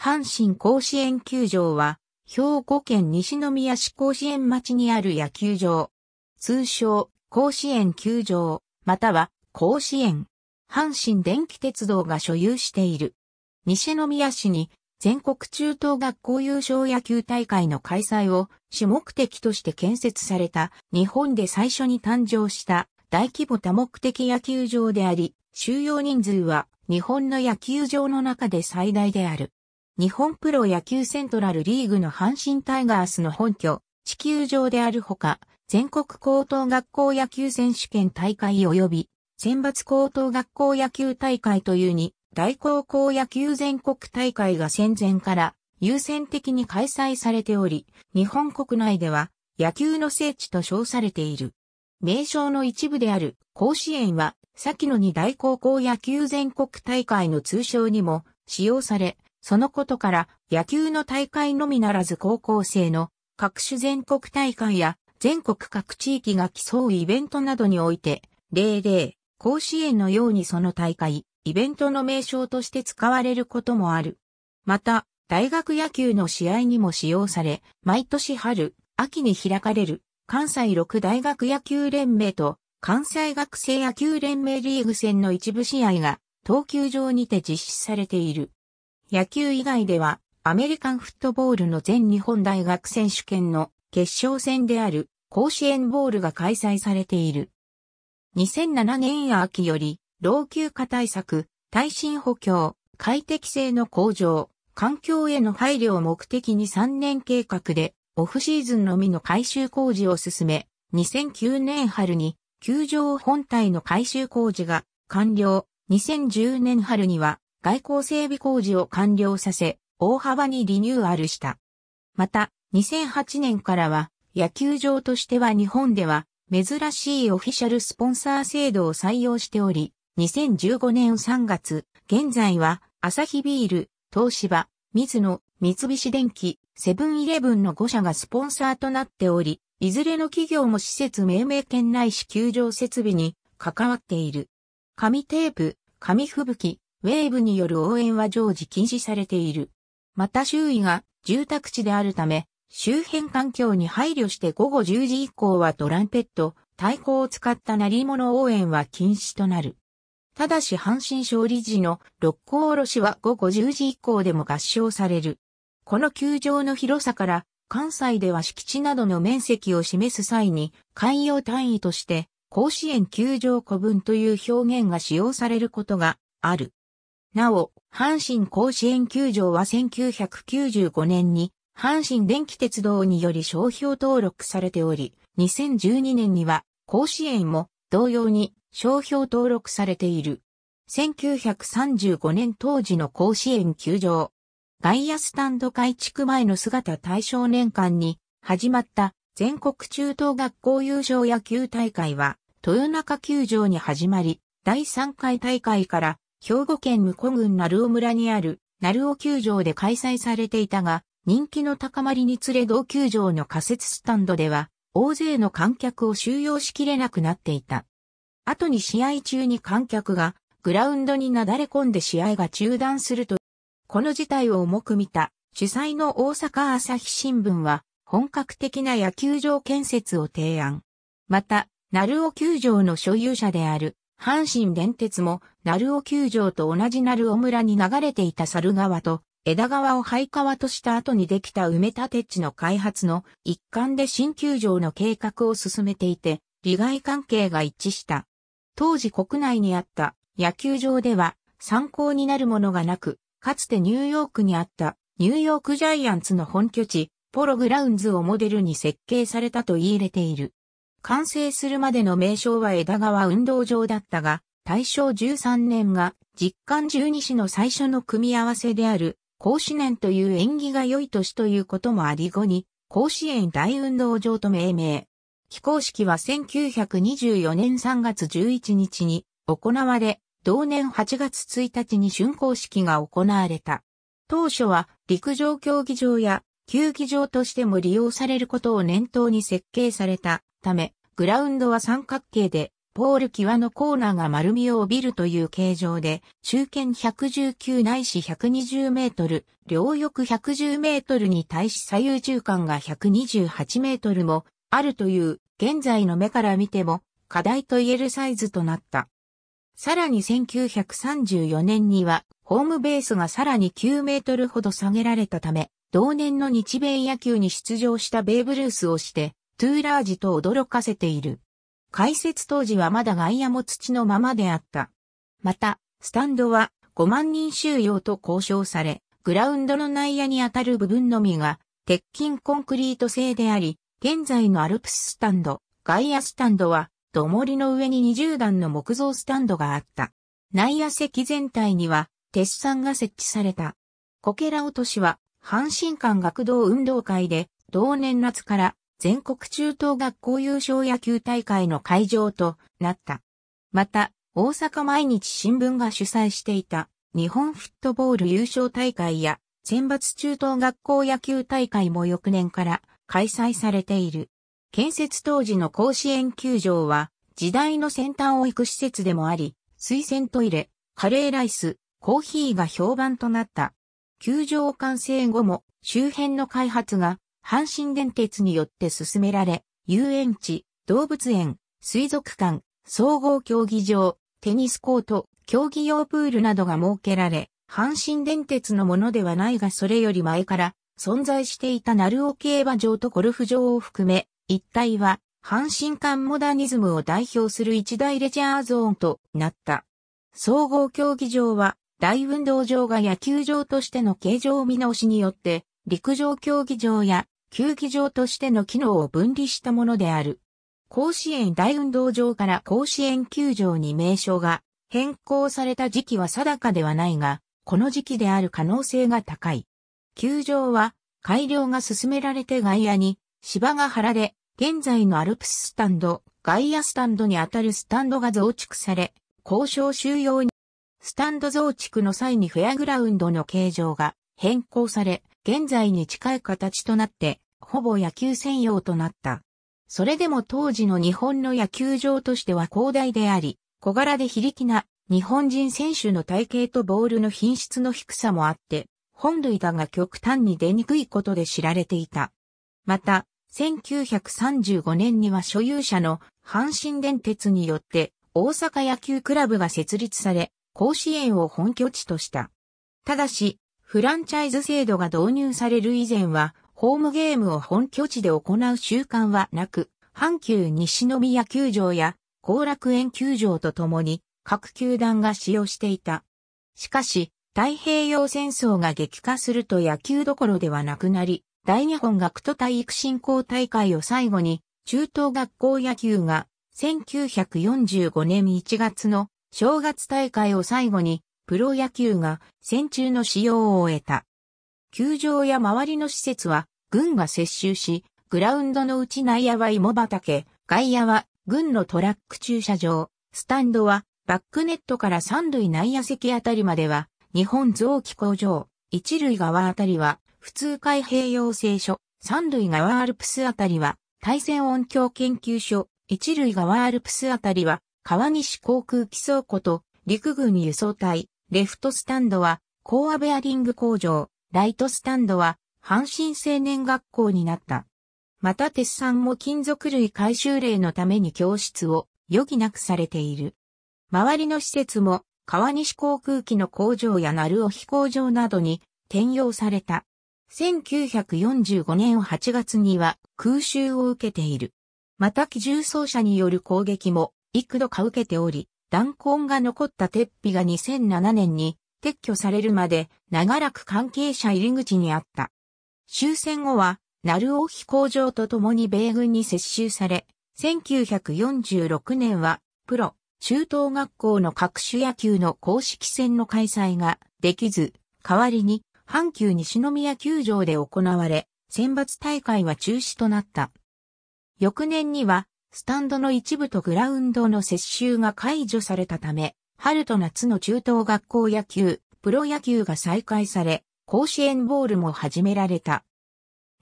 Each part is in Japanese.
阪神甲子園球場は、兵庫県西宮市甲子園町にある野球場。通称、甲子園球場、または、甲子園。阪神電気鉄道が所有している。西宮市に、全国中等学校優勝野球大会の開催を主目的として建設された日本で最初に誕生した大規模多目的野球場であり、収容人数は日本の野球場の中で最大である。日本プロ野球セントラルリーグの阪神タイガースの本拠、地球上であるほか、全国高等学校野球選手権大会及び、選抜高等学校野球大会というに、大高校野球全国大会が戦前から優先的に開催されており、日本国内では野球の聖地と称されている。名称の一部である甲子園は、先の二大高校野球全国大会の通称にも使用され、そのことから野球の大会のみならず高校生の各種全国大会や全国各地域が競うイベントなどにおいて、例々、甲子園のようにその大会、イベントの名称として使われることもある。また、大学野球の試合にも使用され、毎年春、秋に開かれる、関西六大学野球連盟と、関西学生野球連盟リーグ戦の一部試合が、東球場にて実施されている。野球以外では、アメリカンフットボールの全日本大学選手権の決勝戦である甲子園ボールが開催されている。2007年秋より、老朽化対策、耐震補強、快適性の向上、環境への配慮を目的に3年計画で、オフシーズンのみの改修工事を進め、2009年春に、球場本体の改修工事が完了、2010年春には、外交整備工事を完了させ、大幅にリニューアルした。また、2008年からは、野球場としては日本では、珍しいオフィシャルスポンサー制度を採用しており、2015年3月、現在は、アサヒビール、東芝、水野、三菱電機、セブンイレブンの5社がスポンサーとなっており、いずれの企業も施設命名権ないし球場設備に関わっている。紙テープ、紙吹雪、ウェーブによる応援は常時禁止されている。また周囲が住宅地であるため、周辺環境に配慮して午後10時以降はトランペット、太鼓を使った鳴り物応援は禁止となる。ただし阪神勝利時の六甲おろしは午後10時以降でも合唱される。この球場の広さから関西では敷地などの面積を示す際に海洋単位として甲子園球場古文という表現が使用されることがある。なお、阪神甲子園球場は1995年に阪神電気鉄道により商標登録されており、2012年には甲子園も同様に商標登録されている。1935年当時の甲子園球場。外野スタンド改築前の姿対象年間に始まった全国中等学校優勝野球大会は豊中球場に始まり、第3回大会から兵庫県向庫郡鳴尾村にある鳴尾球場で開催されていたが、人気の高まりにつれ同球場の仮設スタンドでは、大勢の観客を収容しきれなくなっていた。後に試合中に観客がグラウンドになだれ込んで試合が中断すると、この事態を重く見た主催の大阪朝日新聞は本格的な野球場建設を提案。また、鳴尾球場の所有者である阪神電鉄も、鳴尾球場と同じ鳴尾村に流れていた猿川と、枝川を廃川とした後にできた埋め立て地の開発の一環で新球場の計画を進めていて、利害関係が一致した。当時国内にあった野球場では参考になるものがなく、かつてニューヨークにあったニューヨークジャイアンツの本拠地、ポログラウンズをモデルに設計されたと言い入れている。完成するまでの名称は枝川運動場だったが、大正13年が実感十二市の最初の組み合わせである、甲子年という縁起が良い年ということもあり後に、甲子園大運動場と命名。起工式は1924年3月11日に行われ、同年8月1日に竣工式が行われた。当初は陸上競技場や球技場としても利用されることを念頭に設計されたため、グラウンドは三角形で、ポール際のコーナーが丸みを帯びるという形状で、中堅119ないし120メートル、両翼110メートルに対し左右中間が128メートルもあるという、現在の目から見ても、課題と言えるサイズとなった。さらに1934年には、ホームベースがさらに9メートルほど下げられたため、同年の日米野球に出場したベーブ・ルースをして、トゥーラージと驚かせている。開設当時はまだ外野も土のままであった。また、スタンドは5万人収容と交渉され、グラウンドの内野にあたる部分のみが、鉄筋コンクリート製であり、現在のアルプススタンド、外野スタンドは、土盛りの上に20段の木造スタンドがあった。内野席全体には、鉄山が設置された。こけ落としは、阪神間学童運動会で、同年夏から全国中等学校優勝野球大会の会場となった。また、大阪毎日新聞が主催していた日本フットボール優勝大会や選抜中等学校野球大会も翌年から開催されている。建設当時の甲子園球場は時代の先端を行く施設でもあり、水洗トイレ、カレーライス、コーヒーが評判となった。球場完成後も周辺の開発が阪神電鉄によって進められ、遊園地、動物園、水族館、総合競技場、テニスコート、競技用プールなどが設けられ、阪神電鉄のものではないがそれより前から存在していた鳴尾競馬場とゴルフ場を含め、一帯は阪神間モダニズムを代表する一大レジャーゾーンとなった。総合競技場は大運動場が野球場としての形状見直しによって陸上競技場や球技場としての機能を分離したものである。甲子園大運動場から甲子園球場に名称が変更された時期は定かではないが、この時期である可能性が高い。球場は改良が進められて外野に芝が張られ、現在のアルプススタンド、外野スタンドにあたるスタンドが増築され、交渉収容に、スタンド増築の際にフェアグラウンドの形状が変更され、現在に近い形となって、ほぼ野球専用となった。それでも当時の日本の野球場としては広大であり、小柄で非力な日本人選手の体型とボールの品質の低さもあって、本塁打が極端に出にくいことで知られていた。また、1935年には所有者の阪神電鉄によって大阪野球クラブが設立され、甲子園を本拠地とした。ただし、フランチャイズ制度が導入される以前は、ホームゲームを本拠地で行う習慣はなく、阪急西宮球場や後楽園球場とともに各球団が使用していた。しかし、太平洋戦争が激化すると野球どころではなくなり、大日本学徒体育振興大会を最後に、中等学校野球が1945年1月の正月大会を最後にプロ野球が戦中の使用を終えた。球場や周りの施設は軍が接収し、グラウンドの内内野は芋畑、外野は軍のトラック駐車場、スタンドはバックネットから三塁内野席あたりまでは日本臓器工場、一塁側あたりは普通開閉養成所、三塁側アルプスあたりは対戦音響研究所、一塁側アルプスあたりは川西航空機倉庫と陸軍輸送隊、レフトスタンドは、コアベアリング工場、ライトスタンドは、阪神青年学校になった。また、鉄産も金属類回収例のために教室を余儀なくされている。周りの施設も、川西航空機の工場や鳴尾飛行場などに転用された。1945年8月には空襲を受けている。また機銃奏者による攻撃も幾度か受けており、弾痕が残った鉄皮が2007年に撤去されるまで長らく関係者入り口にあった。終戦後は、鳴尾飛行場と共に米軍に接収され、1946年は、プロ、中等学校の各種野球の公式戦の開催ができず、代わりに、阪急西宮球場で行われ、選抜大会は中止となった。翌年には、スタンドの一部とグラウンドの接収が解除されたため、春と夏の中等学校野球、プロ野球が再開され、甲子園ボールも始められた。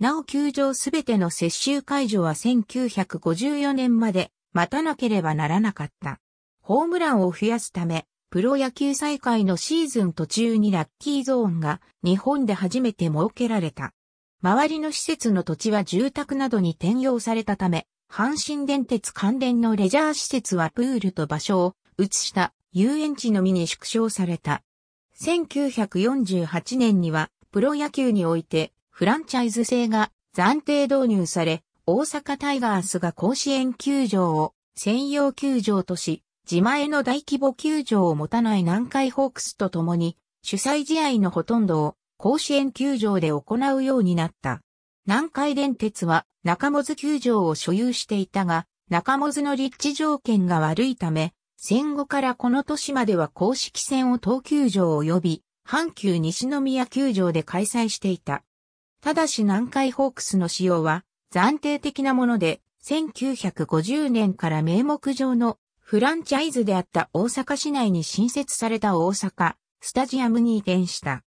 なお球場すべての接収解除は1954年まで待たなければならなかった。ホームランを増やすため、プロ野球再開のシーズン途中にラッキーゾーンが日本で初めて設けられた。周りの施設の土地は住宅などに転用されたため、阪神電鉄関連のレジャー施設はプールと場所を移した遊園地のみに縮小された。1948年にはプロ野球においてフランチャイズ制が暫定導入され、大阪タイガースが甲子園球場を専用球場とし、自前の大規模球場を持たない南海ホークスと共に、主催試合のほとんどを甲子園球場で行うようになった。南海電鉄は中本球場を所有していたが、中本の立地条件が悪いため、戦後からこの年までは公式戦を東球場及び、阪急西宮球場で開催していた。ただし南海ホークスの使用は暫定的なもので、1950年から名目上のフランチャイズであった大阪市内に新設された大阪スタジアムに移転した。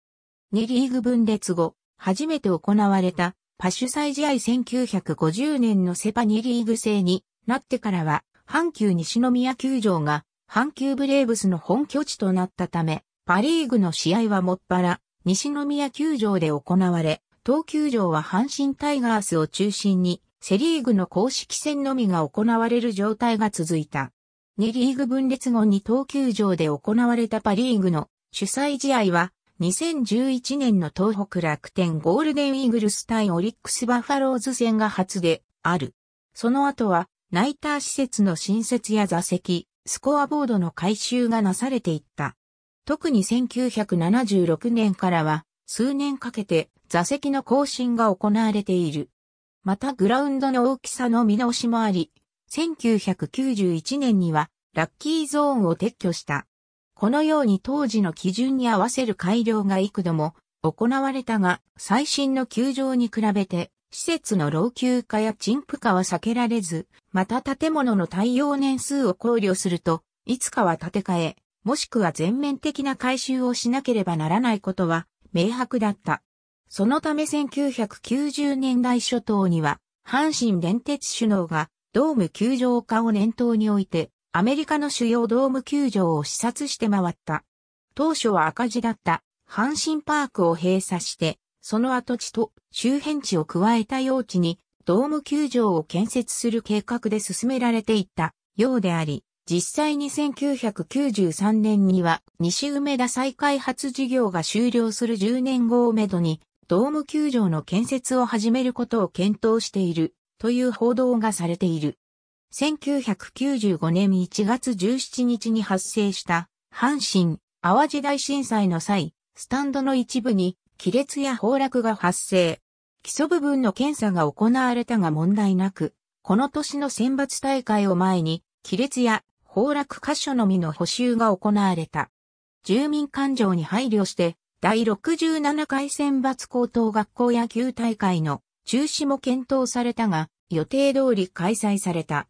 2リーグ分裂後、初めて行われたパシュ祭試合1950年のセパ2リーグ制になってからは、阪急西宮球場が阪急ブレーブスの本拠地となったため、パリーグの試合はもっぱら西宮球場で行われ、東球場は阪神タイガースを中心にセリーグの公式戦のみが行われる状態が続いた。2リーグ分裂後に東球場で行われたパリーグの主催試合は2011年の東北楽天ゴールデンイーグルス対オリックスバファローズ戦が初である。その後は、ナイター施設の新設や座席、スコアボードの改修がなされていった。特に1976年からは、数年かけて座席の更新が行われている。またグラウンドの大きさの見直しもあり、1991年にはラッキーゾーンを撤去した。このように当時の基準に合わせる改良が幾度も行われたが、最新の球場に比べて、施設の老朽化や陳腐化は避けられず、また建物の耐用年数を考慮すると、いつかは建て替え、もしくは全面的な改修をしなければならないことは明白だった。そのため1990年代初頭には、阪神電鉄首脳がドーム球場化を念頭において、アメリカの主要ドーム球場を視察して回った。当初は赤字だった阪神パークを閉鎖して、その跡地と周辺地を加えた用地にドーム球場を建設する計画で進められていったようであり、実際に1993年には西梅田再開発事業が終了する10年後をめどにドーム球場の建設を始めることを検討しているという報道がされている。1995年1月17日に発生した阪神・淡路大震災の際、スタンドの一部に亀裂や崩落が発生。基礎部分の検査が行われたが問題なく、この年の選抜大会を前に亀裂や崩落箇所のみの補修が行われた。住民感情に配慮して、第67回選抜高等学校野球大会の中止も検討されたが、予定通り開催された。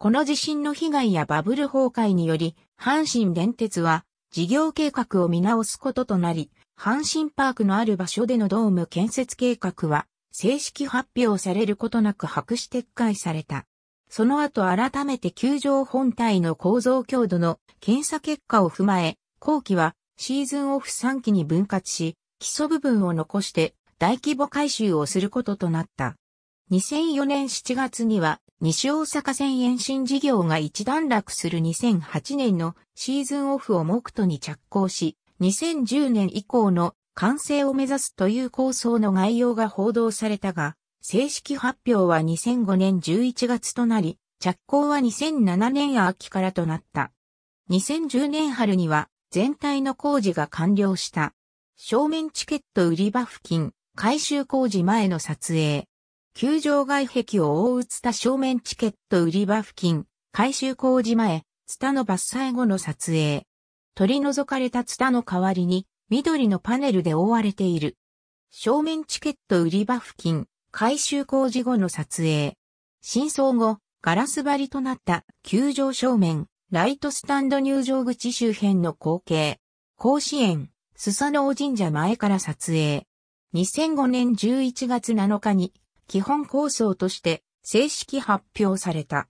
この地震の被害やバブル崩壊により、阪神電鉄は事業計画を見直すこととなり、阪神パークのある場所でのドーム建設計画は正式発表されることなく白紙撤回された。その後改めて球場本体の構造強度の検査結果を踏まえ、後期はシーズンオフ3期に分割し、基礎部分を残して大規模改修をすることとなった。2004年7月には西大阪線延伸事業が一段落する2008年のシーズンオフを目途に着工し、2010年以降の完成を目指すという構想の概要が報道されたが、正式発表は2005年11月となり、着工は2007年秋からとなった。2010年春には全体の工事が完了した。正面チケット売り場付近、改修工事前の撮影。球場外壁を覆うツタ正面チケット売り場付近、改修工事前、ツタの伐採後の撮影。取り除かれたツタの代わりに、緑のパネルで覆われている。正面チケット売り場付近、改修工事後の撮影。真相後、ガラス張りとなった球場正面、ライトスタンド入場口周辺の光景。甲子園、スサノオ神社前から撮影。2005年11月7日に基本構想として正式発表された。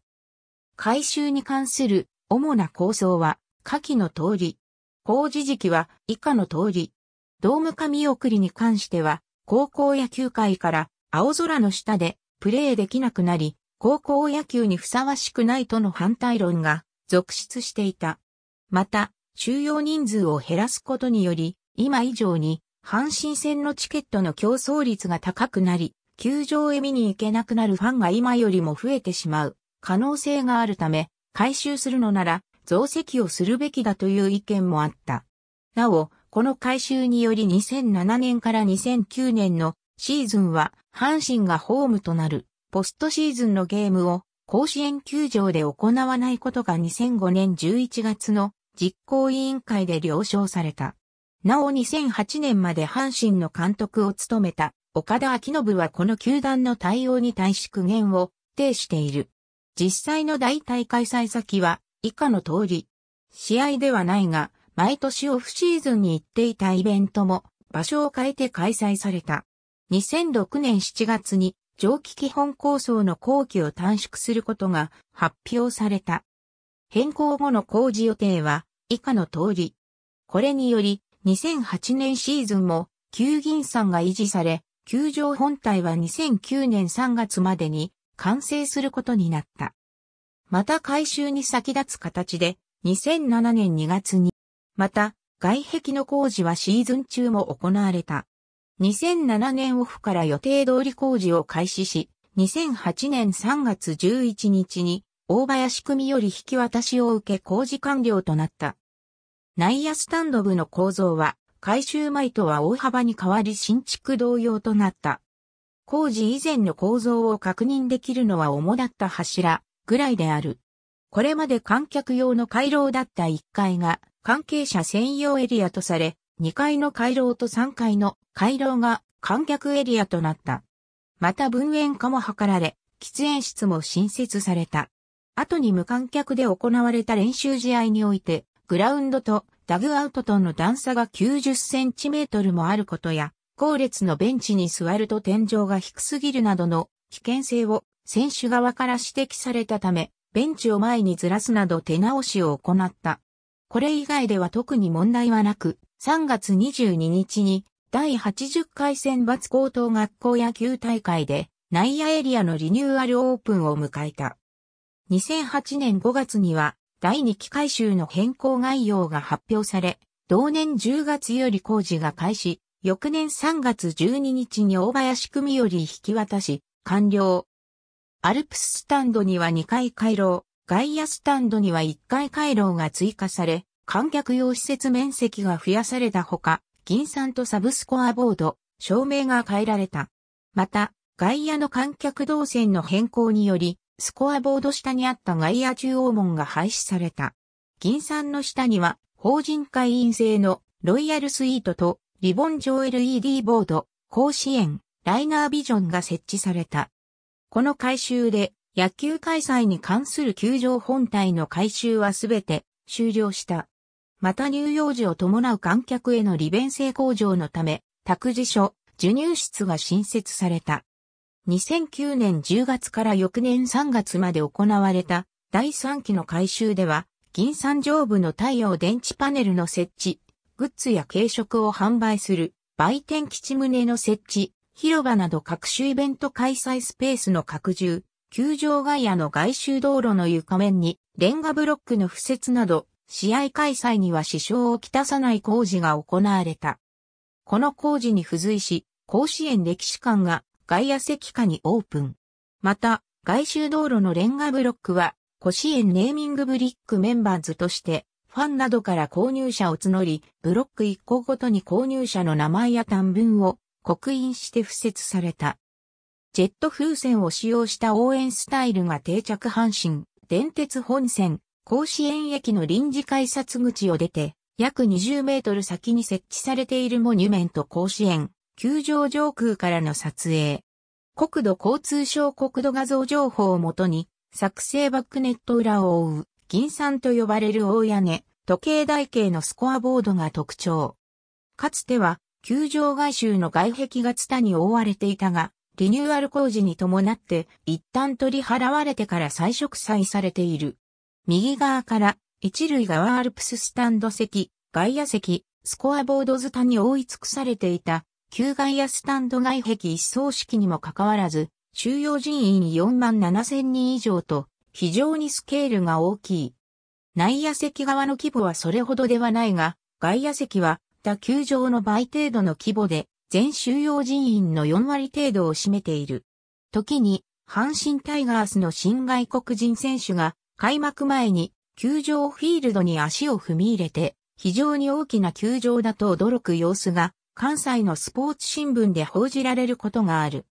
改修に関する主な構想は、下記の通り。工事時期は以下の通り。ドーム紙送りに関しては、高校野球界から青空の下でプレーできなくなり、高校野球にふさわしくないとの反対論が続出していた。また、収容人数を減らすことにより、今以上に阪神戦のチケットの競争率が高くなり、球場へ見に行けなくなるファンが今よりも増えてしまう可能性があるため、回収するのなら増席をするべきだという意見もあった。なお、この回収により2007年から2009年のシーズンは阪神がホームとなるポストシーズンのゲームを甲子園球場で行わないことが2005年11月の実行委員会で了承された。なお2008年まで阪神の監督を務めた岡田昭信はこの球団の対応に対し苦言を呈している。実際の大体開催先は以下の通り。試合ではないが、毎年オフシーズンに行っていたイベントも場所を変えて開催された。2006年7月に蒸気基本構想の後期を短縮することが発表された。変更後の工事予定は以下の通り。これにより2008年シーズンも旧銀山が維持され、球場本体は2009年3月までに完成することになった。また改修に先立つ形で2007年2月に、また外壁の工事はシーズン中も行われた。2007年オフから予定通り工事を開始し、2008年3月11日に大林組より引き渡しを受け工事完了となった。内野スタンド部の構造は改修前とは大幅に変わり新築同様となった。工事以前の構造を確認できるのは主だった柱ぐらいである。これまで観客用の回廊だった1階が関係者専用エリアとされ、2階の回廊と3階の回廊が観客エリアとなった。また分煙化も図られ、喫煙室も新設された。後に無観客で行われた練習試合において、グラウンドとダグアウトとの段差が90センチメートルもあることや、後列のベンチに座ると天井が低すぎるなどの危険性を選手側から指摘されたため、ベンチを前にずらすなど手直しを行った。これ以外では特に問題はなく、3月22日に第80回選抜高等学校野球大会で内野エリアのリニューアルオープンを迎えた。2008年5月には第2期改修の変更概要が発表され、同年10月より工事が開始、翌年3月12日に大林組より引き渡し、完了。アルプススタンドには2階回廊、外野スタンドには1階回廊が追加され、観客用施設面積が増やされたほか、銀山とサブスコアボード、照明が変えられた。また、外野の観客動線の変更により、スコアボード下にあった外野中央門が廃止された。銀山の下には、法人会員制のロイヤルスイートとリボン上 LED ボード、甲子園、ライナービジョンが設置された。この改修で野球開催に関する球場本体の改修はすべて終了した。また乳幼児を伴う観客への利便性向上のため、託児所、授乳室が新設された。2009年10月から翌年3月まで行われた第3期の改修では、銀山上部の太陽電池パネルの設置、グッズや軽食を販売する売店基地棟の設置、広場など各種イベント開催スペースの拡充、球場外野の外周道路の床面にレンガブロックの敷設など、試合開催には支障をきたさない工事が行われた。この工事に付随し、甲子園歴史館が外野席下にオープン。また、外周道路のレンガブロックは、古支援ネーミングブリックメンバーズとして、ファンなどから購入者を募り、ブロック一個ごとに購入者の名前や短文を刻印して付設された。ジェット風船を使用した応援スタイルが定着阪神、電鉄本線、甲子園駅の臨時改札口を出て、約20メートル先に設置されているモニュメント甲子園、球場上空からの撮影。国土交通省国土画像情報をもとに、作成バックネット裏を覆う、銀山と呼ばれる大屋根、時計台形のスコアボードが特徴。かつては、球場外周の外壁がツタに覆われていたが、リニューアル工事に伴って一旦取り払われてから再植栽されている。右側から一塁側アルプススタンド席、外野席、スコアボードズタに覆い尽くされていた旧外野スタンド外壁一層式にもかかわらず、収容人員4万7千人以上と、非常にスケールが大きい。内野席側の規模はそれほどではないが、外野席は、他球場の倍程度の規模で、全収容人員の4割程度を占めている。時に、阪神タイガースの新外国人選手が、開幕前に、球場フィールドに足を踏み入れて、非常に大きな球場だと驚く様子が関西のスポーツ新聞で報じられることがある。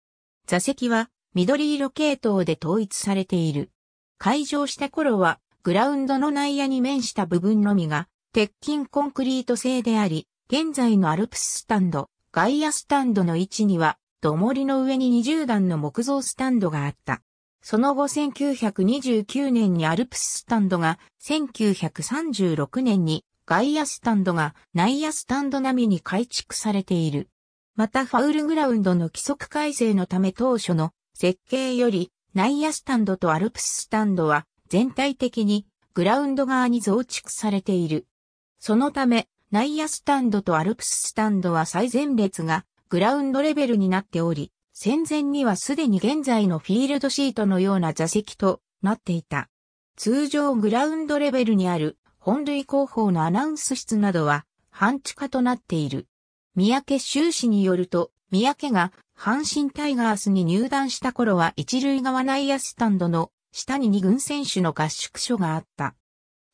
座席は緑色系統で統一されている。開場した頃はグラウンドの内野に面した部分のみが鉄筋コンクリート製であり、現在のアルプススタンド、外野スタンドの位置には土盛の上に20段の木造スタンドがあった。その後1929年にアルプススタンドが1936年に外野スタンドが内野スタンド並みに改築されている。またファウルグラウンドの規則改正のため当初の設計より内野スタンドとアルプススタンドは全体的にグラウンド側に増築されている。そのため内野スタンドとアルプススタンドは最前列がグラウンドレベルになっており、戦前にはすでに現在のフィールドシートのような座席となっていた。通常グラウンドレベルにある本類広報のアナウンス室などは半地下となっている。三宅修士によると、三宅が阪神タイガースに入団した頃は一塁側内野スタンドの下に二軍選手の合宿所があった。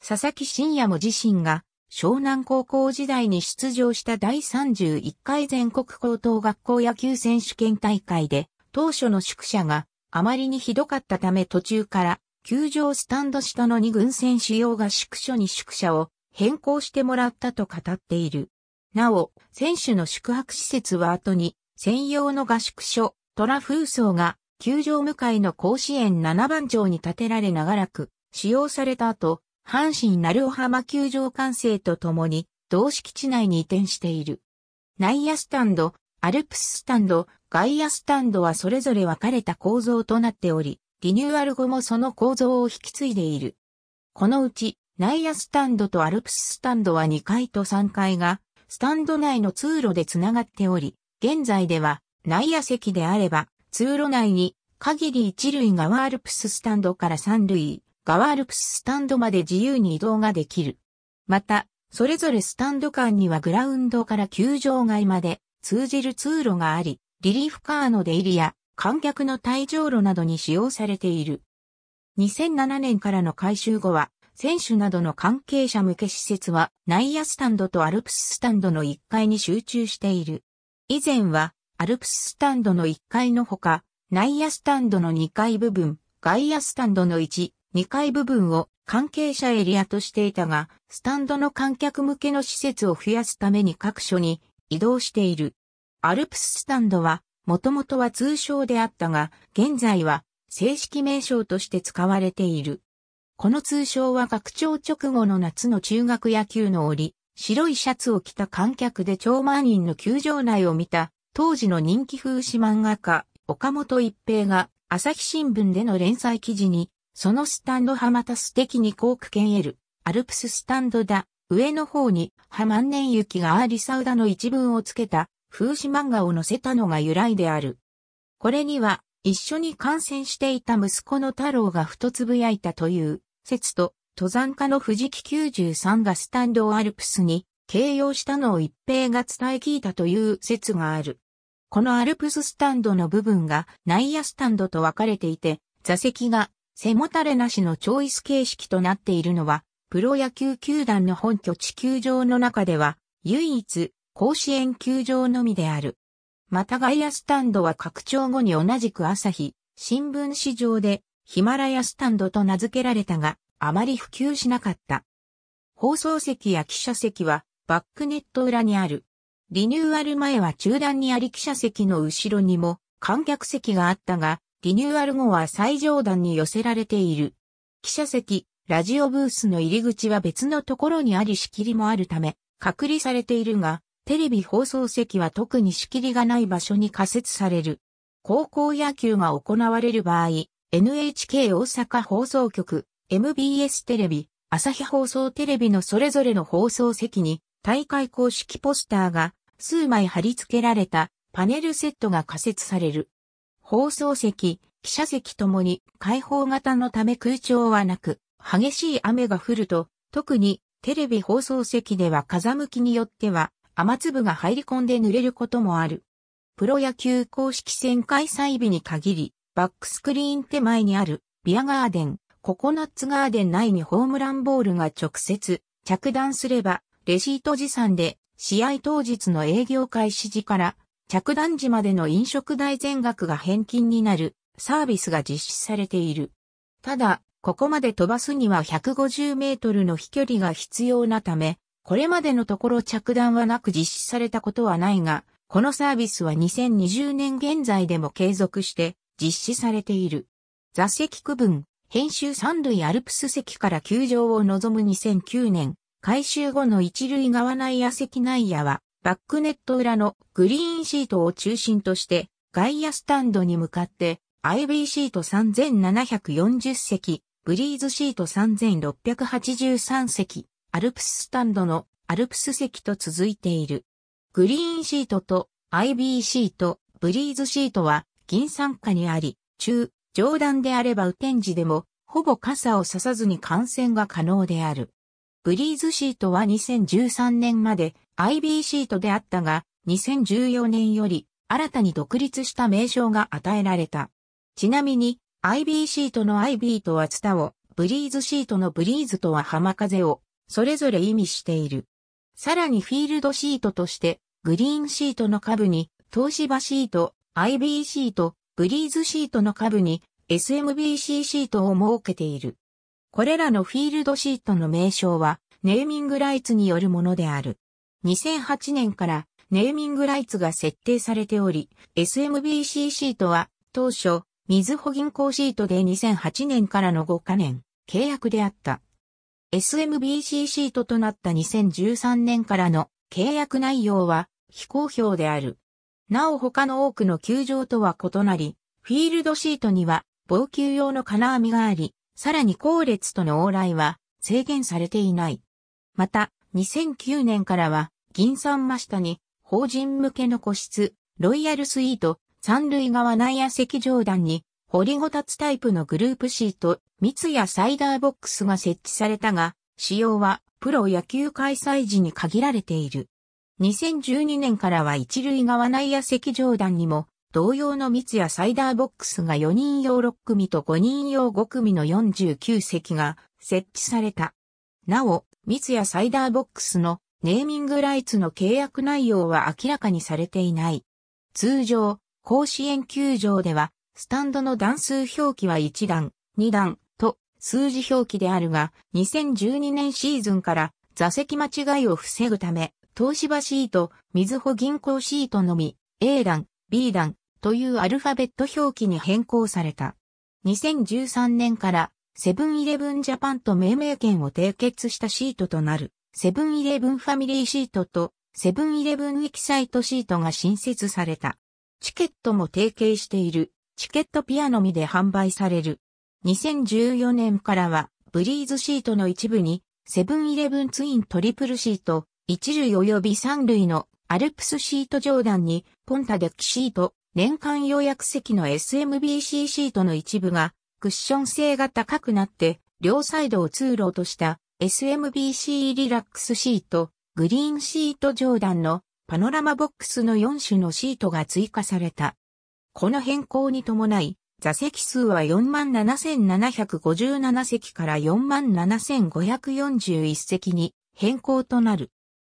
佐々木真也も自身が湘南高校時代に出場した第31回全国高等学校野球選手権大会で当初の宿舎があまりにひどかったため途中から球場スタンド下の2軍戦使用合宿所に宿舎を変更してもらったと語っている。なお、選手の宿泊施設は後に専用の合宿所、トラ風荘が球場向かいの甲子園七番町に建てられ長らく使用された後、阪神鳴尾浜球場完成とともに同敷地内に移転している。内野スタンド、アルプススタンド、外野スタンドはそれぞれ分かれた構造となっており、リニューアル後もその構造を引き継いでいる。このうち、内野スタンドとアルプススタンドは2階と3階が、スタンド内の通路でつながっており、現在では内野席であれば、通路内に限り一塁側アルプススタンドから三塁側アルプススタンドまで自由に移動ができる。また、それぞれスタンド間にはグラウンドから球場外まで通じる通路があり、リリーフカーの出入りや観客の退場路などに使用されている。2007年からの改修後は、選手などの関係者向け施設は内野スタンドとアルプススタンドの1階に集中している。以前はアルプススタンドの1階のほか、内野スタンドの2階部分、外野スタンドの1、2階部分を関係者エリアとしていたが、スタンドの観客向けの施設を増やすために各所に移動している。アルプススタンドはもともとは通称であったが、現在は正式名称として使われている。この通称は学長直後の夏の中学野球の折、白いシャツを着た観客で超満員の球場内を見た、当時の人気風刺漫画家、岡本一平が、朝日新聞での連載記事に、そのスタンドはまた素敵に航空券得る、アルプススタンドだ、上の方に、は万年雪がありサウダの一文をつけた、風刺漫画を載せたのが由来である。これには、一緒に観戦していた息子の太郎がふとつぶやいたという説と、登山家の藤木93がスタンドアルプスに形容したのを一平が伝え聞いたという説がある。このアルプススタンドの部分が内野スタンドと分かれていて、座席が背もたれなしのチョイス形式となっているのは、プロ野球球団の本拠地球場の中では、唯一甲子園球場のみである。またガイアスタンドは拡張後に同じく朝日、新聞市場でヒマラヤスタンドと名付けられたが、あまり普及しなかった。放送席や記者席はバックネット裏にある。リニューアル前は中段にあり記者席の後ろにも観客席があったが、リニューアル後は最上段に寄せられている。記者席、ラジオブースの入り口は別のところにあり仕切りもあるため、隔離されているが、テレビ放送席は特に仕切りがない場所に仮設される。高校野球が行われる場合、NHK 大阪放送局、MBS テレビ、朝日放送テレビのそれぞれの放送席に大会公式ポスターが数枚貼り付けられたパネルセットが仮設される。放送席、記者席ともに開放型のため空調はなく、激しい雨が降ると、特にテレビ放送席では風向きによっては雨粒が入り込んで濡れることもある。プロ野球公式戦開催日に限り、バックスクリーン手前にあるビアガーデン、ココナッツガーデン内にホームランボールが直接着弾すれば、レシート持参で試合当日の営業開始時から着弾時までの飲食代全額が返金になるサービスが実施されている。ただ、ここまで飛ばすには150メートルの飛距離が必要なため、これまでのところ着弾はなく実施されたことはないが、このサービスは2020年現在でも継続して実施されている。座席区分、編集三塁アルプス席から球場を望む2009年、改修後の一塁側内野席内野は、バックネット裏のグリーンシートを中心として、外野スタンドに向かって、IB シート3740席、ブリーズシート3683席、アルプススタンドのアルプス席と続いている。グリーンシートと IB シート、ブリーズシートは銀酸化にあり、中、上段であれば雨天時でも、ほぼ傘を差さずに感染が可能である。ブリーズシートは2013年まで IB シートであったが、2014年より新たに独立した名称が与えられた。ちなみに、IB シートの IB とはツタを、ブリーズシートのブリーズとは浜風をそれぞれ意味している。さらにフィールドシートとして、グリーンシートの下部に、東芝シート、IB シート、ブリーズシートの下部に、SMBC シートを設けている。これらのフィールドシートの名称は、ネーミングライツによるものである。2008年からネーミングライツが設定されており、SMBC シートは当初、水保銀行シートで2008年からの5カ年契約であった。SMBC シートとなった2013年からの契約内容は非公表である。なお他の多くの球場とは異なり、フィールドシートには防球用の金網があり、さらに後列との往来は制限されていない。また、2009年からは、銀山真下に、法人向けの個室、ロイヤルスイート、三塁側内野席上段に、掘りごたつタイプのグループシーと三谷サイダーボックスが設置されたが、使用はプロ野球開催時に限られている。2012年からは一塁側内野席上段にも同様の三谷サイダーボックスが4人用6組と5人用5組の49席が設置された。なお、三谷サイダーボックスのネーミングライツの契約内容は明らかにされていない。通常、甲子園球場ではスタンドの段数表記は1段、2段と数字表記であるが、2012年シーズンから座席間違いを防ぐため、東芝シート、水穂銀行シートのみ、A 段、B 段というアルファベット表記に変更された。2013年からセブンイレブンジャパンと命名権を締結したシートとなる、セブンイレブンファミリーシートとセブンイレブンエキサイトシートが新設された。チケットも提携しているチケットピアノみで販売される。2014年からは、ブリーズシートの一部に、セブンイレブンツイントリプルシート、一類及び三類のアルプスシート上段に、ポンタデッキシート、年間予約席の SMBC シートの一部が、クッション性が高くなって、両サイドを通路とした SMBC リラックスシート、グリーンシート上段のパノラマボックスの4種のシートが追加された。この変更に伴い、座席数は47,757席から47,541席に変更となる。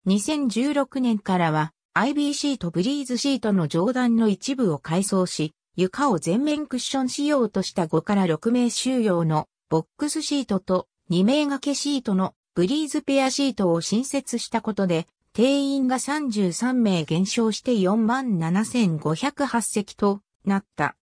2016年からは IBC とブリーズシートの上段の一部を改装し、床を全面クッション仕様とした5から6名収容のボックスシートと2名掛けシートのブリーズペアシートを新設したことで定員が33名減少して47,508席となった。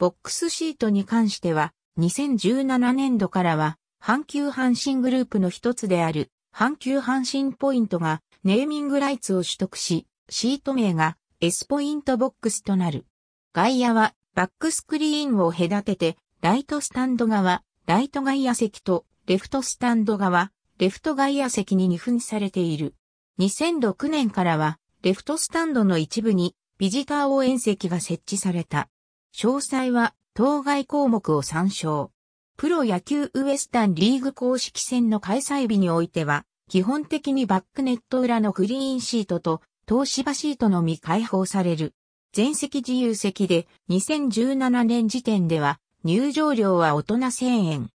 ボックスシートに関しては、2017年度からは、阪急阪神グループの一つである、阪急阪神ポイントがネーミングライツを取得し、シート名が S ポイントボックスとなる。外野はバックスクリーンを隔てて、ライトスタンド側、ライト外野席とレフトスタンド側、レフト外野席に二分されている。2006年からは、レフトスタンドの一部にビジター応援席が設置された。詳細は当該項目を参照。プロ野球ウエスタンリーグ公式戦の開催日においては、基本的にバックネット裏のグリーンシートと東芝シートのみ開放される。全席自由席で2017年時点では入場料は大人1000円。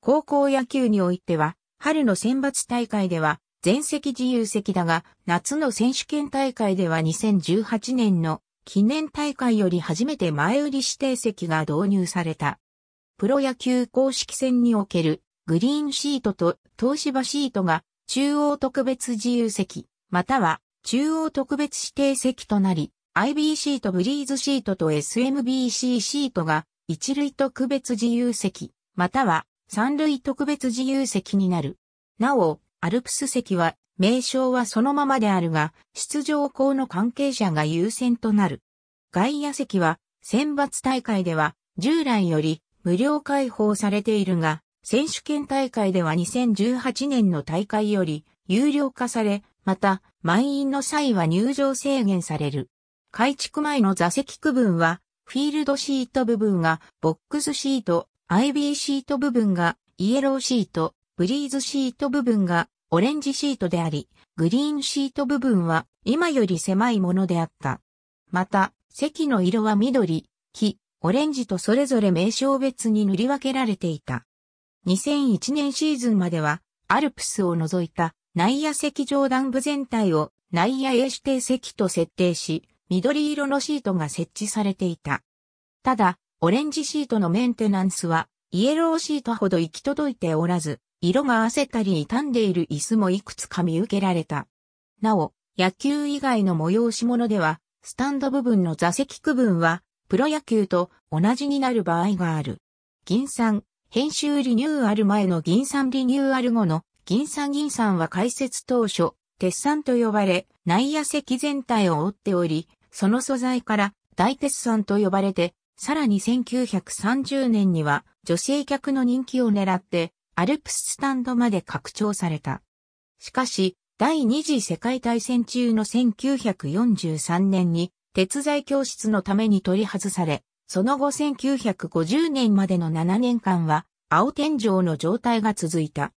高校野球においては、春の選抜大会では全席自由席だが、夏の選手権大会では2018年の記念大会より初めて前売り指定席が導入された。プロ野球公式戦におけるグリーンシートと東芝シートが中央特別自由席、または中央特別指定席となり、IBC とブリーズシートと SMBC シートが一類特別自由席、または三類特別自由席になる。なお、アルプス席は、名称はそのままであるが、出場校の関係者が優先となる。外野席は、選抜大会では、従来より無料開放されているが、選手権大会では2018年の大会より有料化され、また、満員の際は入場制限される。改築前の座席区分は、フィールドシート部分がボックスシート、IB シート部分がイエローシート、ブリーズシート部分がオレンジシートであり、グリーンシート部分は今より狭いものであった。また、席の色は緑、木、オレンジとそれぞれ名称別に塗り分けられていた。2001年シーズンまでは、アルプスを除いた内野席上段部全体を内野 A 指定席と設定し、緑色のシートが設置されていた。ただ、オレンジシートのメンテナンスは、イエローシートほど行き届いておらず、色が焦ったり傷んでいる椅子もいくつか見受けられた。なお、野球以外の催し物では、スタンド部分の座席区分は、プロ野球と同じになる場合がある。銀山、編集リニューアル前の銀山リニューアル後の銀山銀山は解説当初、鉄山と呼ばれ、内野席全体を覆っており、その素材から大鉄山と呼ばれて、さらに1930年には女性客の人気を狙って、アルプススタンドまで拡張された。しかし、第二次世界大戦中の1943年に、鉄材教室のために取り外され、その後1950年までの7年間は、青天井の状態が続いた。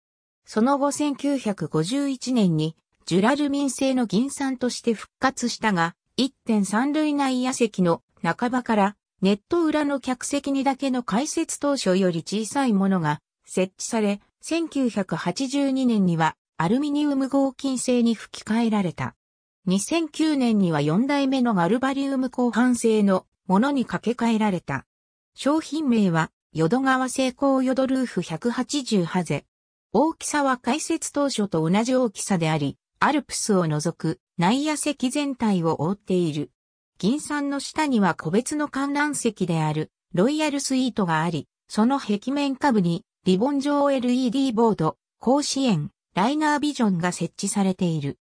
その後1951年に、ジュラルミン製の銀酸として復活したが、1.3塁内野席の半ばから、ネット裏の客席にだけの解説当初より小さいものが設置され、1982年にはアルミニウム合金製に吹き替えられた。2009年には4代目のガルバリウム鋼板製のものに掛け替えられた。商品名は、ヨド川製鋼ヨドルーフ180ハゼ。大きさは開設当初と同じ大きさであり、アルプスを除く内野席全体を覆っている。銀山の下には個別の観覧席であるロイヤルスイートがあり、その壁面下部にリボン状 LED ボード、甲子園、ライナービジョンが設置されている。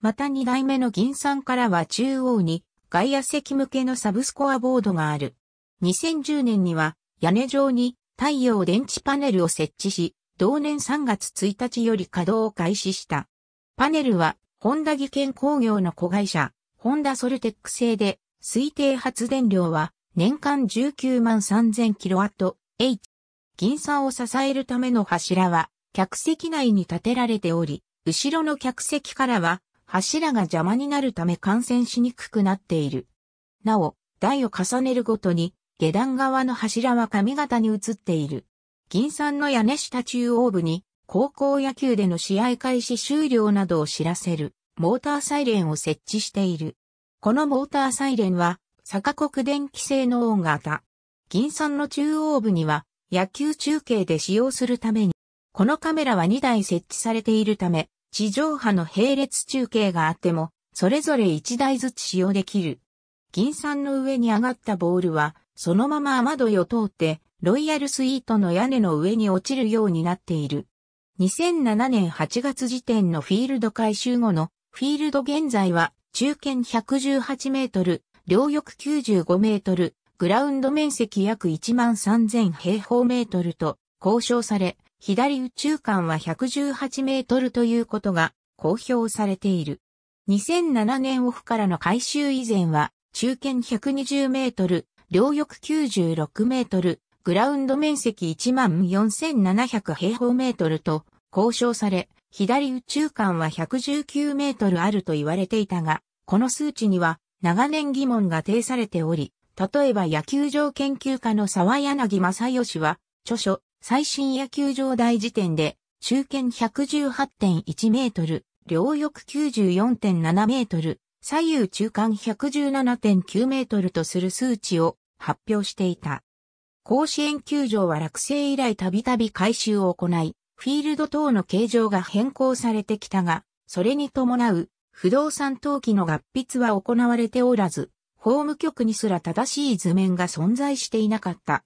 また2台目の銀山からは中央に外野席向けのサブスコアボードがある。2010年には屋根上に太陽電池パネルを設置し、同年3月1日より稼働を開始した。パネルは、ホンダ技研工業の子会社、ホンダソルテック製で、推定発電量は年間19万 3000kWh 銀傘を支えるための柱は、客席内に建てられており、後ろの客席からは、柱が邪魔になるため感染しにくくなっている。なお、台を重ねるごとに、下段側の柱は髪型に移っている。銀山の屋根下中央部に、高校野球での試合開始終了などを知らせる、モーターサイレンを設置している。このモーターサイレンは、坂国電気製の音型。銀山の中央部には、野球中継で使用するために、このカメラは2台設置されているため、地上波の並列中継があっても、それぞれ1台ずつ使用できる。銀山の上に上がったボールは、そのまま雨どいを通って、ロイヤルスイートの屋根の上に落ちるようになっている。2007年8月時点のフィールド回収後のフィールド現在は中堅118メートル、両翼95メートル、グラウンド面積約1万3000平方メートルと交渉され、左宇宙間は118メートルということが公表されている。2007年オフからの改修以前は、中堅120メートル、両翼96メートル、グラウンド面積14,700平方メートルと交渉され、左宇宙間は119メートルあると言われていたが、この数値には長年疑問が呈されており、例えば野球場研究家の沢柳正義は、著書、最新野球場大辞典で、中堅118.1メートル、両翼94.7メートル、左右中間117.9メートルとする数値を発表していた。甲子園球場は落成以来たびたび改修を行い、フィールド等の形状が変更されてきたが、それに伴う不動産登記の合筆は行われておらず、法務局にすら正しい図面が存在していなかった。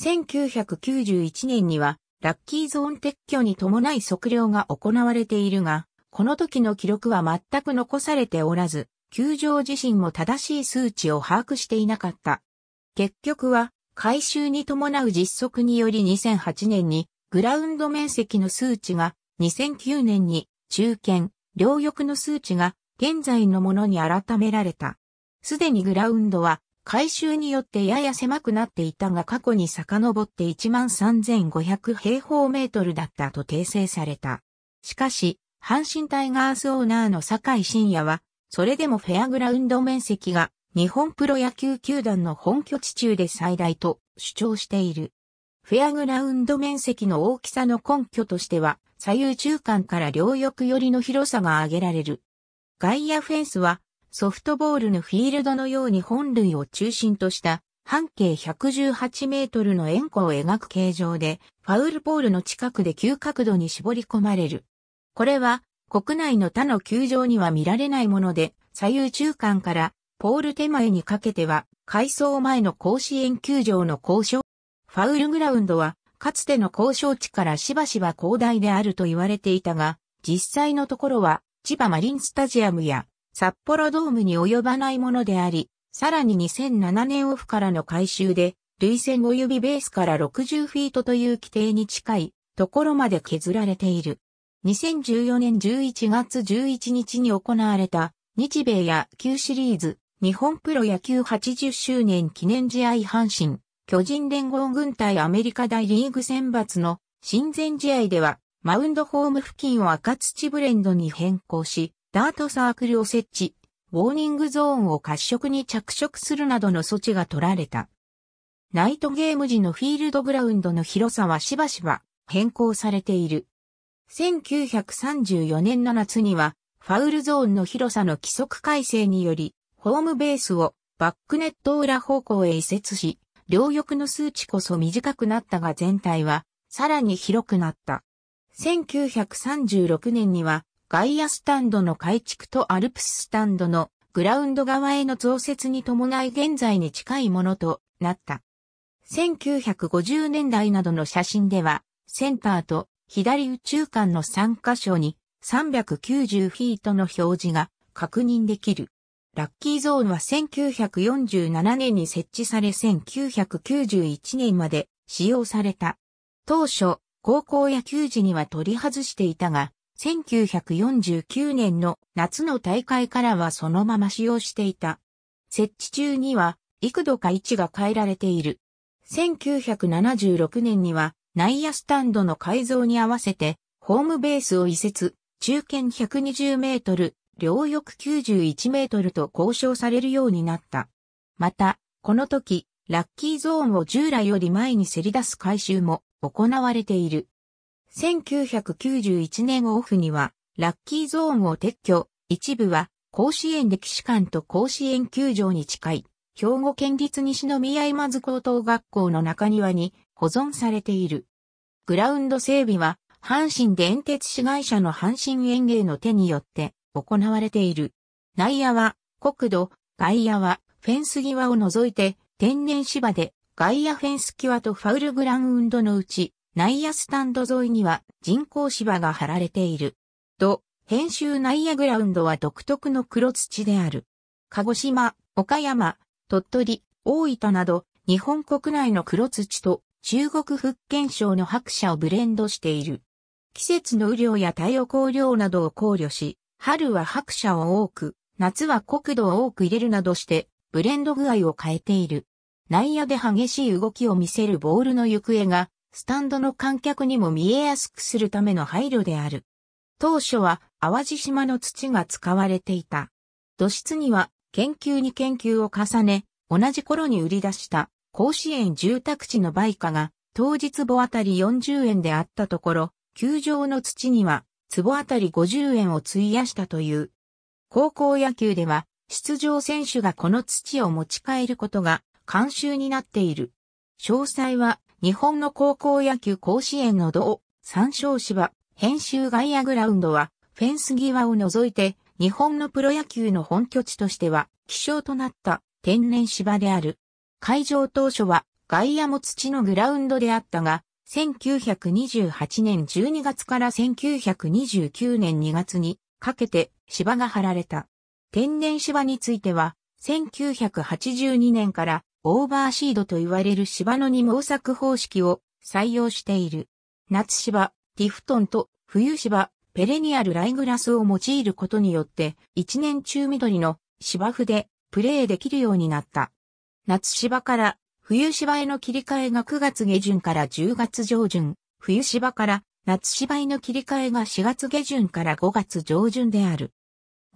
1991年には、ラッキーゾーン撤去に伴い測量が行われているが、この時の記録は全く残されておらず、球場自身も正しい数値を把握していなかった。結局は、改修に伴う実測により2008年に、グラウンド面積の数値が、2009年に、中堅、両翼の数値が、現在のものに改められた。すでにグラウンドは改修によってやや狭くなっていたが過去に遡って13,500平方メートルだったと訂正された。しかし、阪神タイガースオーナーの坂井真也は、それでもフェアグラウンド面積が日本プロ野球球団の本拠地中で最大と主張している。フェアグラウンド面積の大きさの根拠としては、左右中間から両翼寄りの広さが挙げられる。外野フェンスはソフトボールのフィールドのように本類を中心とした半径118メートルの円弧を描く形状で、ファウルボールの近くで急角度に絞り込まれる。これは国内の他の球場には見られないもので、左右中間からポール手前にかけては、改装前の甲子園球場の交渉。ファウルグラウンドは、かつての交渉地からしばしば広大であると言われていたが、実際のところは、千葉マリンスタジアムや札幌ドームに及ばないものであり、さらに2007年オフからの改修で、累線及びベースから60フィートという規定に近いところまで削られている。2014年11月11日に行われた日米野球シリーズ日本プロ野球80周年記念試合阪神巨人連合軍隊アメリカ大リーグ選抜の親善試合ではマウンドホーム付近を赤土ブレンドに変更しダートサークルを設置、ウォーニングゾーンを褐色に着色するなどの措置が取られた。ナイトゲーム時のフィールドグラウンドの広さはしばしば変更されている。1934年の夏には、ファウルゾーンの広さの規則改正により、ホームベースをバックネット裏方向へ移設し、両翼の数値こそ短くなったが全体はさらに広くなった。1936年には外野スタンドの改築とアルプススタンドのグラウンド側への増設に伴い現在に近いものとなった。1950年代などの写真では、センターと左宇宙間の3箇所に390フィートの表示が確認できる。ラッキーゾーンは1947年に設置され1991年まで使用された。当初、高校野球時には取り外していたが、1949年の夏の大会からはそのまま使用していた。設置中には幾度か位置が変えられている。1976年には内野スタンドの改造に合わせてホームベースを移設、中堅120メートル、両翼91メートルと交渉されるようになった。また、この時、ラッキーゾーンを従来より前にせり出す回収も行われている。1991年オフには、ラッキーゾーンを撤去、一部は、甲子園歴史館と甲子園球場に近い、兵庫県立西宮今津高等学校の中庭に保存されている。グラウンド整備は、阪神電鉄市会社の阪神園芸の手によって行われている。内野は国土、外野はフェンス際を除いて天然芝で外野フェンス際とファウルグラウンドのうち内野スタンド沿いには人工芝が張られている。と、編集内野グラウンドは独特の黒土である。鹿児島、岡山、鳥取、大分など、日本国内の黒土と中国福建省の白車をブレンドしている。季節の雨量や太陽光量などを考慮し、春は白車を多く、夏は国土を多く入れるなどして、ブレンド具合を変えている。内野で激しい動きを見せるボールの行方がスタンドの観客にも見えやすくするための配慮である。当初は淡路島の土が使われていた。土質には研究に研究を重ね、同じ頃に売り出した甲子園住宅地の売価が当日母あたり40円であったところ、球場の土には坪あたり50円を費やしたという。高校野球では出場選手がこの土を持ち帰ることが慣習になっている。詳細は日本の高校野球甲子園の道、三照芝、編集外野グラウンドは、フェンス際を除いて、日本のプロ野球の本拠地としては、希少となった天然芝である。会場当初は、外野も土のグラウンドであったが、1928年12月から1929年2月にかけて芝が張られた。天然芝については、1982年からオーバーシードと言われる芝の二毛作方式を採用している。夏芝、ティフトンと冬芝、ペレニアルライグラスを用いることによって、一年中緑の芝生でプレーできるようになった。夏芝から冬芝への切り替えが9月下旬から10月上旬、冬芝から夏芝への切り替えが4月下旬から5月上旬である。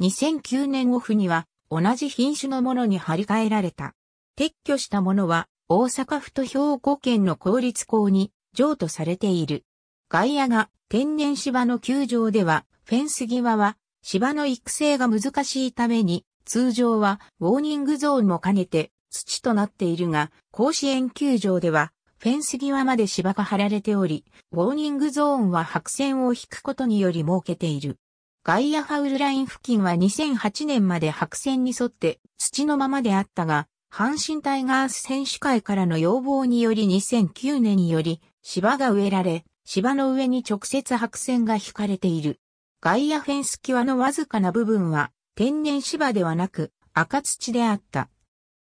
2009年オフには同じ品種のものに張り替えられた。撤去したものは大阪府と兵庫県の公立校に譲渡されている。外野が天然芝の球場ではフェンス際は芝の育成が難しいために通常はウォーニングゾーンも兼ねて土となっているが甲子園球場ではフェンス際まで芝が張られており、ウォーニングゾーンは白線を引くことにより設けている。外野ファウルライン付近は2008年まで白線に沿って土のままであったが、阪神タイガース選手会からの要望により2009年により芝が植えられ、芝の上に直接白線が引かれている。外野フェンス際のわずかな部分は天然芝ではなく赤土であった。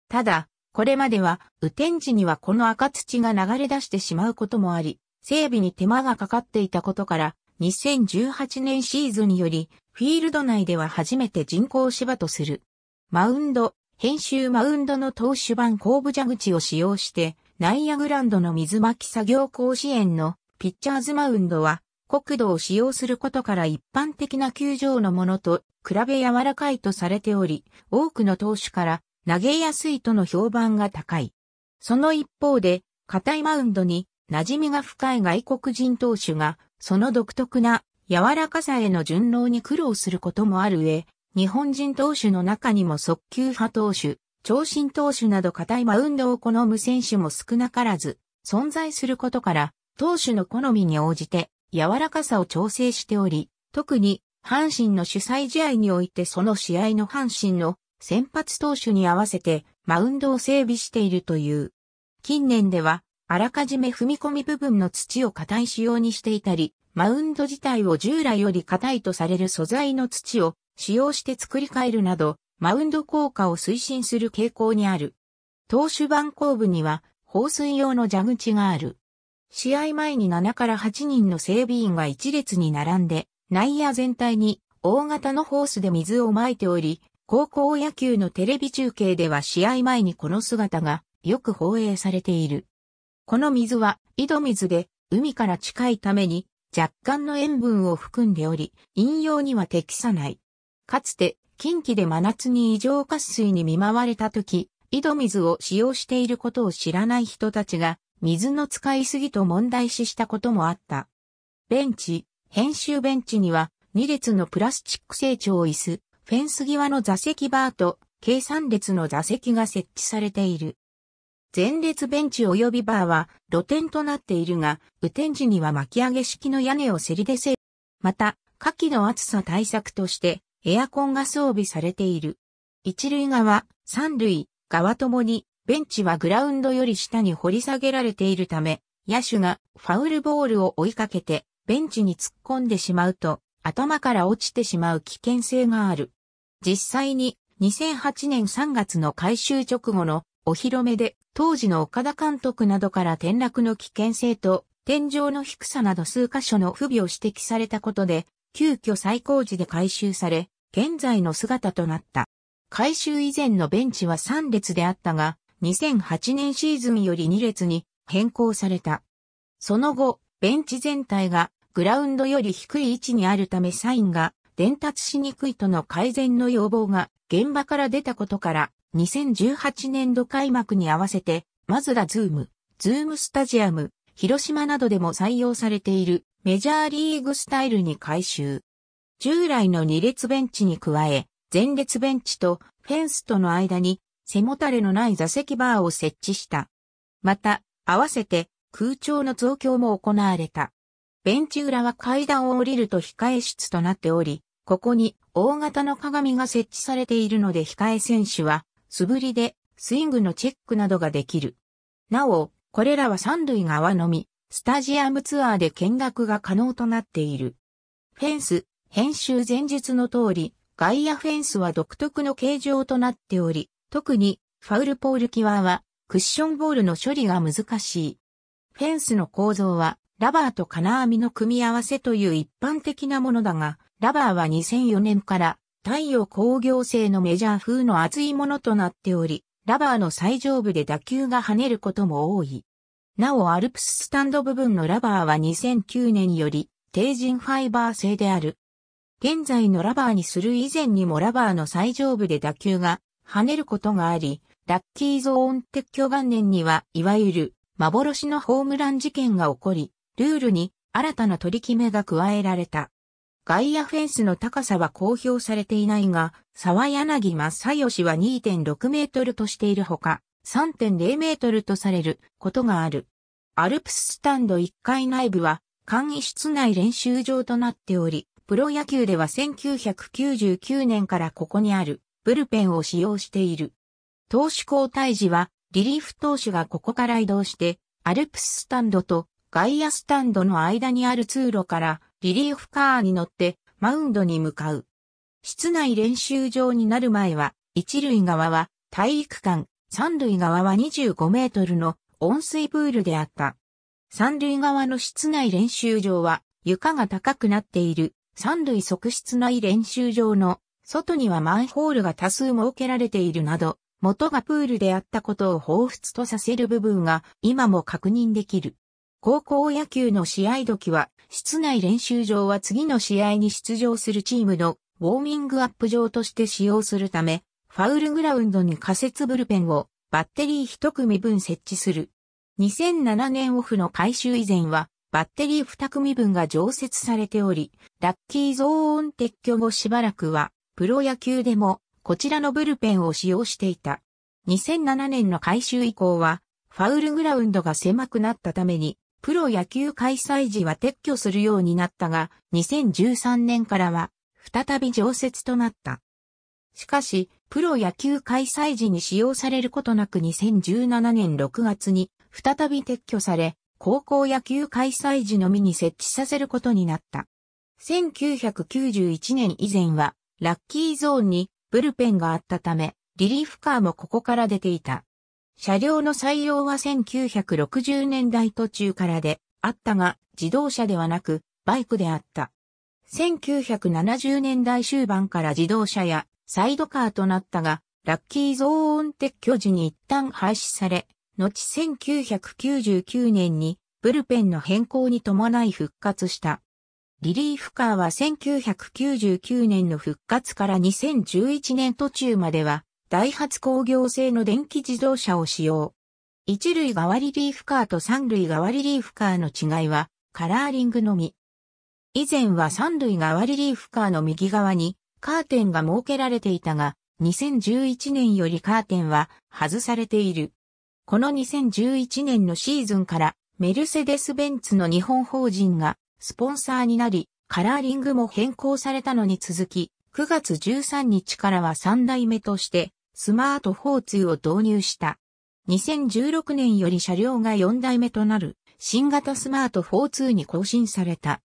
ただ、これまでは雨天時にはこの赤土が流れ出してしまうこともあり、整備に手間がかかっていたことから2018年シーズンによりフィールド内では初めて人工芝とする。マウンド、編集マウンドの投手版後部蛇口を使用して、ナイアグランドの水巻き作業甲子園のピッチャーズマウンドは、国土を使用することから一般的な球場のものと比べ柔らかいとされており、多くの投手から投げやすいとの評判が高い。その一方で、硬いマウンドに馴染みが深い外国人投手が、その独特な柔らかさへの順応に苦労することもある上、日本人投手の中にも速球派投手、長身投手など硬いマウンドを好む選手も少なからず存在することから、投手の好みに応じて柔らかさを調整しており、特に阪神の主催試合においてその試合の阪神の先発投手に合わせてマウンドを整備しているという。近年では、あらかじめ踏み込み部分の土を硬い仕様にしていたり、マウンド自体を従来より硬いとされる素材の土を使用して作り変えるなど、マウンド効果を推進する傾向にある。投手番後部には、放水用の蛇口がある。試合前に7から8人の整備員が一列に並んで、内野全体に大型のホースで水をまいており、高校野球のテレビ中継では試合前にこの姿がよく放映されている。この水は井戸水で海から近いために若干の塩分を含んでおり、飲用には適さない。かつて、近畿で真夏に異常渇水に見舞われた時、井戸水を使用していることを知らない人たちが、水の使いすぎと問題視したこともあった。ベンチ、編集ベンチには、2列のプラスチック成長椅子、フェンス際の座席バーと、計3列の座席が設置されている。前列ベンチ及びバーは露天となっているが、雨天時には巻き上げ式の屋根をせりでせる。また、下記の暑さ対策として、エアコンが装備されている。一塁側、三塁側ともに、ベンチはグラウンドより下に掘り下げられているため、野手がファウルボールを追いかけて、ベンチに突っ込んでしまうと、頭から落ちてしまう危険性がある。実際に、2008年3月の改修直後のお披露目で、当時の岡田監督などから転落の危険性と、天井の低さなど数箇所の不備を指摘されたことで、急遽再工事で改修され、現在の姿となった。改修以前のベンチは3列であったが、2008年シーズンより2列に変更された。その後、ベンチ全体がグラウンドより低い位置にあるためサインが伝達しにくいとの改善の要望が現場から出たことから2018年度開幕に合わせてマズダズーム、ズームスタジアム、広島などでも採用されているメジャーリーグスタイルに改修。従来の2列ベンチに加え、前列ベンチとフェンスとの間に背もたれのない座席バーを設置した。また、合わせて空調の増強も行われた。ベンチ裏は階段を降りると控え室となっており、ここに大型の鏡が設置されているので控え選手は素振りでスイングのチェックなどができる。なお、これらは三塁側のみ、スタジアムツアーで見学が可能となっている。フェンス、編集前述の通り、外野フェンスは独特の形状となっており、特にファウルポール際はクッションボールの処理が難しい。フェンスの構造はラバーと金網の組み合わせという一般的なものだが、ラバーは2004年から太陽工業製のメジャー風の厚いものとなっており、ラバーの最上部で打球が跳ねることも多い。なおアルプススタンド部分のラバーは2009年より低人ファイバー製である現在のラバーにする以前にもラバーの最上部で打球が跳ねることがあり、ラッキーゾーン撤去元年には、いわゆる幻のホームラン事件が起こり、ルールに新たな取り決めが加えられた。外野フェンスの高さは公表されていないが、沢柳正義は2.6メートルとしているほか、3.0メートルとされることがある。アルプススタンド1階内部は、簡易室内練習場となっており、プロ野球では1999年からここにあるブルペンを使用している。投手交代時はリリーフ投手がここから移動してアルプススタンドと外野スタンドの間にある通路からリリーフカーに乗ってマウンドに向かう。室内練習場になる前は一塁側は体育館、三塁側は25メートルの温水プールであった。三塁側の室内練習場は床が高くなっている三塁側室内練習場の外にはマンホールが多数設けられているなど、元がプールであったことを彷彿とさせる部分が今も確認できる。高校野球の試合時は、室内練習場は次の試合に出場するチームのウォーミングアップ場として使用するため、ファウルグラウンドに仮設ブルペンをバッテリー一組分設置する。2007年オフの改修以前はバッテリー2組分が常設されており、ラッキーゾーン撤去後しばらくは、プロ野球でも、こちらのブルペンを使用していた。2007年の改修以降は、ファウルグラウンドが狭くなったために、プロ野球開催時は撤去するようになったが、2013年からは、再び常設となった。しかし、プロ野球開催時に使用されることなく2017年6月に、再び撤去され、高校野球開催時のみに設置させることになった。1991年以前は、ラッキーゾーンにブルペンがあったため、リリーフカーもここから出ていた。車両の採用は1960年代途中からであったが、自動車ではなく、バイクであった。1970年代終盤から自動車やサイドカーとなったが、ラッキーゾーン撤去時に一旦廃止され、後1999年にブルペンの変更に伴い復活した。リリーフカーは1999年の復活から2011年途中までは、ダイハツ工業製の電気自動車を使用。一類側リリーフカーと三類側リリーフカーの違いは、カラーリングのみ。以前は三類側リリーフカーの右側にカーテンが設けられていたが、2011年よりカーテンは外されている。この2011年のシーズンからメルセデス・ベンツの日本法人がスポンサーになり、カラーリングも変更されたのに続き、9月13日からは3代目としてスマート42を導入した。2016年より車両が4代目となる新型スマート42に更新された。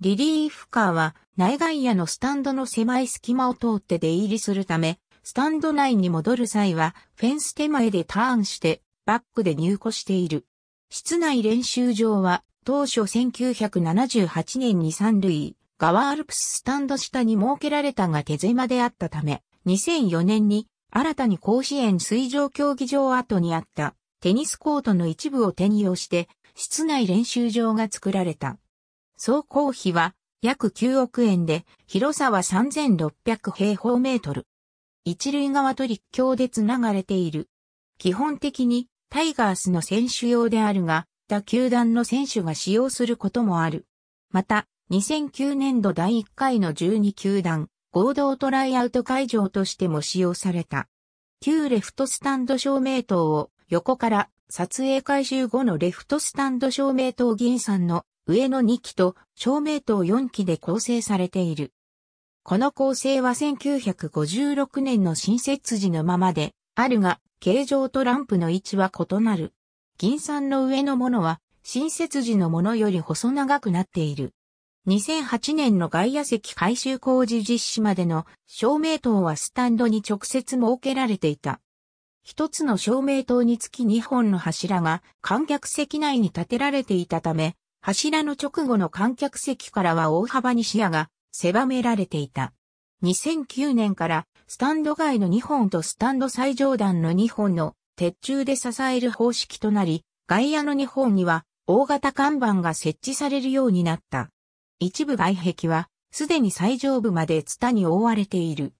リリーフカーは内外野のスタンドの狭い隙間を通って出入りするため、スタンド内に戻る際はフェンス手前でターンしてバックで入庫している。室内練習場は当初1978年に三塁、ワアルプススタンド下に設けられたが手狭であったため、2004年に新たに甲子園水上競技場跡にあったテニスコートの一部を転用して室内練習場が作られた。総工費は約9億円で広さは3600平方メートル。一塁側と陸橋でつながれている。基本的にタイガースの選手用であるが、他球団の選手が使用することもある。また、2009年度第1回の12球団合同トライアウト会場としても使用された。旧レフトスタンド照明塔を横から撮影回収後のレフトスタンド照明塔銀さんの上の2機と照明塔4機で構成されている。この構成は1956年の新設時のままであるが、形状とランプの位置は異なる。銀酸の上のものは、新設時のものより細長くなっている。2008年の外野席改修工事実施までの照明灯はスタンドに直接設けられていた。一つの照明灯につき二本の柱が観客席内に建てられていたため、柱の直後の観客席からは大幅に視野が狭められていた。2009年からスタンド外の2本とスタンド最上段の2本の鉄柱で支える方式となり、外野の2本には大型看板が設置されるようになった。一部外壁はすでに最上部までツタに覆われている。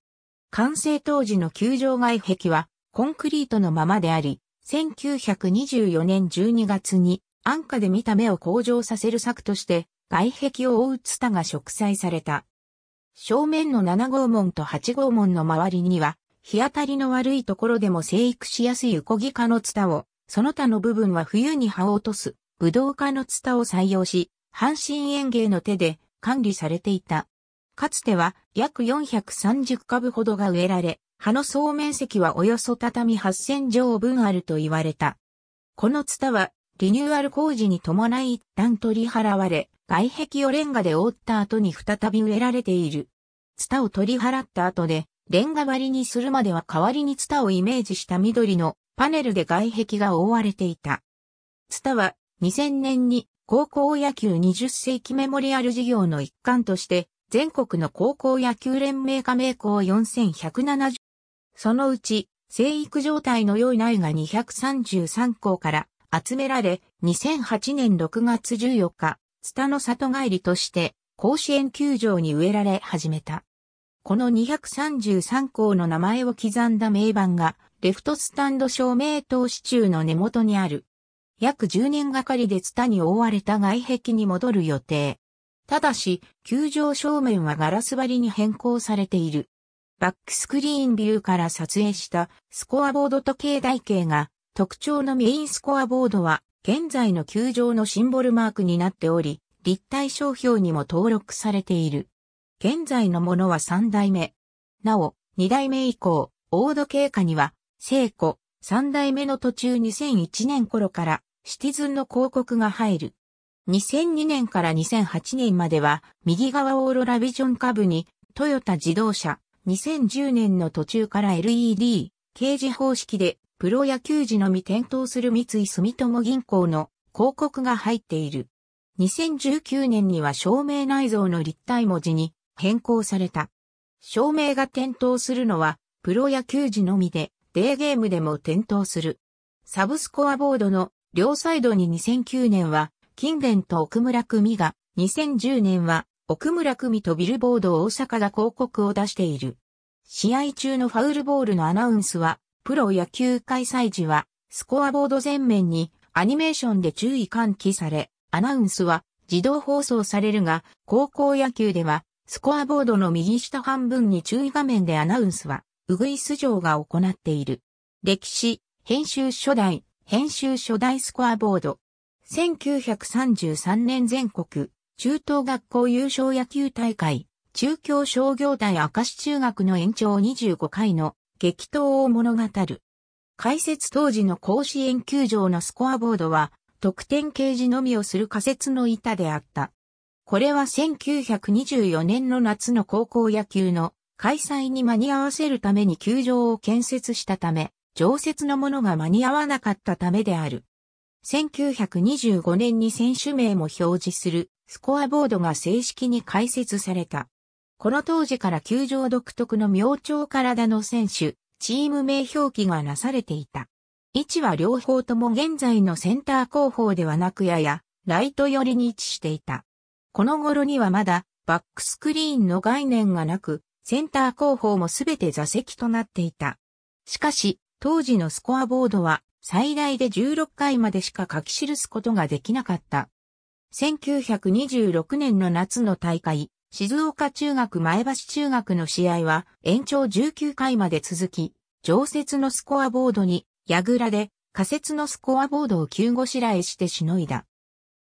完成当時の球場外壁はコンクリートのままであり、1924年12月に安価で見た目を向上させる策として外壁を覆うツタが植栽された。正面の7号門と8号門の周りには、日当たりの悪いところでも生育しやすいウコギ科のツタを、その他の部分は冬に葉を落とす、ブドウ科のツタを採用し、阪神園芸の手で管理されていた。かつては約430株ほどが植えられ、葉の総面積はおよそ畳8000畳分あると言われた。このツタはリニューアル工事に伴い一旦取り払われ、外壁をレンガで覆った後に再び植えられている。ツタを取り払った後で、レンガ張りにするまでは代わりにツタをイメージした緑のパネルで外壁が覆われていた。ツタは2000年に高校野球20世紀メモリアル事業の一環として全国の高校野球連盟加盟校4170。そのうち生育状態の良い苗が233校から集められ2008年6月14日ツタの里帰りとして、甲子園球場に植えられ始めた。この233校の名前を刻んだ名板が、レフトスタンド照明塔支柱の根元にある。約10年がかりでツタに覆われた外壁に戻る予定。ただし、球場正面はガラス張りに変更されている。バックスクリーンビューから撮影したスコアボードと計台形が特徴のメインスコアボードは現在の球場のシンボルマークになっており、立体商標にも登録されている。現在のものは三代目。なお、二代目以降、オード経過には、聖子、三代目の途中2001年頃から、シティズンの広告が入る。2002年から2008年までは、右側オーロラビジョン下部に、トヨタ自動車、2010年の途中から LED、掲示方式でプロ野球時のみ点灯する三井住友銀行の広告が入っている。2019年には照明内蔵の立体文字に変更された。照明が点灯するのはプロ野球時のみで、デーゲームでも点灯する。サブスコアボードの両サイドに2009年は近年と奥村組が、2010年は奥村組とビルボード大阪が広告を出している。試合中のファウルボールのアナウンスはプロ野球開催時は、スコアボード全面にアニメーションで注意喚起され、アナウンスは自動放送されるが、高校野球では、スコアボードの右下半分に注意画面でアナウンスは、うぐいす城が行っている。歴史、編集初代、編集初代スコアボード。1933年全国、中等学校優勝野球大会、中京商業大明石中学の延長25回の激闘を物語る。解説当時の甲子園球場のスコアボードは、得点掲示のみをする仮説の板であった。これは1924年の夏の高校野球の開催に間に合わせるために球場を建設したため、常設のものが間に合わなかったためである。1925年に選手名も表示するスコアボードが正式に開設された。この当時から球場独特の明朝体の選手、チーム名表記がなされていた。位置は両方とも現在のセンター後方ではなくやや、ライト寄りに位置していた。この頃にはまだ、バックスクリーンの概念がなく、センター後方もすべて座席となっていた。しかし、当時のスコアボードは、最大で16回までしか書き記すことができなかった。1926年の夏の大会、静岡中学前橋中学の試合は延長19回まで続き、常設のスコアボードに、矢倉で仮設のスコアボードを急ごしらえしてしのいだ。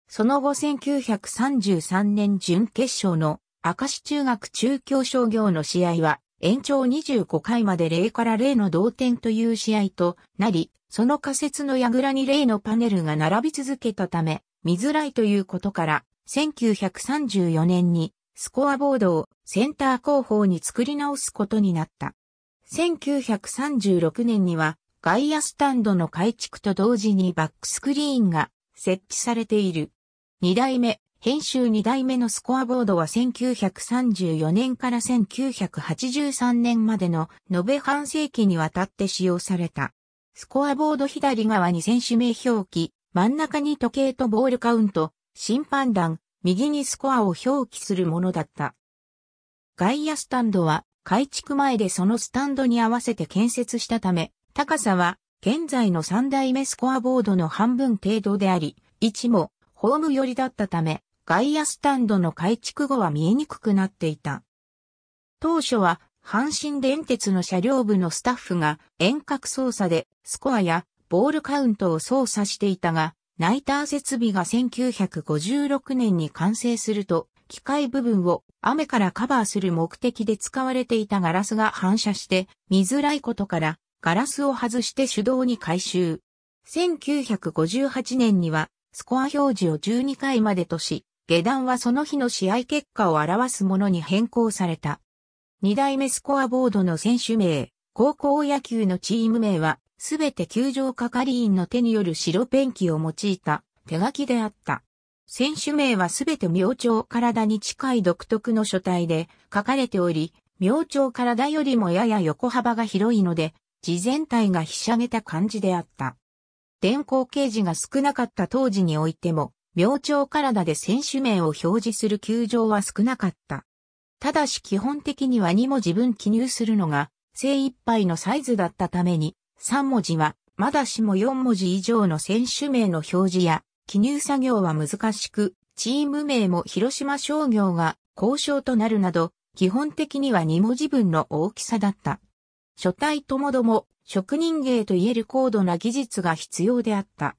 その後1933年準決勝の明石中学中京商業の試合は延長25回まで0から0の同点という試合となり、その仮設の矢倉に0のパネルが並び続けたため、見づらいということから、1934年にスコアボードをセンター後方に作り直すことになった。1936年には外野スタンドの改築と同時にバックスクリーンが設置されている。二代目、編集二代目のスコアボードは1934年から1983年までの延べ半世紀にわたって使用された。スコアボード左側に選手名表記、真ん中に時計とボールカウント、審判団、右にスコアを表記するものだった。外野スタンドは改築前でそのスタンドに合わせて建設したため、高さは現在の3代目スコアボードの半分程度であり、位置もホーム寄りだったため、外野スタンドの改築後は見えにくくなっていた。当初は阪神電鉄の車両部のスタッフが遠隔操作でスコアやボールカウントを操作していたが、ナイター設備が1956年に完成すると、機械部分を雨からカバーする目的で使われていたガラスが反射して見づらいことからガラスを外して手動に回収。1958年にはスコア表示を12回までとし、下段はその日の試合結果を表すものに変更された。2代目スコアボードの選手名、高校野球のチーム名はすべて球場係員の手による白ペンキを用いた手書きであった。選手名はすべて明朝体に近い独特の書体で書かれており、明朝体よりもやや横幅が広いので、字全体がひしゃげた感じであった。電光掲示が少なかった当時においても、明朝体で選手名を表示する球場は少なかった。ただし基本的にはにも自分記入するのが精一杯のサイズだったために、3文字は、まだしも4文字以上の選手名の表示や、記入作業は難しく、チーム名も広島商業が交渉となるなど、基本的には2文字分の大きさだった。書体ともども、職人芸といえる高度な技術が必要であった。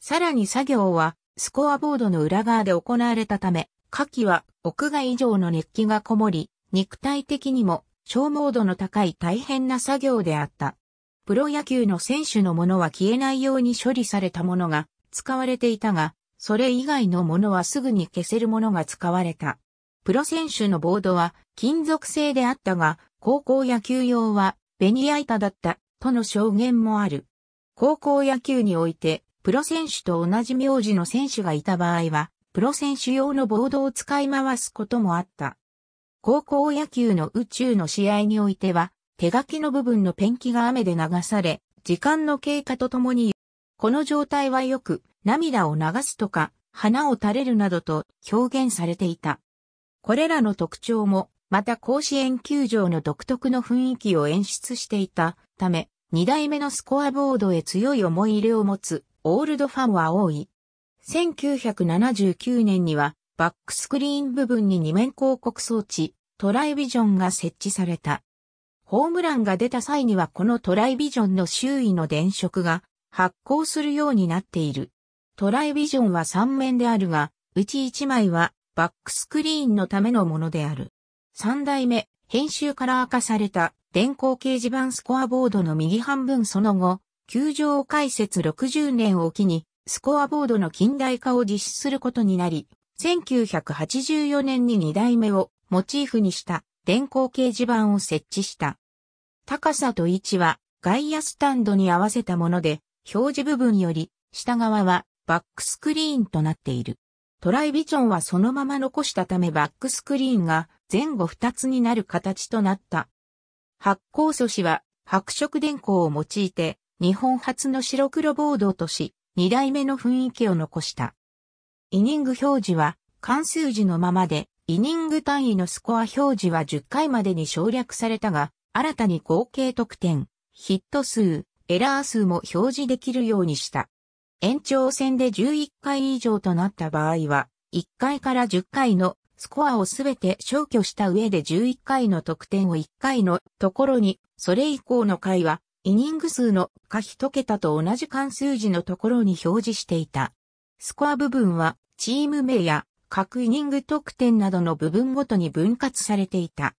さらに作業は、スコアボードの裏側で行われたため、下記は屋外以上の熱気がこもり、肉体的にも消耗度の高い大変な作業であった。プロ野球の選手のものは消えないように処理されたものが使われていたが、それ以外のものはすぐに消せるものが使われた。プロ選手のボードは金属製であったが、高校野球用はベニヤ板だったとの証言もある。高校野球において、プロ選手と同じ名字の選手がいた場合は、プロ選手用のボードを使い回すこともあった。高校野球の宇宙の試合においては、手書きの部分のペンキが雨で流され、時間の経過とともに、この状態はよく涙を流すとか、花を垂れるなどと表現されていた。これらの特徴も、また甲子園球場の独特の雰囲気を演出していたため、二代目のスコアボードへ強い思い入れを持つオールドファンは多い。1979年にはバックスクリーン部分に二面広告装置、トライビジョンが設置された。ホームランが出た際にはこのトライビジョンの周囲の電飾が発光するようになっている。トライビジョンは3面であるが、うち1枚はバックスクリーンのためのものである。3代目、編集から明かされた電光掲示板スコアボードの右半分その後、球場開設60年を機に、スコアボードの近代化を実施することになり、1984年に2代目をモチーフにした電光掲示板を設置した。高さと位置は外野スタンドに合わせたもので、表示部分より下側はバックスクリーンとなっている。トライビジョンはそのまま残したためバックスクリーンが前後2つになる形となった。発光素子は白色電光を用いて日本初の白黒ボードとし、2代目の雰囲気を残した。イニング表示は関数字のままでイニング単位のスコア表示は10回までに省略されたが、新たに合計得点、ヒット数、エラー数も表示できるようにした。延長戦で11回以上となった場合は、1回から10回のスコアをすべて消去した上で11回の得点を1回のところに、それ以降の回は、イニング数の下1桁と同じ関数字のところに表示していた。スコア部分は、チーム名や各イニング得点などの部分ごとに分割されていた。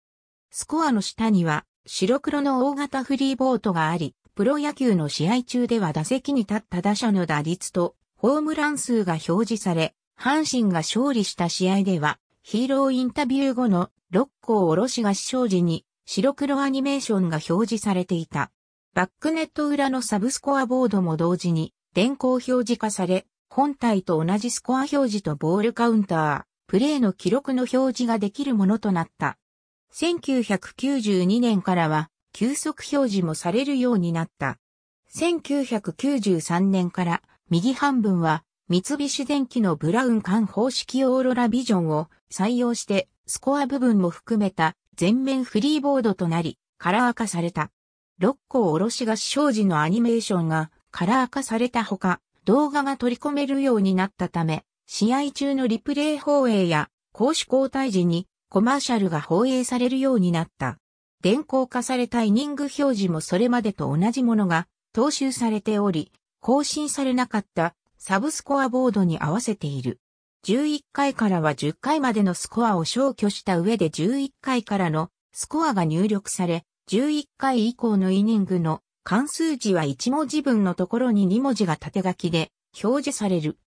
スコアの下には白黒の大型フリーボートがあり、プロ野球の試合中では打席に立った打者の打率とホームラン数が表示され、阪神が勝利した試合では、ヒーローインタビュー後の六甲おろしが視聴時に白黒アニメーションが表示されていた。バックネット裏のサブスコアボードも同時に電光表示化され、本体と同じスコア表示とボールカウンター、プレーの記録の表示ができるものとなった。1992年からは、急速表示もされるようになった。1993年から、右半分は、三菱電機のブラウン管方式オーロラビジョンを採用して、スコア部分も含めた全面フリーボードとなり、カラー化された。六甲おろし菓子商事のアニメーションがカラー化されたほか、動画が取り込めるようになったため、試合中のリプレイ放映や攻守交代時にコマーシャルが放映されるようになった。電光化されたイニング表示もそれまでと同じものが踏襲されており、更新されなかったサブスコアボードに合わせている。11回からは10回までのスコアを消去した上で11回からのスコアが入力され、11回以降のイニングの関数字は1文字分のところに2文字が縦書きで表示される。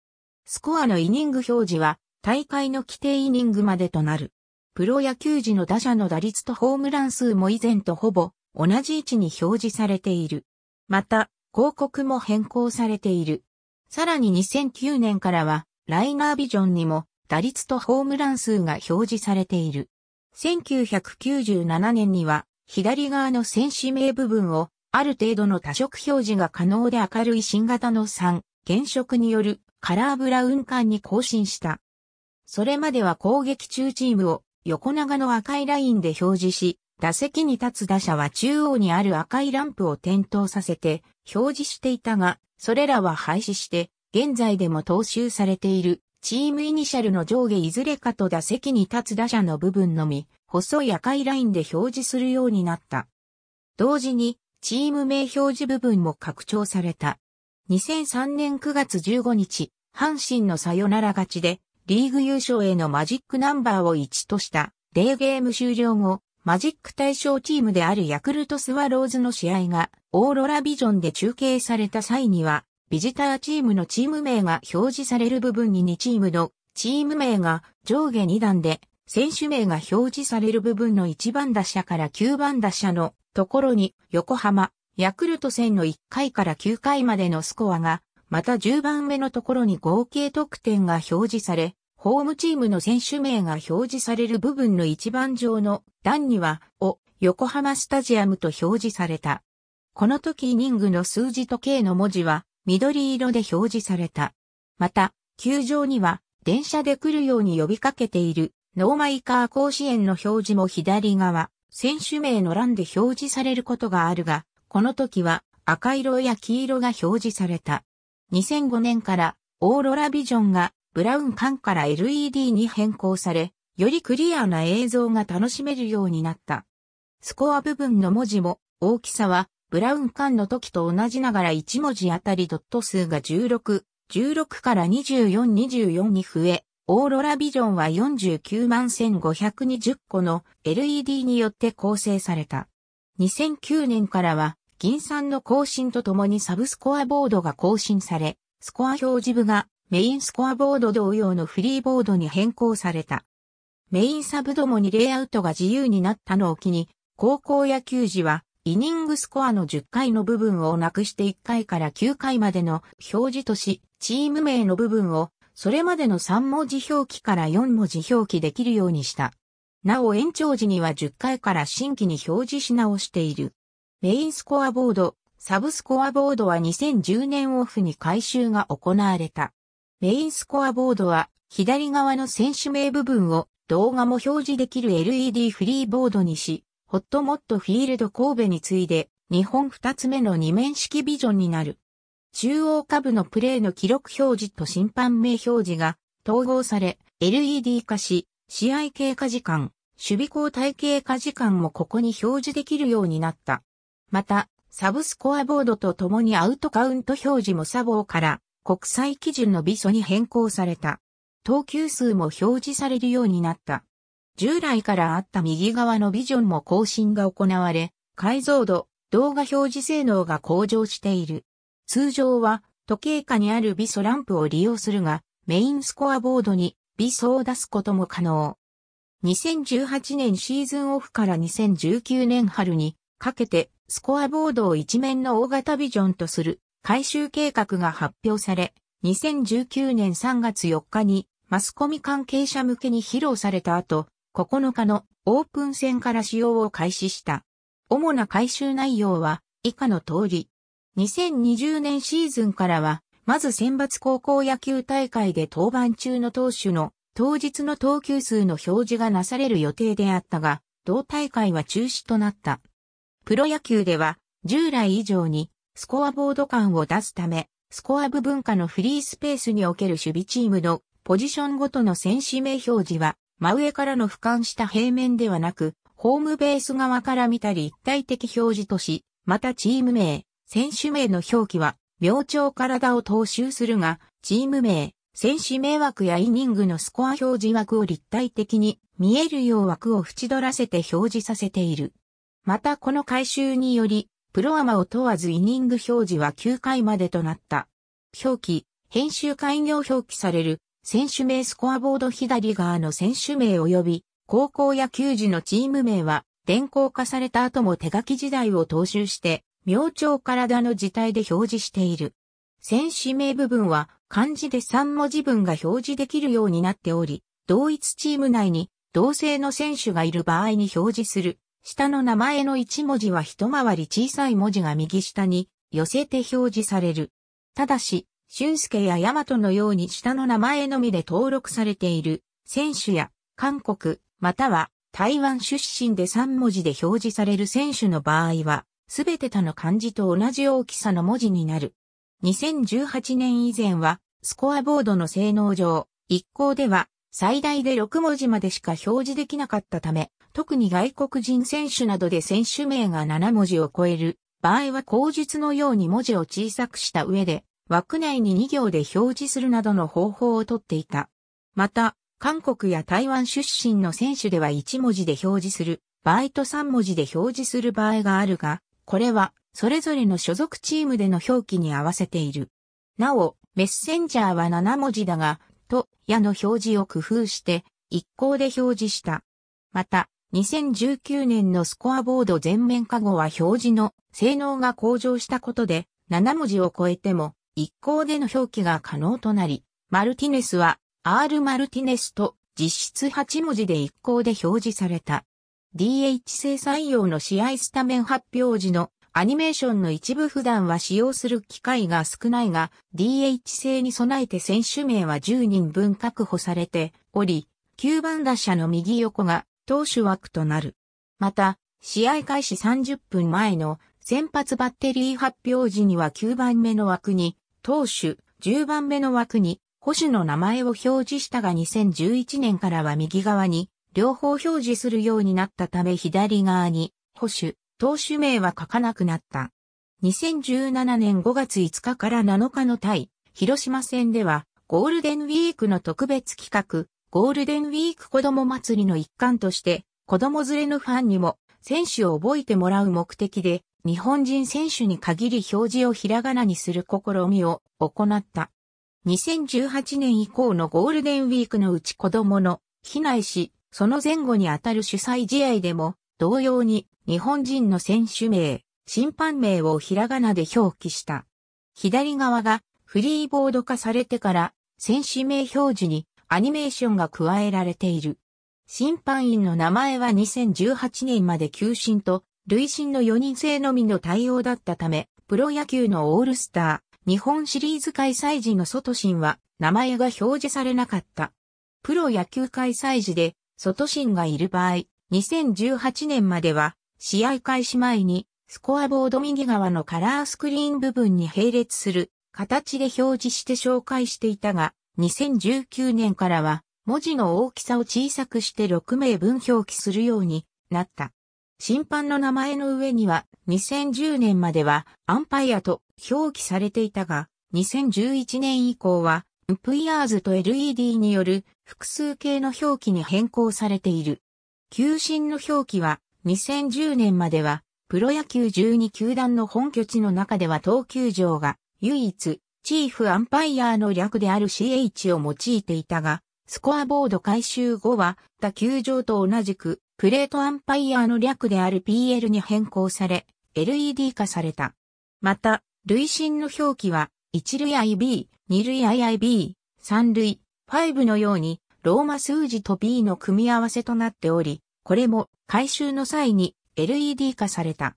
スコアのイニング表示は大会の規定イニングまでとなる。プロ野球時の打者の打率とホームラン数も以前とほぼ同じ位置に表示されている。また、広告も変更されている。さらに2009年からは、ライナービジョンにも打率とホームラン数が表示されている。1997年には、左側の選手名部分をある程度の多色表示が可能で明るい新型の3、原色によるカラーブラウン管に更新した。それまでは攻撃中チームを横長の赤いラインで表示し、打席に立つ打者は中央にある赤いランプを点灯させて表示していたが、それらは廃止して、現在でも踏襲されているチームイニシャルの上下いずれかと打席に立つ打者の部分のみ、細い赤いラインで表示するようになった。同時に、チーム名表示部分も拡張された。2003年9月15日、阪神のサヨナラ勝ちで、リーグ優勝へのマジックナンバーを1とした、0ゲーム終了後、マジック対象チームであるヤクルトスワローズの試合が、オーロラビジョンで中継された際には、ビジターチームのチーム名が表示される部分に2チームのチーム名が上下2段で選手名が表示される部分の1番打者から9番打者のところに横浜、ヤクルト戦の1回から9回までのスコアが、また10番目のところに合計得点が表示され、ホームチームの選手名が表示される部分の一番上の段には、を横浜スタジアムと表示された。この時イニングの数字と K の文字は緑色で表示された。また、球場には電車で来るように呼びかけているノーマイカー甲子園の表示も左側、選手名の欄で表示されることがあるが、この時は赤色や黄色が表示された。2005年からオーロラビジョンがブラウン管から LED に変更され、よりクリアな映像が楽しめるようになった。スコア部分の文字も大きさはブラウン管の時と同じながら1文字あたりドット数が16、16から24、24に増え、オーロラビジョンは49万1520個の LED によって構成された。2009年からは、銀さんの更新とともにサブスコアボードが更新され、スコア表示部がメインスコアボード同様のフリーボードに変更された。メインサブどもにレイアウトが自由になったのを機に、高校野球時は、イニングスコアの10回の部分をなくして1回から9回までの表示とし、チーム名の部分をそれまでの3文字表記から4文字表記できるようにした。なお延長時には10回から新規に表示し直している。メインスコアボード、サブスコアボードは2010年オフに改修が行われた。メインスコアボードは左側の選手名部分を動画も表示できる LED フリーボードにし、ホットモットフィールド神戸に次いで日本2つ目の二面式ビジョンになる。中央下部のプレーの記録表示と審判名表示が統合され、LED 化し、試合経過時間、守備交代経過時間もここに表示できるようになった。また、サブスコアボードとともにアウトカウント表示もサボーから国際基準のビソに変更された。投球数も表示されるようになった。従来からあった右側のビジョンも更新が行われ、解像度、動画表示性能が向上している。通常は時計下にある微素ランプを利用するが、メインスコアボードに微素を出すことも可能。2018年シーズンオフから2019年春にかけてスコアボードを一面の大型ビジョンとする改修計画が発表され、2019年3月4日にマスコミ関係者向けに披露された後、9日のオープン戦から使用を開始した。主な改修内容は以下の通り、2020年シーズンからは、まず選抜高校野球大会で登板中の投手の当日の投球数の表示がなされる予定であったが、同大会は中止となった。プロ野球では、従来以上にスコアボード感を出すため、スコア部分下のフリースペースにおける守備チームのポジションごとの選手名表示は、真上からの俯瞰した平面ではなく、ホームベース側から見たり一体的表示とし、またチーム名、選手名の表記は、明朝体を踏襲するが、チーム名、選手名枠やイニングのスコア表示枠を立体的に見えるよう枠を縁取らせて表示させている。またこの改修により、プロアマを問わずイニング表示は9回までとなった。表記、編集開業表記される、選手名スコアボード左側の選手名及び、高校野球時のチーム名は、電光化された後も手書き時代を踏襲して、明朝体の字体で表示している。選手名部分は漢字で3文字分が表示できるようになっており、同一チーム内に同性の選手がいる場合に表示する。下の名前の1文字は一回り小さい文字が右下に寄せて表示される。ただし、俊介や大和のように下の名前のみで登録されている選手や韓国または台湾出身で3文字で表示される選手の場合はすべて他の漢字と同じ大きさの文字になる。2018年以前は、スコアボードの性能上、一行では最大で6文字までしか表示できなかったため、特に外国人選手などで選手名が7文字を超える場合は口述のように文字を小さくした上で、枠内に2行で表示するなどの方法をとっていた。また、韓国や台湾出身の選手では1文字で表示する場合と3文字で表示する場合があるが、これは、それぞれの所属チームでの表記に合わせている。なお、メッセンジャーは7文字だが、と、やの表示を工夫して、一行で表示した。また、2019年のスコアボード全面加護は表示の性能が向上したことで、7文字を超えても、一行での表記が可能となり、マルティネスは、R マルティネスと実質8文字で一行で表示された。DH 制採用の試合スタメン発表時のアニメーションの一部普段は使用する機会が少ないが、DH 制に備えて選手名は10人分確保されており、9番打者の右横が投手枠となる。また、試合開始30分前の先発バッテリー発表時には9番目の枠に投手、10番目の枠に保守の名前を表示したが2011年からは右側に両方表示するようになったため左側に、保守、投手名は書かなくなった。2017年5月5日から7日の対、広島戦では、ゴールデンウィークの特別企画、ゴールデンウィーク子供祭りの一環として、子供連れのファンにも、選手を覚えてもらう目的で、日本人選手に限り表示をひらがなにする試みを行った。2018年以降のゴールデンウィークのうち子供の、避内し、その前後にあたる主催試合でも、同様に日本人の選手名、審判名をひらがなで表記した。左側がフリーボード化されてから選手名表示にアニメーションが加えられている。審判員の名前は2018年まで休審と累進の4人制のみの対応だったため、プロ野球のオールスター、日本シリーズ開催時の外審は名前が表示されなかった。プロ野球開催時で外心がいる場合、2018年までは、試合開始前に、スコアボード右側のカラースクリーン部分に並列する形で表示して紹介していたが、2019年からは、文字の大きさを小さくして6名分表記するようになった。審判の名前の上には2010年まではアンパイアと表記されていたが、2011年以降は VRs と LED による複数形の表記に変更されている。球審の表記は2010年まではプロ野球12球団の本拠地の中では東球場が唯一チーフアンパイアーの略である CH を用いていたが、スコアボード回収後は他球場と同じくプレートアンパイアーの略である PL に変更され LED 化された。また、累進の表記は一類 IB、二類 IIB、三類、5のように、ローマ数字と B の組み合わせとなっており、これも回収の際に LED 化された。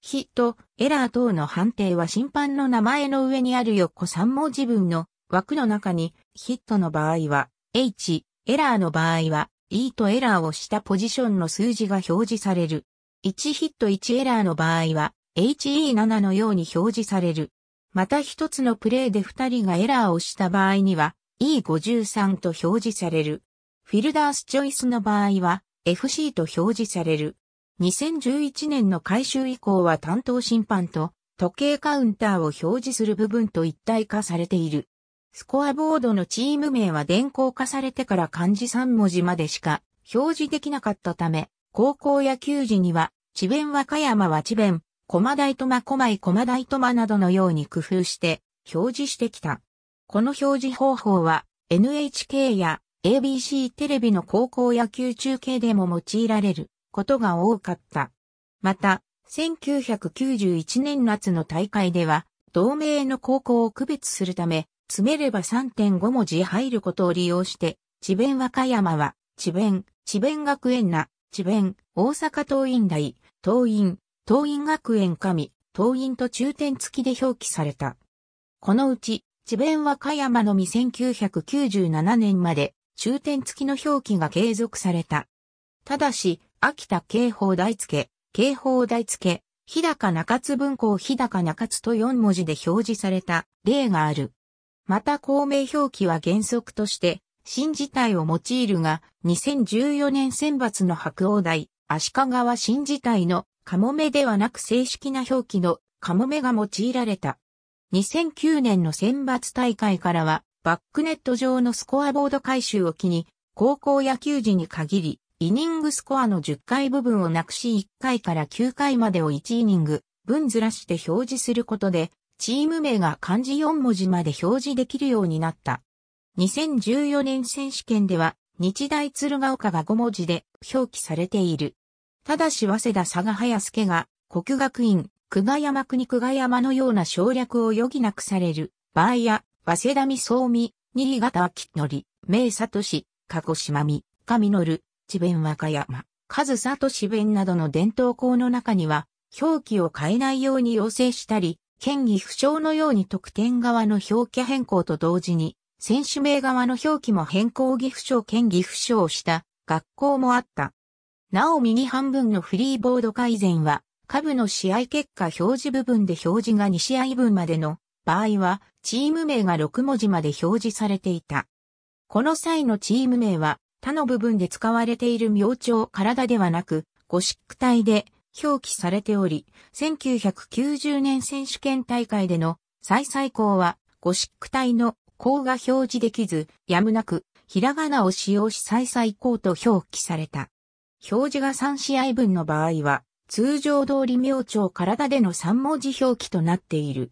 ヒット、エラー等の判定は審判の名前の上にある横3文字分の枠の中に、ヒットの場合は H、エラーの場合は E とエラーをしたポジションの数字が表示される。1ヒット1エラーの場合は HE7 のように表示される。また一つのプレイで二人がエラーをした場合には E53 と表示される。フィルダースチョイスの場合は FC と表示される。2011年の改修以降は担当審判と時計カウンターを表示する部分と一体化されている。スコアボードのチーム名は電光化されてから漢字3文字までしか表示できなかったため、高校野球時には、智弁和歌山は智弁、駒台とま駒井駒台とまなどのように工夫して表示してきた。この表示方法は NHK や ABC テレビの高校野球中継でも用いられることが多かった。また、1991年夏の大会では、同盟の高校を区別するため、詰めれば3.5文字入ることを利用して、智弁和歌山は、智弁、智弁学園な、智弁、大阪桐蔭大、桐蔭、東院学園神、東院と中点付きで表記された。このうち、智弁和歌山のみ1997年まで中点付きの表記が継続された。ただし、秋田警報大付、警報大付、日高中津文庫日高中津と4文字で表示された例がある。また公明表記は原則として、新字体を用いるが、2014年選抜の白鴎大、足利川新字体のカモメではなく正式な表記のカモメが用いられた。2009年の選抜大会からは、バックネット上のスコアボード回収を機に、高校野球時に限り、イニングスコアの10回部分をなくし1回から9回までを1イニング、分ずらして表示することで、チーム名が漢字4文字まで表示できるようになった。2014年選手権では、日大鶴ヶ丘が5文字で表記されている。ただし早稲田佐賀早助が、国学院、久我山国久我山のような省略を余儀なくされる、場合や、早稲田美総美、新潟秋則、名里市、鹿児島美、上乗、智弁和歌山、上里智弁などの伝統校の中には、表記を変えないように要請したり、県議不詳のように特典側の表記変更と同時に、選手名側の表記も変更岐阜省県議不詳した学校もあった。なお右半分のフリーボード改善は、下部の試合結果表示部分で表示が2試合分までの場合は、チーム名が6文字まで表示されていた。この際のチーム名は、他の部分で使われている明朝体ではなく、ゴシック体で表記されており、1990年選手権大会での再最高は、ゴシック体の項が表示できず、やむなく、ひらがなを使用し再々高と表記された。表示が3試合分の場合は、通常通り明朝体での3文字表記となっている。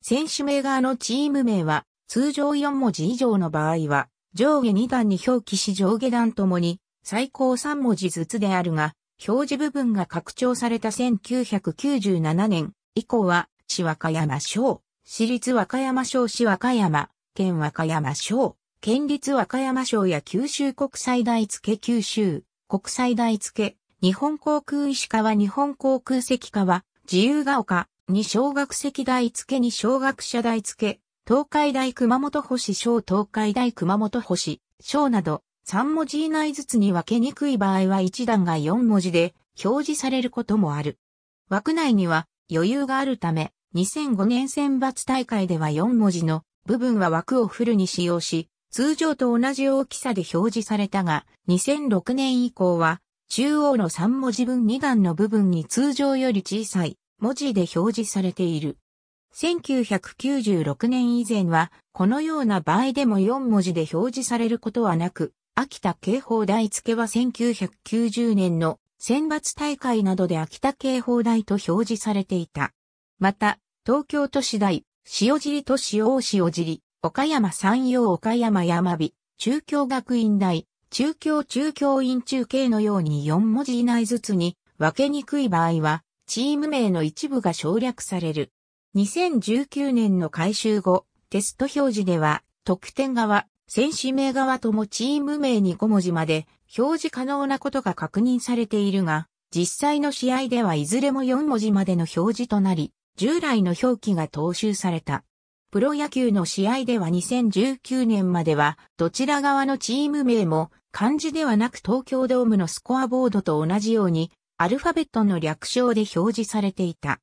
選手名側のチーム名は、通常4文字以上の場合は、上下2段に表記し上下段ともに、最高3文字ずつであるが、表示部分が拡張された1997年以降は、市和歌山省、市立和歌山省市和歌山、県和歌山省、県立和歌山省や九州国際大付九州、国際大付、日本航空石川日本航空石川、自由が丘、に小学石大付に小学社大付、東海大熊本星小東海大熊本星小など3文字以内ずつに分けにくい場合は1段が4文字で表示されることもある。枠内には余裕があるため2005年選抜大会では4文字の部分は枠をフルに使用し通常と同じ大きさで表示されたが、2006年以降は、中央の3文字分2段の部分に通常より小さい文字で表示されている。1996年以前は、このような場合でも4文字で表示されることはなく、秋田警報台付は1990年の選抜大会などで秋田警報台と表示されていた。また、東京都市大、塩尻都市大塩尻、岡山山陽岡山山火、中京学院大、中京中京院中京のように4文字以内ずつに分けにくい場合は、チーム名の一部が省略される。2019年の改修後、テスト表示では、得点側、選手名側ともチーム名に5文字まで表示可能なことが確認されているが、実際の試合ではいずれも4文字までの表示となり、従来の表記が踏襲された。プロ野球の試合では2019年までは、どちら側のチーム名も、漢字ではなく東京ドームのスコアボードと同じように、アルファベットの略称で表示されていた。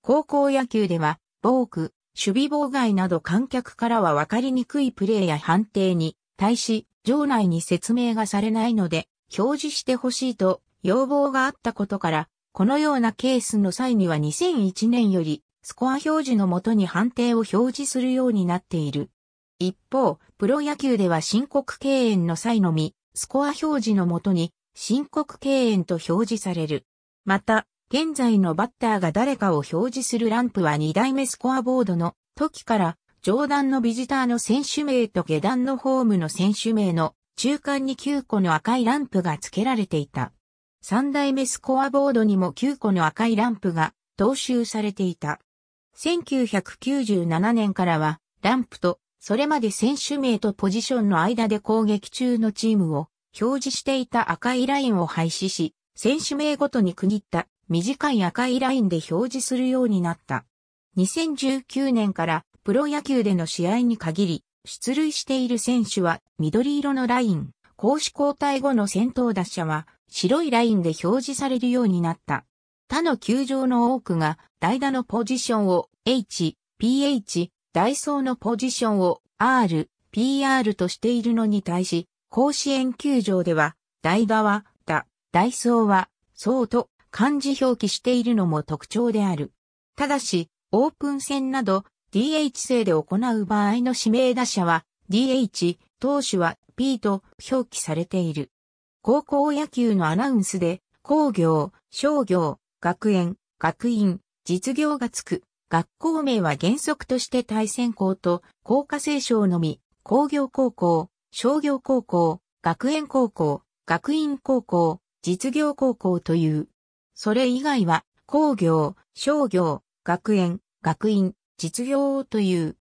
高校野球では、ボーク、守備妨害など観客からは分かりにくいプレーや判定に、対し、場内に説明がされないので、表示してほしいと要望があったことから、このようなケースの際には2001年より、スコア表示のもとに判定を表示するようになっている。一方、プロ野球では申告敬遠の際のみ、スコア表示のもとに申告敬遠と表示される。また、現在のバッターが誰かを表示するランプは2代目スコアボードの時から上段のビジターの選手名と下段のホームの選手名の中間に9個の赤いランプが付けられていた。3代目スコアボードにも9個の赤いランプが踏襲されていた。1997年からは、ランプと、それまで選手名とポジションの間で攻撃中のチームを表示していた赤いラインを廃止し、選手名ごとに区切った短い赤いラインで表示するようになった。2019年からプロ野球での試合に限り、出塁している選手は緑色のライン、攻守交代後の先頭打者は白いラインで表示されるようになった。他の球場の多くが代打のポジションを H、PH、ダイソーのポジションを R、PR としているのに対し、甲子園球場では、代打は、だ、ダイソーは、そうと漢字表記しているのも特徴である。ただし、オープン戦など DH 制で行う場合の指名打者は DH、投手は P と表記されている。高校野球のアナウンスで、工業、商業、学園、学院、実業がつく。学校名は原則として対戦校と高架生省のみ、工業高校、商業高校、学園高校、学院高校、実業高校という。それ以外は工業、商業、学園、学院、実業という。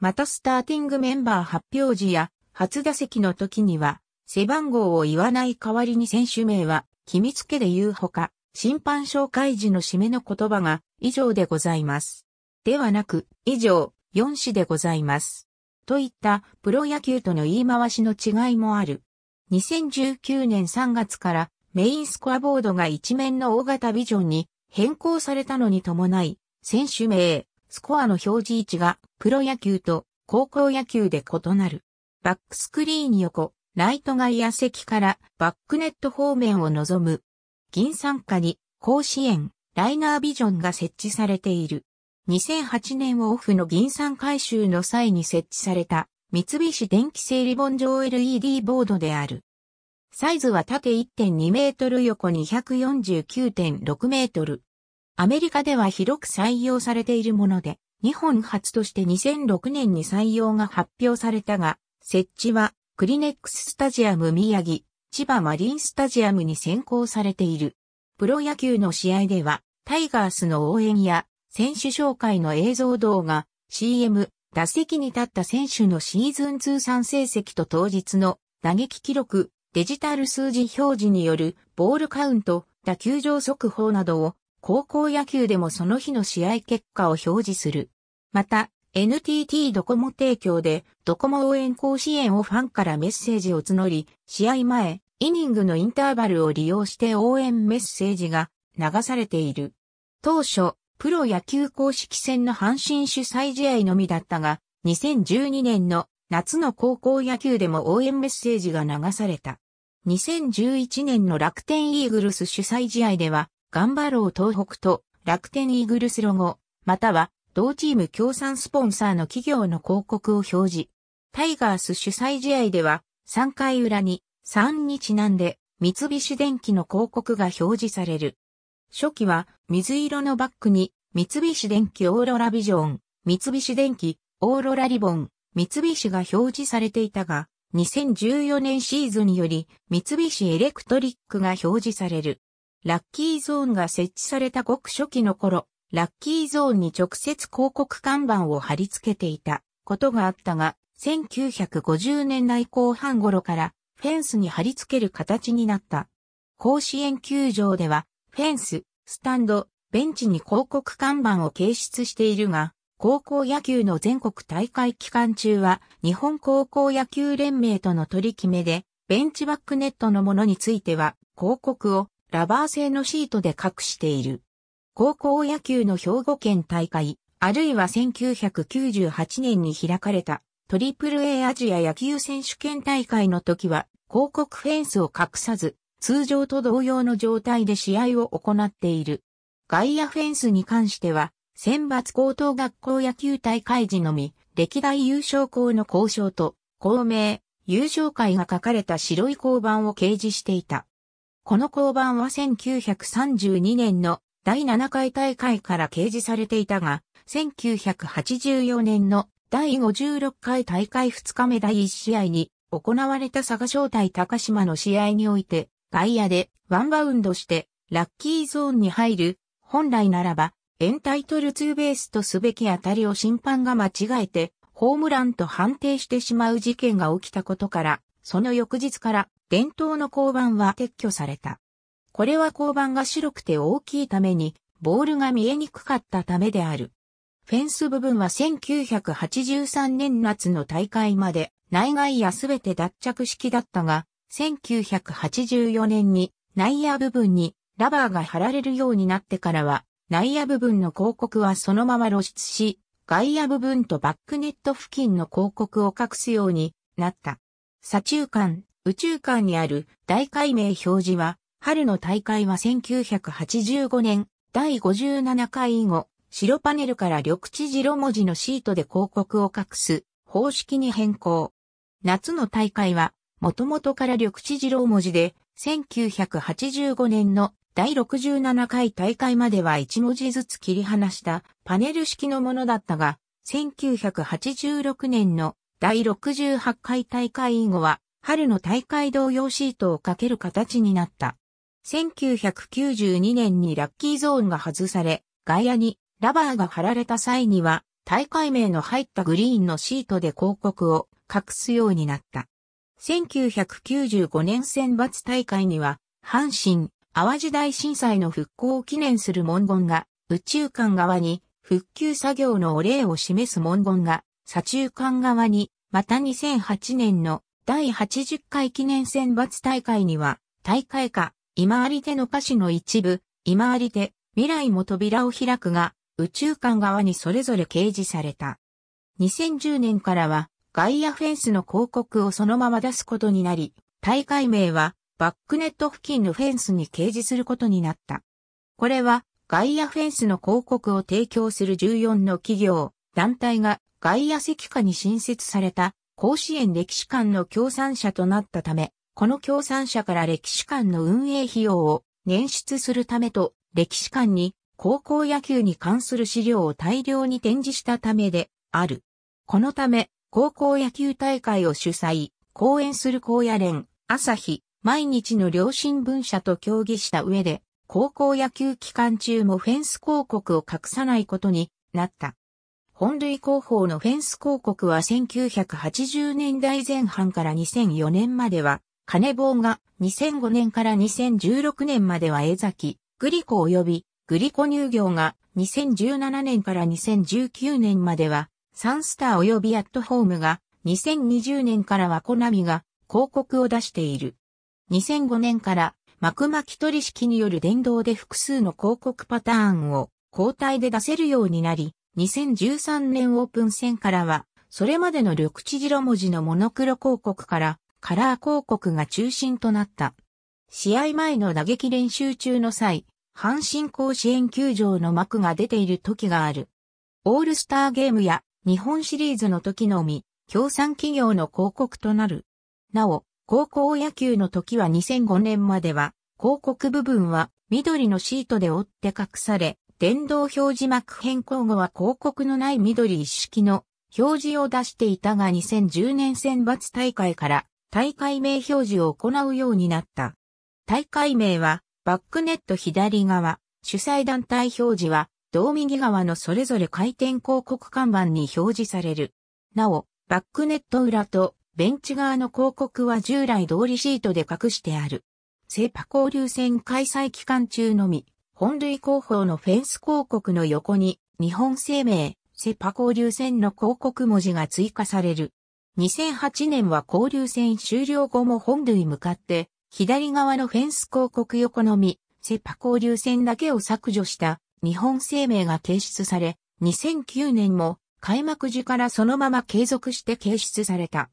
またスターティングメンバー発表時や初打席の時には背番号を言わない代わりに選手名は君付けで言うほか、審判紹介時の締めの言葉が以上でございます。ではなく、以上、4詞でございます。といったプロ野球との言い回しの違いもある。2019年3月からメインスコアボードが一面の大型ビジョンに変更されたのに伴い、選手名、スコアの表示位置がプロ野球と高校野球で異なる。バックスクリーン横、ライト外野席からバックネット方面を望む銀山下に甲子園ライナービジョンが設置されている。2008年オフの銀山回収の際に設置された三菱電気製リボン状 LED ボードである。サイズは縦1.2メートル横249.6メートル。アメリカでは広く採用されているもので、日本初として2006年に採用が発表されたが、設置はクリネックススタジアム宮城、千葉マリンスタジアムに先行されている。プロ野球の試合では、タイガースの応援や選手紹介の映像動画、CM、打席に立った選手のシーズン通算成績と当日の打撃記録、デジタル数字表示によるボールカウント、打球場速報などを高校野球でもその日の試合結果を表示する。また、NTT ドコモ提供でドコモ応援甲子園をファンからメッセージを募り、試合前、イニングのインターバルを利用して応援メッセージが流されている。当初、プロ野球公式戦の阪神主催試合のみだったが、2012年の夏の高校野球でも応援メッセージが流された。2011年の楽天イーグルス主催試合では、頑張ろう東北と楽天イーグルスロゴ、または同チーム協賛スポンサーの企業の広告を表示。タイガース主催試合では、3回裏に3にちなんで三菱電機の広告が表示される。初期は水色のバッグに三菱電機オーロラビジョン、三菱電機オーロラリボン、三菱が表示されていたが、2014年シーズンより三菱エレクトリックが表示される。ラッキーゾーンが設置されたごく初期の頃、ラッキーゾーンに直接広告看板を貼り付けていたことがあったが、1950年代後半頃からフェンスに貼り付ける形になった。甲子園球場では、フェンス、スタンド、ベンチに広告看板を掲出しているが、高校野球の全国大会期間中は、日本高校野球連盟との取り決めで、ベンチバックネットのものについては、広告をラバー製のシートで隠している。高校野球の兵庫県大会、あるいは1998年に開かれたトリプル a アジア野球選手権大会の時は広告フェンスを隠さず、通常と同様の状態で試合を行っている。外野フェンスに関しては、選抜高等学校野球大会時のみ、歴代優勝校の交渉と、校名、優勝会が書かれた白い交番を掲示していた。この交番は1932年の第7回大会から掲示されていたが、1984年の第56回大会2日目第1試合に行われた佐賀招待高島の試合において外野でワンバウンドしてラッキーゾーンに入る本来ならばエンタイトルツーベースとすべき当たりを審判が間違えてホームランと判定してしまう事件が起きたことからその翌日から伝統の交番は撤去された。これは交番が白くて大きいために、ボールが見えにくかったためである。フェンス部分は1983年夏の大会まで内外野すべて脱着式だったが、1984年に内野部分にラバーが貼られるようになってからは、内野部分の広告はそのまま露出し、外野部分とバックネット付近の広告を隠すようになった。左中間、宇宙間にある大解明表示は、春の大会は1985年第57回以後、白パネルから緑地白文字のシートで広告を隠す方式に変更。夏の大会は、もともとから緑地白文字で、1985年の第67回大会までは1文字ずつ切り離したパネル式のものだったが、1986年の第68回大会以後は、春の大会同様シートをかける形になった。1992年にラッキーゾーンが外され、外野にラバーが貼られた際には、大会名の入ったグリーンのシートで広告を隠すようになった。1995年選抜大会には、阪神、淡路大震災の復興を記念する文言が、宇宙館側に、復旧作業のお礼を示す文言が、左中間側に、また2008年の第80回記念選抜大会には、大会歌、今ありての歌詞の一部、今ありで、未来も扉を開くが、宇宙間側にそれぞれ掲示された。2010年からは外野フェンスの広告をそのまま出すことになり、大会名はバックネット付近のフェンスに掲示することになった。これは外野フェンスの広告を提供する14の企業、団体が外野石化に新設された甲子園歴史館の協賛者となったため、この協賛者から歴史館の運営費用を捻出するためと歴史館に高校野球に関する資料を大量に展示したためである。このため、高校野球大会を主催、講演する高野連、朝日、毎日の両親分社と協議した上で、高校野球期間中もフェンス広告を隠さないことになった。本類広報のフェンス広告は1980年代前半から2004年までは、金棒が2005年から2016年までは江崎、グリコ及びグリコ乳業が2017年から2019年までは、サンスター及びアットホームが、2020年からはコナミが広告を出している。2005年から幕巻取式による電動で複数の広告パターンを交代で出せるようになり、2013年オープン戦からは、それまでの緑地白文字のモノクロ広告からカラー広告が中心となった。試合前の打撃練習中の際、阪神甲子園球場の幕が出ている時がある。オールスターゲームや日本シリーズの時のみ、協賛企業の広告となる。なお、高校野球の時は2005年までは、広告部分は緑のシートで折って隠され、電動表示幕変更後は広告のない緑一式の表示を出していたが2010年選抜大会から大会名表示を行うようになった。大会名はバックネット左側、主催団体表示は、同右側のそれぞれ回転広告看板に表示される。なお、バックネット裏とベンチ側の広告は従来通りシートで隠してある。セーパ交流戦開催期間中のみ、本類広報のフェンス広告の横に、日本生命、セパ交流戦の広告文字が追加される。2008年は交流戦終了後も本類向かって、左側のフェンス広告横のみ、セパ交流戦だけを削除した日本生命が提出され、2009年も開幕時からそのまま継続して掲出された。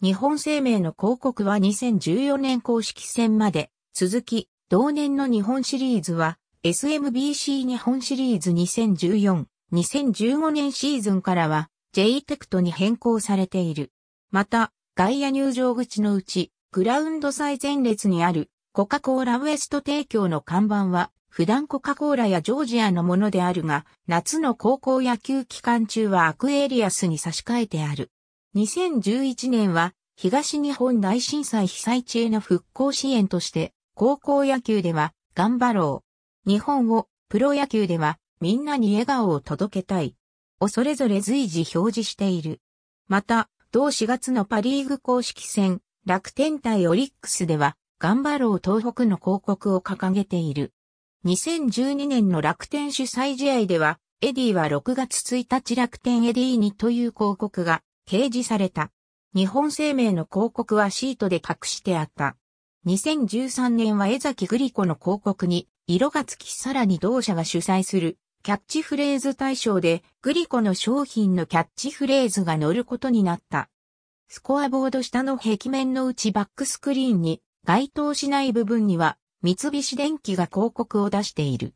日本生命の広告は2014年公式戦まで続き、同年の日本シリーズは SMBC 日本シリーズ2014、2015年シーズンからは JTECT に変更されている。また、外野入場口のうち、グラウンド最前列にあるコカ・コーラウエスト提供の看板は、普段コカ・コーラやジョージアのものであるが、夏の高校野球期間中はアクエリアスに差し替えてある。2011年は、東日本大震災被災地への復興支援として、高校野球では、頑張ろう。日本を、プロ野球では、みんなに笑顔を届けたい。をそれぞれ随時表示している。また、同4月のパリーグ公式戦、楽天対オリックスでは、頑張ろう東北の広告を掲げている。2012年の楽天主催試合では、エディは6月1日楽天エディにという広告が掲示された。日本生命の広告はシートで隠してあった。2013年は江崎グリコの広告に、色がつきさらに同社が主催するキャッチフレーズ大賞でグリコの商品のキャッチフレーズが載ることになった。スコアボード下の壁面のうちバックスクリーンに該当しない部分には三菱電機が広告を出している。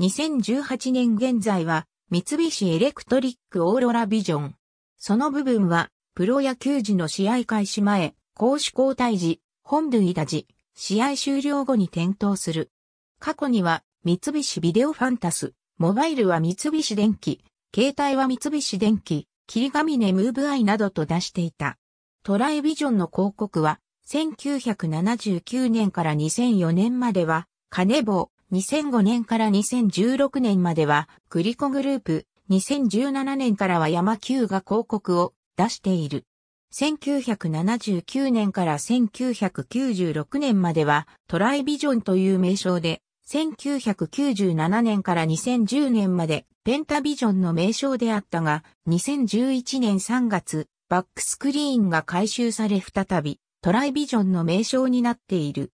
2018年現在は三菱エレクトリックオーロラビジョン。その部分はプロ野球時の試合開始前、公主交代時、本塁打時、試合終了後に点灯する。過去には三菱ビデオファンタス、モバイルは三菱電機、携帯は三菱電機、霧ヶ峰ムーブアイなどと出していた。トライビジョンの広告は、1979年から2004年までは、カネボー、2005年から2016年までは、クリコグループ、2017年からは山ーが広告を出している。1979年から1996年まではトライビジョンという名称で、1997年から2010年までペンタビジョンの名称であったが、2011年3月、バックスクリーンが回収され再び、トライビジョンの名称になっている。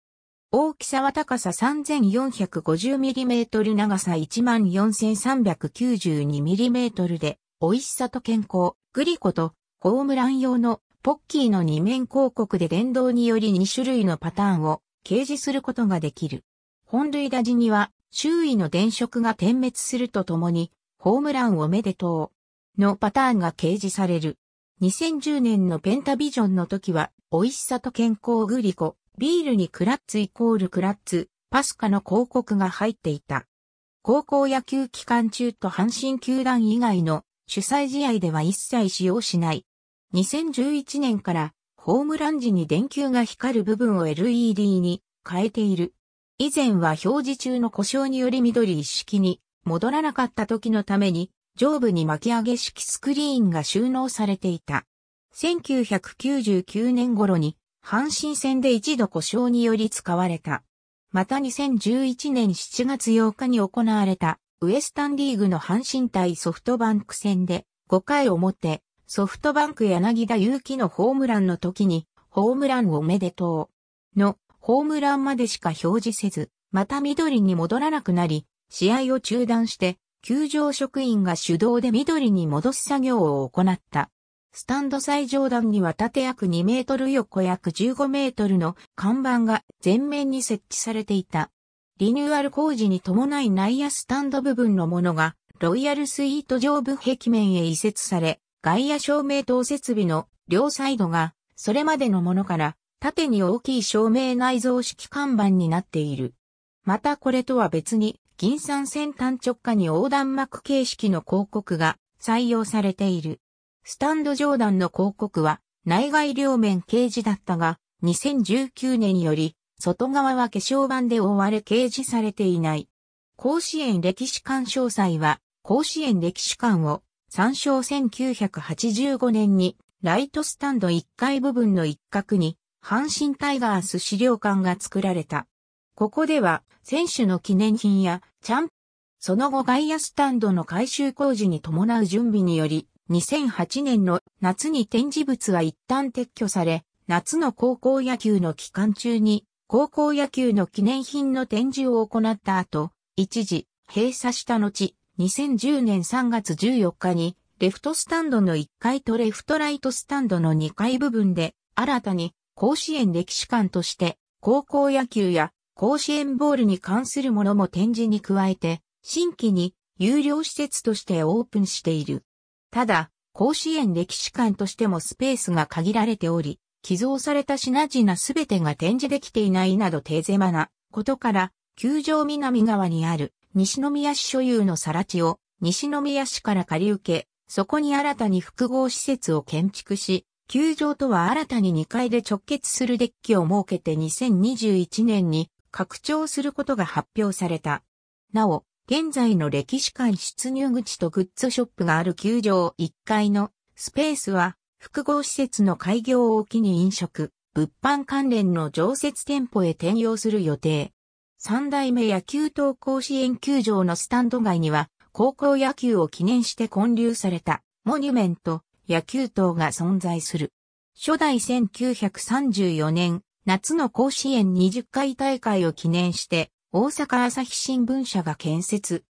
大きさは高さ 3450mm 長さ 14392mm で、美味しさと健康、グリコとホームラン用のポッキーの2面広告で電動により2種類のパターンを掲示することができる。本塁打時には周囲の電飾が点滅するとともに、ホームランおめでとうのパターンが掲示される。2010年のペンタビジョンの時は、美味しさと健康グリコ、ビールにクラッツイコールクラッツ、パスカの広告が入っていた。高校野球期間中と阪神球団以外の主催試合では一切使用しない。2011年からホームラン時に電球が光る部分を LED に変えている。以前は表示中の故障により緑一式に戻らなかった時のために上部に巻き上げ式スクリーンが収納されていた。1999年頃に阪神戦で一度故障により使われた。また2011年7月8日に行われたウエスタンリーグの阪神対ソフトバンク戦で5回表ソフトバンク柳田祐希のホームランの時にホームランおめでとうのホームランまでしか表示せずまた緑に戻らなくなり試合を中断して球場職員が手動で緑に戻す作業を行った。スタンド最上段には縦約2メートル横約15メートルの看板が全面に設置されていた。リニューアル工事に伴い内野スタンド部分のものがロイヤルスイート上部壁面へ移設され、外野照明等設備の両サイドがそれまでのものから縦に大きい照明内蔵式看板になっている。またこれとは別に銀山線単直下に横断幕形式の広告が採用されている。スタンド上段の広告は内外両面掲示だったが、2019年より外側は化粧板で覆われ掲示されていない。甲子園歴史館詳細は、甲子園歴史館を参照1985年にライトスタンド1階部分の一角に阪神タイガース資料館が作られた。ここでは選手の記念品やチャンその後外野スタンドの改修工事に伴う準備により、2008年の夏に展示物は一旦撤去され、夏の高校野球の期間中に高校野球の記念品の展示を行った後、一時閉鎖した後、2010年3月14日にレフトスタンドの1階とレフトライトスタンドの2階部分で新たに甲子園歴史館として高校野球や甲子園ボールに関するものも展示に加えて、新規に有料施設としてオープンしている。ただ、甲子園歴史館としてもスペースが限られており、寄贈された品々すべてが展示できていないなど手狭なことから、球場南側にある西宮市所有の更地を西宮市から借り受け、そこに新たに複合施設を建築し、球場とは新たに2階で直結するデッキを設けて2021年に拡張することが発表された。なお、現在の歴史館出入口とグッズショップがある球場1階のスペースは複合施設の開業を機に飲食、物販関連の常設店舗へ転用する予定。三代目野球等甲子園球場のスタンド外には高校野球を記念して建立されたモニュメント、野球等が存在する。初代1934年、夏の甲子園20回大会を記念して、大阪朝日新聞社が建設。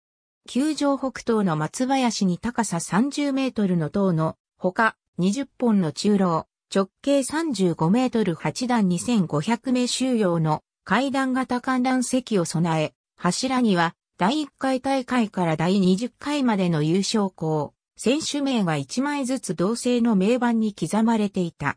球場北東の松林に高さ30メートルの塔の、ほか20本の中楼、直径35メートル8段2500名収容の階段型観覧席を備え、柱には第1回大会から第20回までの優勝校、選手名が1枚ずつ同性の名板に刻まれていた。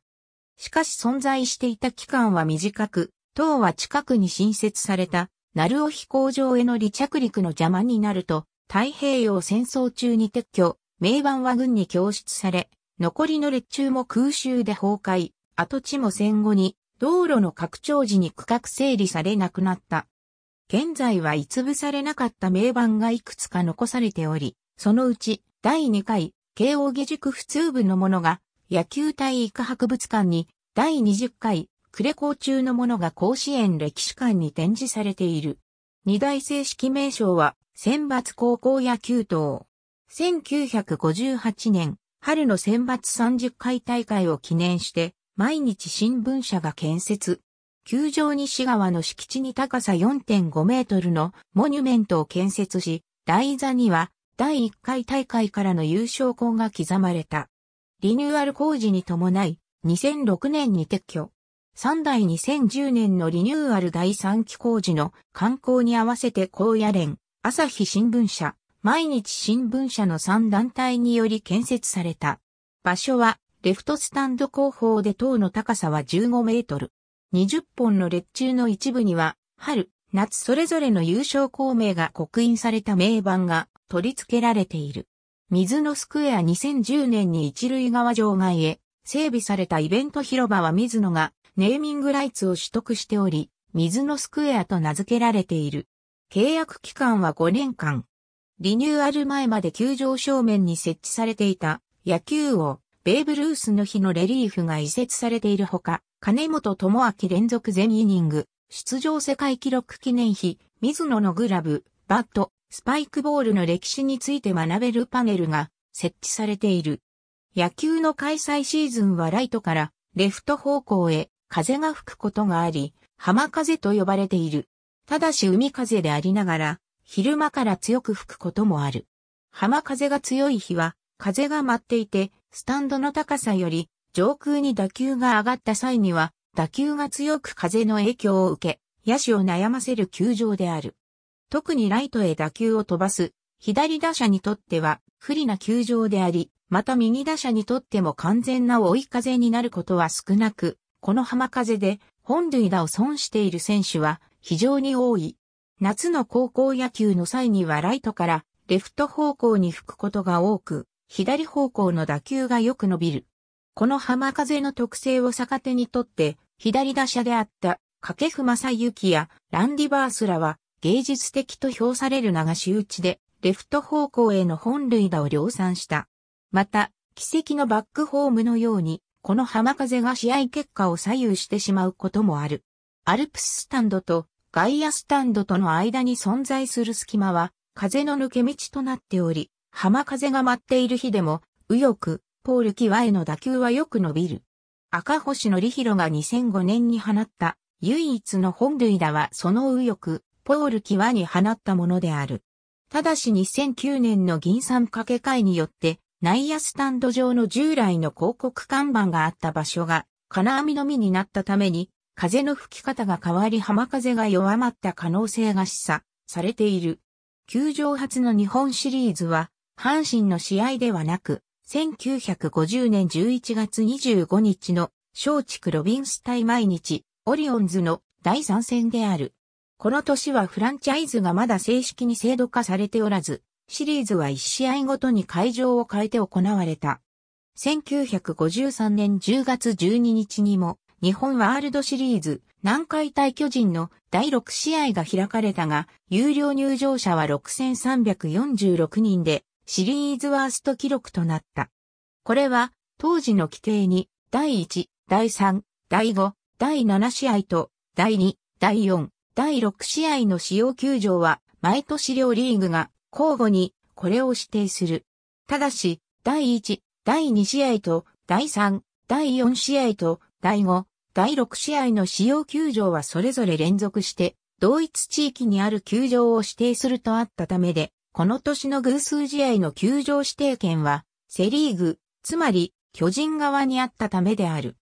しかし存在していた期間は短く、塔は近くに新設された、鳴尾飛行場への離着陸の邪魔になると、太平洋戦争中に撤去、名盤は軍に供出され、残りの列柱も空襲で崩壊、跡地も戦後に、道路の拡張時に区画整理されなくなった。現在は逸部されなかった名盤がいくつか残されており、そのうち第2回、慶応義塾普通部のものが野球体育博物館に第20回コー中のものが甲子園歴史館に展示されている。二大正式名称は選抜高校野球等。1958年春の選抜30回大会を記念して毎日新聞社が建設。球場西側の敷地に高さ4.5メートルのモニュメントを建設し、台座には第1回大会からの優勝校が刻まれた。リニューアル工事に伴い、2006年に撤去。3代2010年のリニューアル第3期工事の観光に合わせて高野連、朝日新聞社、毎日新聞社の3団体により建設された。場所は、レフトスタンド後方で塔の高さは15メートル。20本の列柱の一部には、春、夏それぞれの優勝校名が刻印された名板が取り付けられている。水野スクエア2010年に一塁側場外へ整備されたイベント広場は水野がネーミングライツを取得しており、水野スクエアと名付けられている。契約期間は5年間。リニューアル前まで球場正面に設置されていた野球王、ベーブ・ルースの日のレリーフが移設されているほか、金本智明連続全イニング、出場世界記録記念碑、水野のグラブ、バット、スパイクボールの歴史について学べるパネルが設置されている。野球の開催シーズンはライトからレフト方向へ風が吹くことがあり、浜風と呼ばれている。ただし海風でありながら、昼間から強く吹くこともある。浜風が強い日は、風が舞っていて、スタンドの高さより上空に打球が上がった際には、打球が強く風の影響を受け、野手を悩ませる球場である。特にライトへ打球を飛ばす、左打者にとっては不利な球場であり、また右打者にとっても完全な追い風になることは少なく、この浜風で本塁打を損している選手は非常に多い。夏の高校野球の際にはライトからレフト方向に吹くことが多く、左方向の打球がよく伸びる。この浜風の特性を逆手にとって、左打者であった掛布正幸やランディバースらは芸術的と評される流し打ちで、レフト方向への本塁打を量産した。また、奇跡のバックホームのように、この浜風が試合結果を左右してしまうこともある。アルプススタンドと外野スタンドとの間に存在する隙間は、風の抜け道となっており、浜風が舞っている日でも、右翼、ポール際への打球はよく伸びる。赤星のりひろが2005年に放った、唯一の本塁打はその右翼、ポール・際に放ったものである。ただし2009年の銀山掛け替えによって、内野スタンド上の従来の広告看板があった場所が、金網のみになったために、風の吹き方が変わり浜風が弱まった可能性が示唆されている。球場初の日本シリーズは、阪神の試合ではなく、1950年11月25日の、松竹ロビンス対毎日、オリオンズの第3戦である。この年はフランチャイズがまだ正式に制度化されておらず、シリーズは1試合ごとに会場を変えて行われた。1953年10月12日にも、日本ワールドシリーズ、南海対巨人の第6試合が開かれたが、有料入場者は6346人で、シリーズワースト記録となった。これは、当時の規定に、第1、第3、第5、第7試合と、第2、第4、第6試合の使用球場は、毎年両リーグが交互にこれを指定する。ただし、第1、第2試合と、第3、第4試合と、第5、第6試合の使用球場はそれぞれ連続して、同一地域にある球場を指定するとあったためで、この年の偶数試合の球場指定権は、セリーグ、つまり、巨人側にあったためである。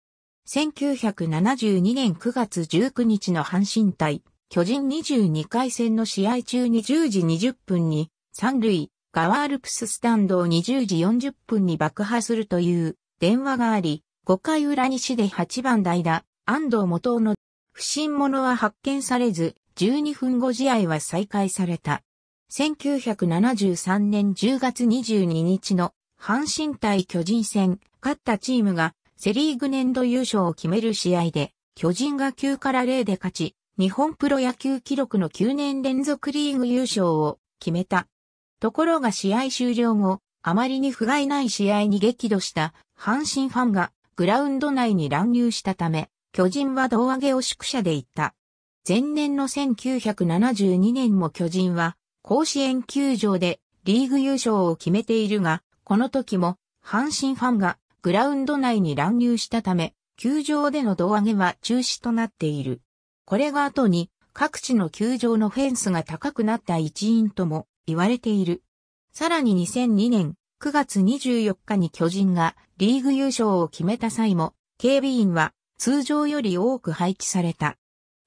1972年9月19日の阪神対巨人22回戦の試合中に10時20分に、三塁、ガワアルプススタンドを20時40分に爆破するという電話があり、5回裏西で8番代打、安藤元の不審者は発見されず、12分後試合は再開された。1973年10月22日の阪神対巨人戦、勝ったチームがセリーグ年度優勝を決める試合で、巨人が9から0で勝ち、日本プロ野球記録の9年連続リーグ優勝を決めた。ところが試合終了後、あまりに不甲斐ない試合に激怒した阪神ファンがグラウンド内に乱入したため、巨人は胴上げを宿舎で行った。前年の1972年も巨人は甲子園球場でリーグ優勝を決めているが、この時も阪神ファンがグラウンド内に乱入したため、球場での胴上げは中止となっている。これが後に各地の球場のフェンスが高くなった一因とも言われている。さらに2002年9月24日に巨人がリーグ優勝を決めた際も、警備員は通常より多く配置された。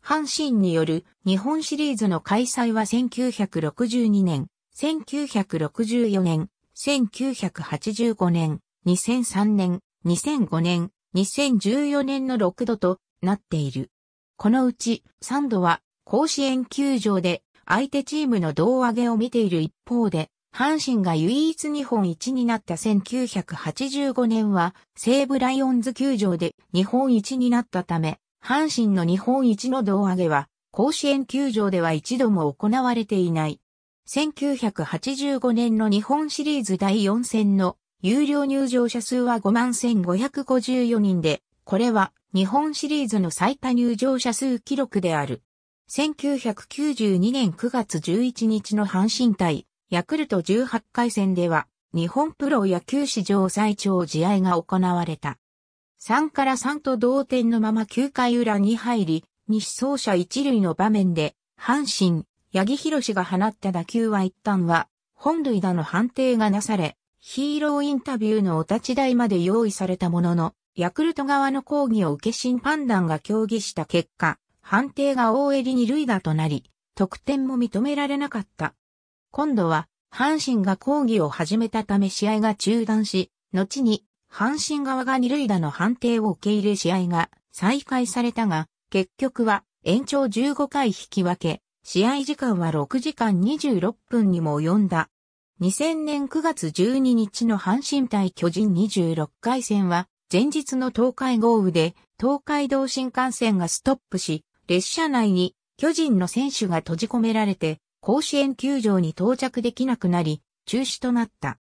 阪神による日本シリーズの開催は1962年、1964年、1985年、2003年、2005年、2014年の6度となっている。このうち3度は甲子園球場で相手チームの胴上げを見ている一方で、阪神が唯一日本一になった1985年は西武ライオンズ球場で日本一になったため、阪神の日本一の胴上げは甲子園球場では一度も行われていない。1985年の日本シリーズ第4戦の有料入場者数は51,554人で、これは日本シリーズの最多入場者数記録である。1992年9月11日の阪神対ヤクルト18回戦では、日本プロ野球史上最長試合が行われた。3から3と同点のまま9回裏に入り、西走者一塁の場面で、阪神、八木博が放った打球は一旦は、本塁打の判定がなされ、ヒーローインタビューのお立ち台まで用意されたものの、ヤクルト側の抗議を受け審判団が協議した結果、判定が大襟二塁打となり、得点も認められなかった。今度は、阪神が抗議を始めたため試合が中断し、後に、阪神側が二塁打の判定を受け入れ試合が再開されたが、結局は延長15回引き分け、試合時間は6時間26分にも及んだ。2000年9月12日の阪神対巨人26回戦は、前日の東海豪雨で東海道新幹線がストップし、列車内に巨人の選手が閉じ込められて、甲子園球場に到着できなくなり、中止となった。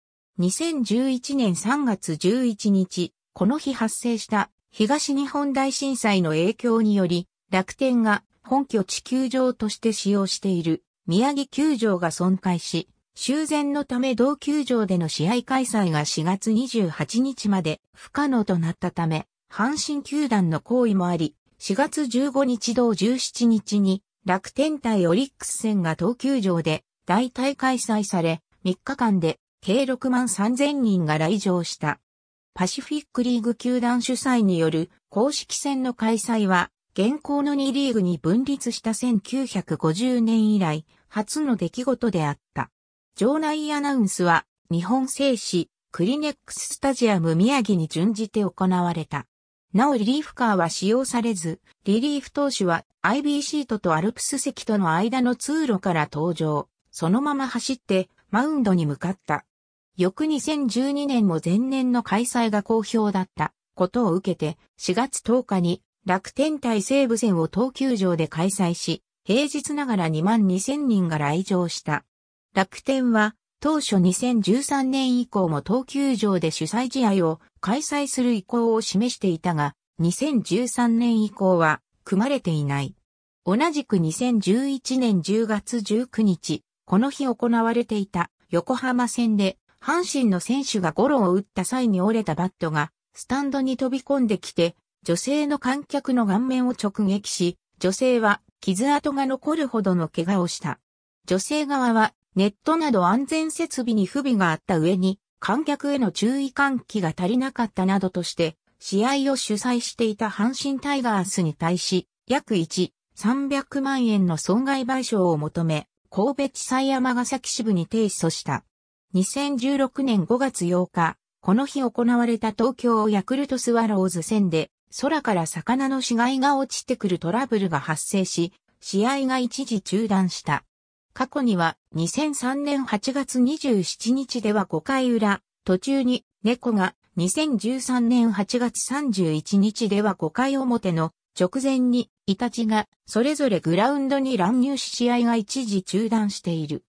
2011年3月11日、この日発生した東日本大震災の影響により、楽天が本拠地球場として使用している宮城球場が損壊し、修繕のため同球場での試合開催が4月28日まで不可能となったため、阪神球団の行為もあり、4月15日同17日に楽天対オリックス戦が同球場で大体開催され、3日間で計6万3000人が来場した。パシフィックリーグ球団主催による公式戦の開催は、現行の2リーグに分立した1950年以来、初の出来事であった。場内アナウンスは、日本製紙、クリネックススタジアム宮城に準じて行われた。なおリリーフカーは使用されず、リリーフ投手は IB シートとアルプス席との間の通路から登場、そのまま走ってマウンドに向かった。翌2012年も前年の開催が好評だったことを受けて4月10日に楽天対西武戦を東球場で開催し、平日ながら2万2000人が来場した。楽天は当初2013年以降も東球場で主催試合を開催する意向を示していたが、2013年以降は組まれていない。同じく2011年10月19日、この日行われていた横浜戦で阪神の選手がゴロを打った際に折れたバットがスタンドに飛び込んできて女性の観客の顔面を直撃し、女性は傷跡が残るほどの怪我をした。女性側はネットなど安全設備に不備があった上に、観客への注意喚起が足りなかったなどとして、試合を主催していた阪神タイガースに対し、約1、300万円の損害賠償を求め、神戸地裁山崎支部に提訴した。2016年5月8日、この日行われた東京ヤクルトスワローズ戦で、空から魚の死骸が落ちてくるトラブルが発生し、試合が一時中断した。過去には2003年8月27日では5回裏、途中に猫が2013年8月31日では5回表の直前にイタチがそれぞれグラウンドに乱入し試合が一時中断している。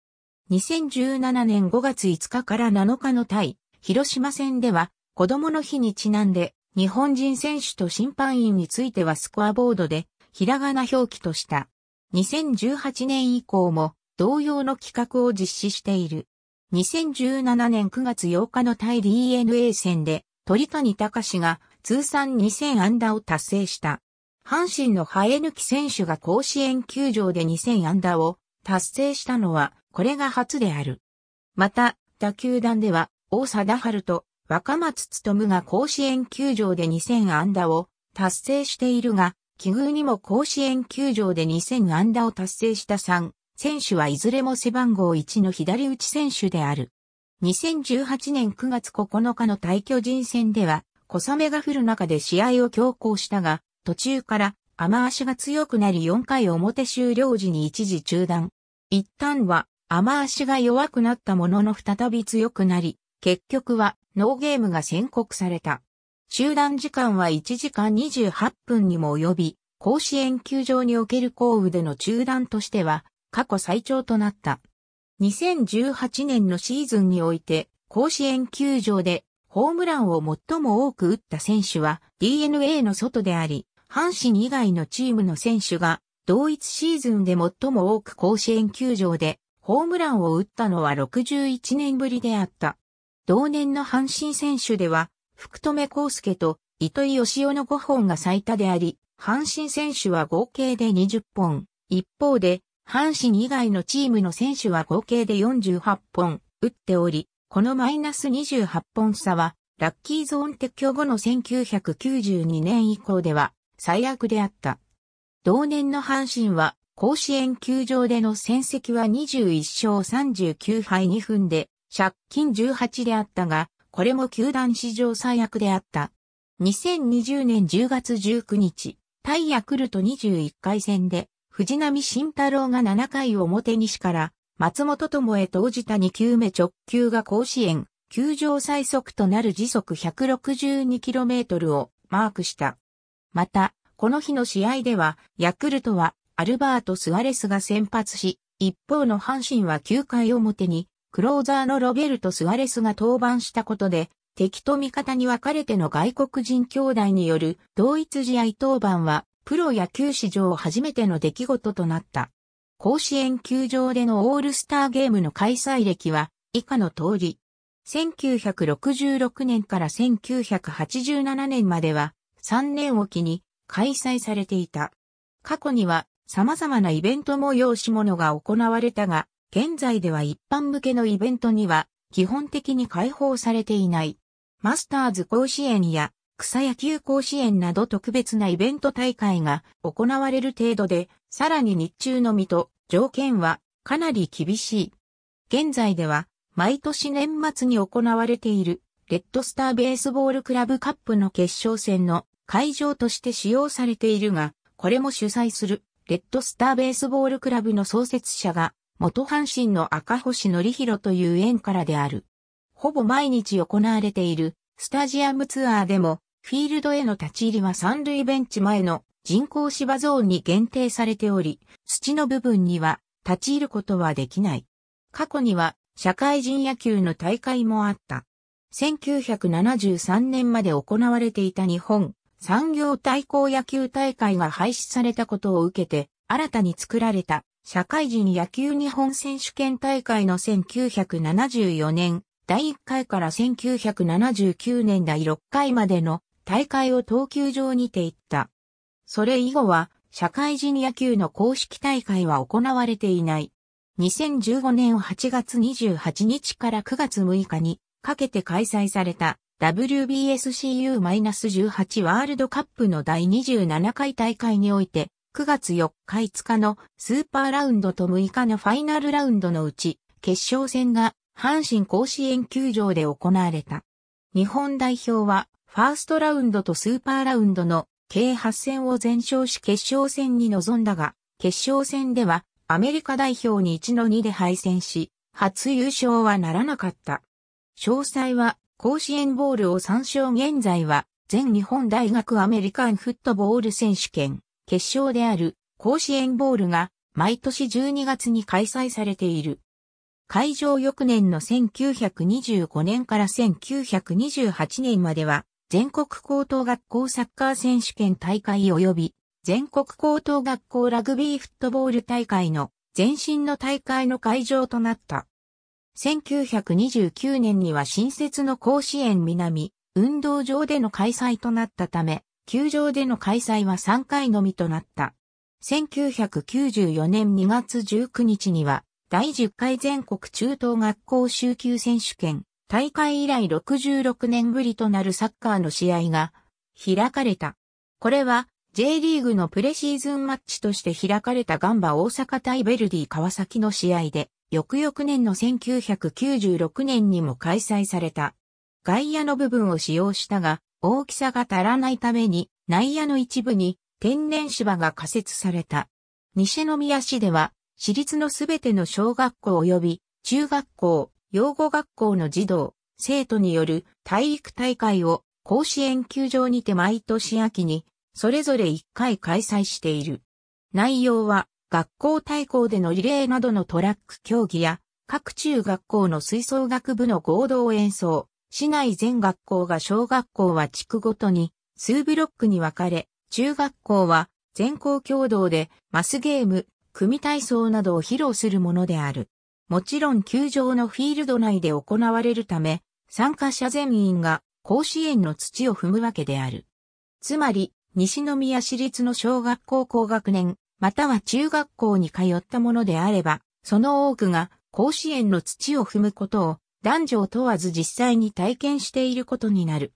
2017年5月5日から7日の対広島戦では子供の日にちなんで日本人選手と審判員についてはスコアボードでひらがな表記とした。2018年以降も同様の企画を実施している。2017年9月8日の対 DNA 戦で鳥谷隆が通算2000安打を達成した。阪神の生え抜き選手が甲子園球場で2000安打を達成したのはこれが初である。また、打球団では大貞治と若松務が甲子園球場で2000安打を達成しているが、奇遇にも甲子園球場で2000安打を達成した3選手はいずれも背番号1の左打ち選手である。2018年9月9日の対巨人戦では、小雨が降る中で試合を強行したが、途中から雨足が強くなり4回表終了時に一時中断。一旦は雨足が弱くなったものの再び強くなり、結局はノーゲームが宣告された。中断時間は1時間28分にも及び、甲子園球場における降雨での中断としては過去最長となった。2018年のシーズンにおいて、甲子園球場でホームランを最も多く打った選手は DNA の外であり、阪神以外のチームの選手が同一シーズンで最も多く甲子園球場でホームランを打ったのは61年ぶりであった。同年の阪神選手では、福留孝介と糸井義雄の5本が最多であり、阪神選手は合計で20本。一方で、阪神以外のチームの選手は合計で48本打っており、このマイナス28本差は、ラッキーゾーン撤去後の1992年以降では最悪であった。同年の阪神は甲子園球場での戦績は21勝39敗2分で借金18であったが、これも球団史上最悪であった。2020年10月19日、対ヤクルト21回戦で藤波慎太郎が7回表西から松本智へ投じた2球目直球が甲子園、球場最速となる時速 162km をマークした。また、この日の試合では、ヤクルトはアルバート・スアレスが先発し、一方の阪神は9回表に、クローザーのロベルト・スアレスが登板したことで、敵と味方に分かれての外国人兄弟による同一試合登板はプロ野球史上初めての出来事となった。甲子園球場でのオールスターゲームの開催歴は以下の通り。1966年から1987年までは3年おきに開催されていた。過去には様々なイベント催し物が行われたが、現在では一般向けのイベントには基本的に開放されていない。マスターズ甲子園や草野球甲子園など特別なイベント大会が行われる程度で、さらに日中のみと条件はかなり厳しい。現在では毎年年末に行われているレッドスターベースボールクラブカップの決勝戦の会場として使用されているが、これも主催するレッドスターベースボールクラブの創設者が元阪神の赤星則弘という縁からである。ほぼ毎日行われているスタジアムツアーでもフィールドへの立ち入りは三塁ベンチ前の人工芝ゾーンに限定されており、土の部分には立ち入ることはできない。過去には社会人野球の大会もあった。1973年まで行われていた日本産業対抗野球大会が廃止されたことを受けて、新たに作られた社会人野球日本選手権大会の1974年第1回から1979年第6回までの大会を投球場にて行った。それ以後は、社会人野球の公式大会は行われていない。2015年8月28日から9月6日にかけて開催された WBSCU-18 ワールドカップの第27回大会において9月4日5日のスーパーラウンドと6日のファイナルラウンドのうち決勝戦が阪神甲子園球場で行われた。日本代表はファーストラウンドとスーパーラウンドの計8戦を全勝し決勝戦に臨んだが、決勝戦ではアメリカ代表に1の2で敗戦し、初優勝はならなかった。詳細は甲子園ボールを参照現在は全日本大学アメリカンフットボール選手権決勝である甲子園ボールが毎年12月に開催されている。会場翌年の1925年から1928年までは全国高等学校サッカー選手権大会及び全国高等学校ラグビーフットボール大会の前身の大会の会場となった。1929年には新設の甲子園南運動場での開催となったため、球場での開催は3回のみとなった。1994年2月19日には、第10回全国中等学校集休選手権、大会以来66年ぶりとなるサッカーの試合が開かれた。これは J リーグのプレシーズンマッチとして開かれたガンバ大阪対ベルディ川崎の試合で、翌々年の1996年にも開催された。外野の部分を使用したが、大きさが足らないために内野の一部に天然芝が仮設された。西宮市では、私立のすべての小学校及び中学校、養護学校の児童、生徒による体育大会を甲子園球場にて毎年秋にそれぞれ1回開催している。内容は学校対抗でのリレーなどのトラック競技や各中学校の吹奏楽部の合同演奏、市内全学校が小学校は地区ごとに数ブロックに分かれ、中学校は全校共同でマスゲーム、組体操などを披露するものである。もちろん球場のフィールド内で行われるため、参加者全員が甲子園の土を踏むわけである。つまり、西宮市立の小学校高学年、または中学校に通ったものであれば、その多くが甲子園の土を踏むことを男女を問わず実際に体験していることになる。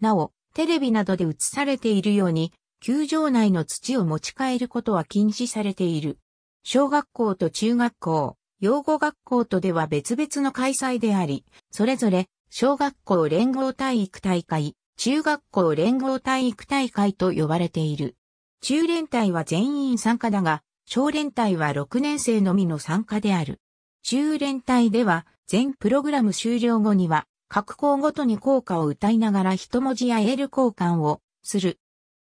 なお、テレビなどで映されているように、球場内の土を持ち帰ることは禁止されている。小学校と中学校、養護学校とでは別々の開催であり、それぞれ小学校連合体育大会、中学校連合体育大会と呼ばれている。中連隊は全員参加だが、小連隊は6年生のみの参加である。中連隊では、全プログラム終了後には、各校ごとに校歌を歌いながら一文字やエール交換をする。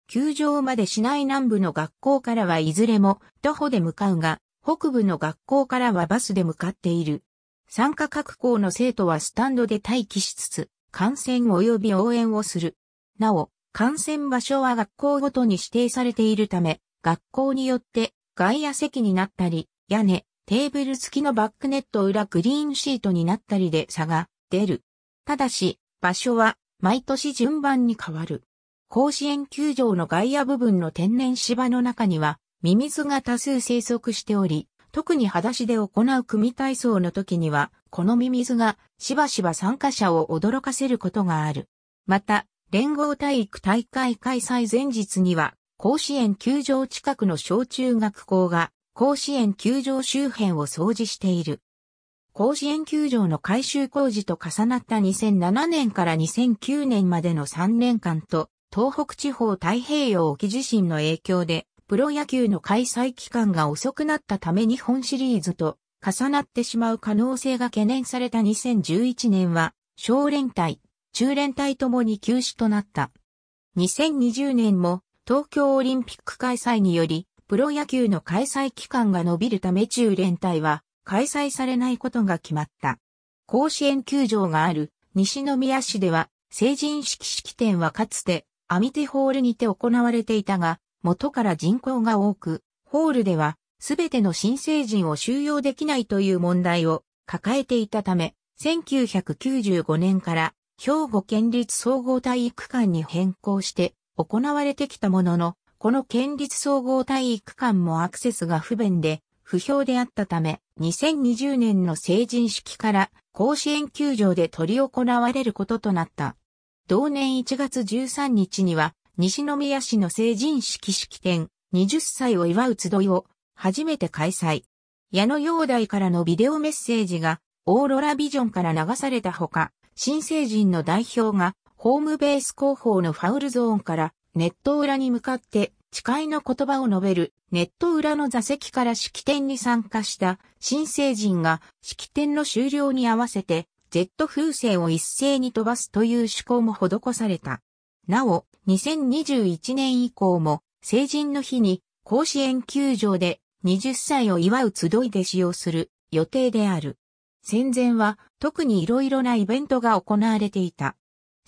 球場まで市内南部の学校からはいずれも徒歩で向かうが、北部の学校からはバスで向かっている。参加各校の生徒はスタンドで待機しつつ、観戦及び応援をする。なお、観戦場所は学校ごとに指定されているため、学校によって外野席になったり、屋根、テーブル付きのバックネット裏グリーンシートになったりで差が出る。ただし、場所は毎年順番に変わる。甲子園球場の外野部分の天然芝の中にはミミズが多数生息しており、特に裸足で行う組体操の時には、このミミズがしばしば参加者を驚かせることがある。また、連合体育大会開催前日には、甲子園球場近くの小中学校が甲子園球場周辺を掃除している。甲子園球場の改修工事と重なった2007年から2009年までの3年間と、東北地方太平洋沖地震の影響でプロ野球の開催期間が遅くなったため日本シリーズと重なってしまう可能性が懸念された2011年は、小連隊、中連隊ともに休止となった。2020年も東京オリンピック開催により、プロ野球の開催期間が延びるため中連隊は開催されないことが決まった。甲子園球場がある西宮市では成人式式典はかつてアミティホールにて行われていたが、元から人口が多く、ホールではすべての新成人を収容できないという問題を抱えていたため、1995年から兵庫県立総合体育館に変更して行われてきたものの、この県立総合体育館もアクセスが不便で、不評であったため、2020年の成人式から甲子園球場で取り行われることとなった。同年1月13日には、西宮市の成人式式典、20歳を祝う集いを、初めて開催。矢野陽大からのビデオメッセージが、オーロラビジョンから流されたほか、新成人の代表が、ホームベース広報のファウルゾーンから、ネット裏に向かって、誓いの言葉を述べる、ネット裏の座席から式典に参加した新成人が式典の終了に合わせて、ジェット風船を一斉に飛ばすという趣向も施された。なお、2021年以降も、成人の日に甲子園球場で20歳を祝う集いで使用する予定である。戦前は特に色々なイベントが行われていた。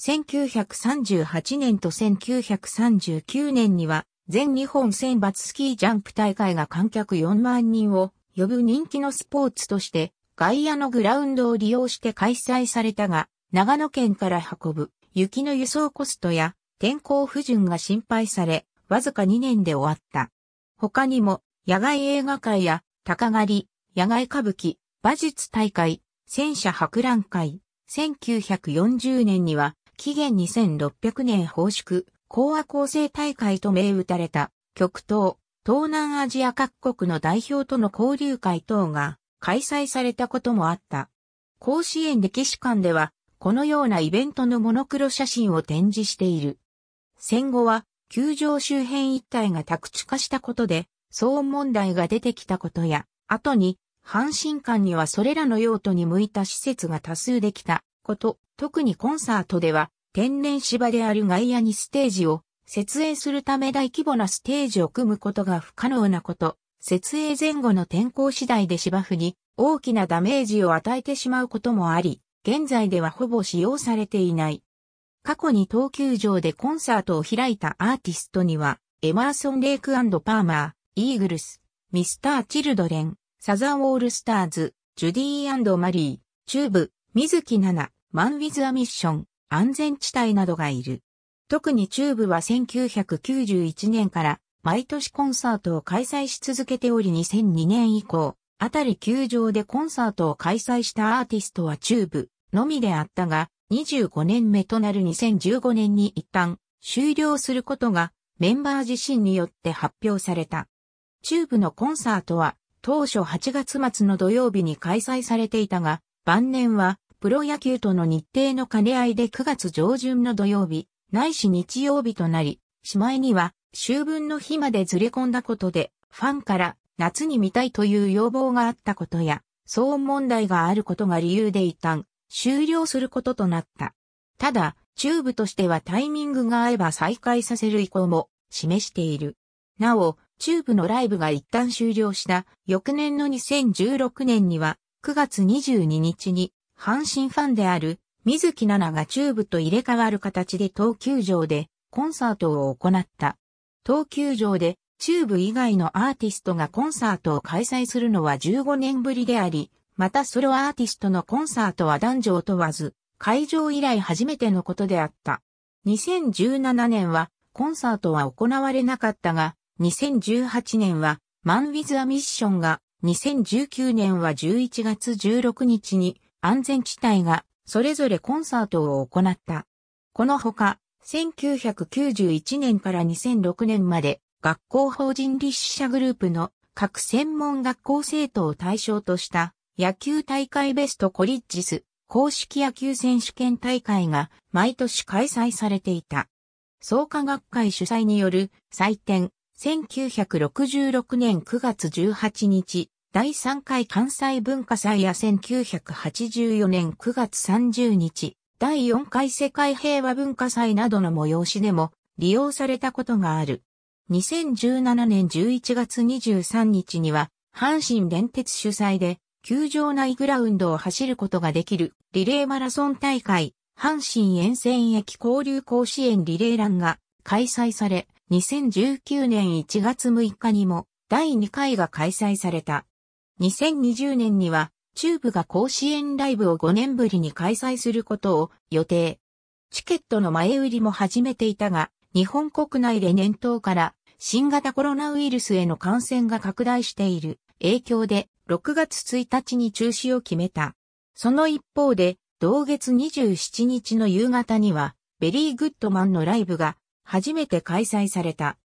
1938年と1939年には全日本選抜スキージャンプ大会が観客4万人を呼ぶ人気のスポーツとして外野のグラウンドを利用して開催されたが長野県から運ぶ雪の輸送コストや天候不順が心配され、わずか2年で終わった。他にも、野外映画会や、鷹狩り、野外歌舞伎、馬術大会、戦車博覧会、1940年には、紀元2600年奉祝、講和構成大会と銘打たれた、極東、東南アジア各国の代表との交流会等が開催されたこともあった。甲子園歴史館ではこのようなイベントのモノクロ写真を展示している。戦後は、球場周辺一帯が宅地化したことで、騒音問題が出てきたことや、後に、阪神間にはそれらの用途に向いた施設が多数できたこと、特にコンサートでは、天然芝である外野にステージを設営するため大規模なステージを組むことが不可能なこと、設営前後の天候次第で芝生に大きなダメージを与えてしまうこともあり、現在ではほぼ使用されていない。過去に東球場でコンサートを開いたアーティストには、エマーソン・レイクパーマー、イーグルス、ミスター・チルドレン、サザン・オールスターズ、ジュディーマリー、チューブ、水木奈々、マン・ウィズ・ア・ミッション、安全地帯などがいる。特にチューブは1991年から毎年コンサートを開催し続けており2002年以降、あたり球場でコンサートを開催したアーティストはチューブ、のみであったが、25年目となる2015年に一旦終了することがメンバー自身によって発表された。チューブのコンサートは当初8月末の土曜日に開催されていたが、晩年はプロ野球との日程の兼ね合いで9月上旬の土曜日、ないし日曜日となり、しまいには秋分の日までずれ込んだことで、ファンから夏に見たいという要望があったことや、騒音問題があることが理由で一旦終了することとなった。ただ、チューブとしてはタイミングが合えば再開させる意向も示している。なお、チューブのライブが一旦終了した翌年の2016年には9月22日に阪神ファンである水木奈々がチューブと入れ替わる形で東球場でコンサートを行った。東球場でチューブ以外のアーティストがコンサートを開催するのは15年ぶりであり、またソロアーティストのコンサートは男女を問わず、会場以来初めてのことであった。2017年はコンサートは行われなかったが、2018年はマン・ウィズ・ア・ミッションが、2019年は11月16日に安全地帯がそれぞれコンサートを行った。このほか、1991年から2006年まで学校法人立志社グループの各専門学校生徒を対象とした野球大会ベストコリッジス公式野球選手権大会が毎年開催されていた。創価学会主催による祭典1966年9月18日第3回関西文化祭や1984年9月30日第4回世界平和文化祭などの催しでも利用されたことがある。2017年11月23日には阪神電鉄主催で球場内グラウンドを走ることができるリレーマラソン大会、阪神沿線駅交流甲子園リレーランが開催され、2019年1月6日にも第2回が開催された。2020年にはチューブが甲子園ライブを5年ぶりに開催することを予定。チケットの前売りも始めていたが、日本国内で年頭から新型コロナウイルスへの感染が拡大している。影響で6月1日に中止を決めた。その一方で、同月27日の夕方には、ベリー・グッドマンのライブが初めて開催された。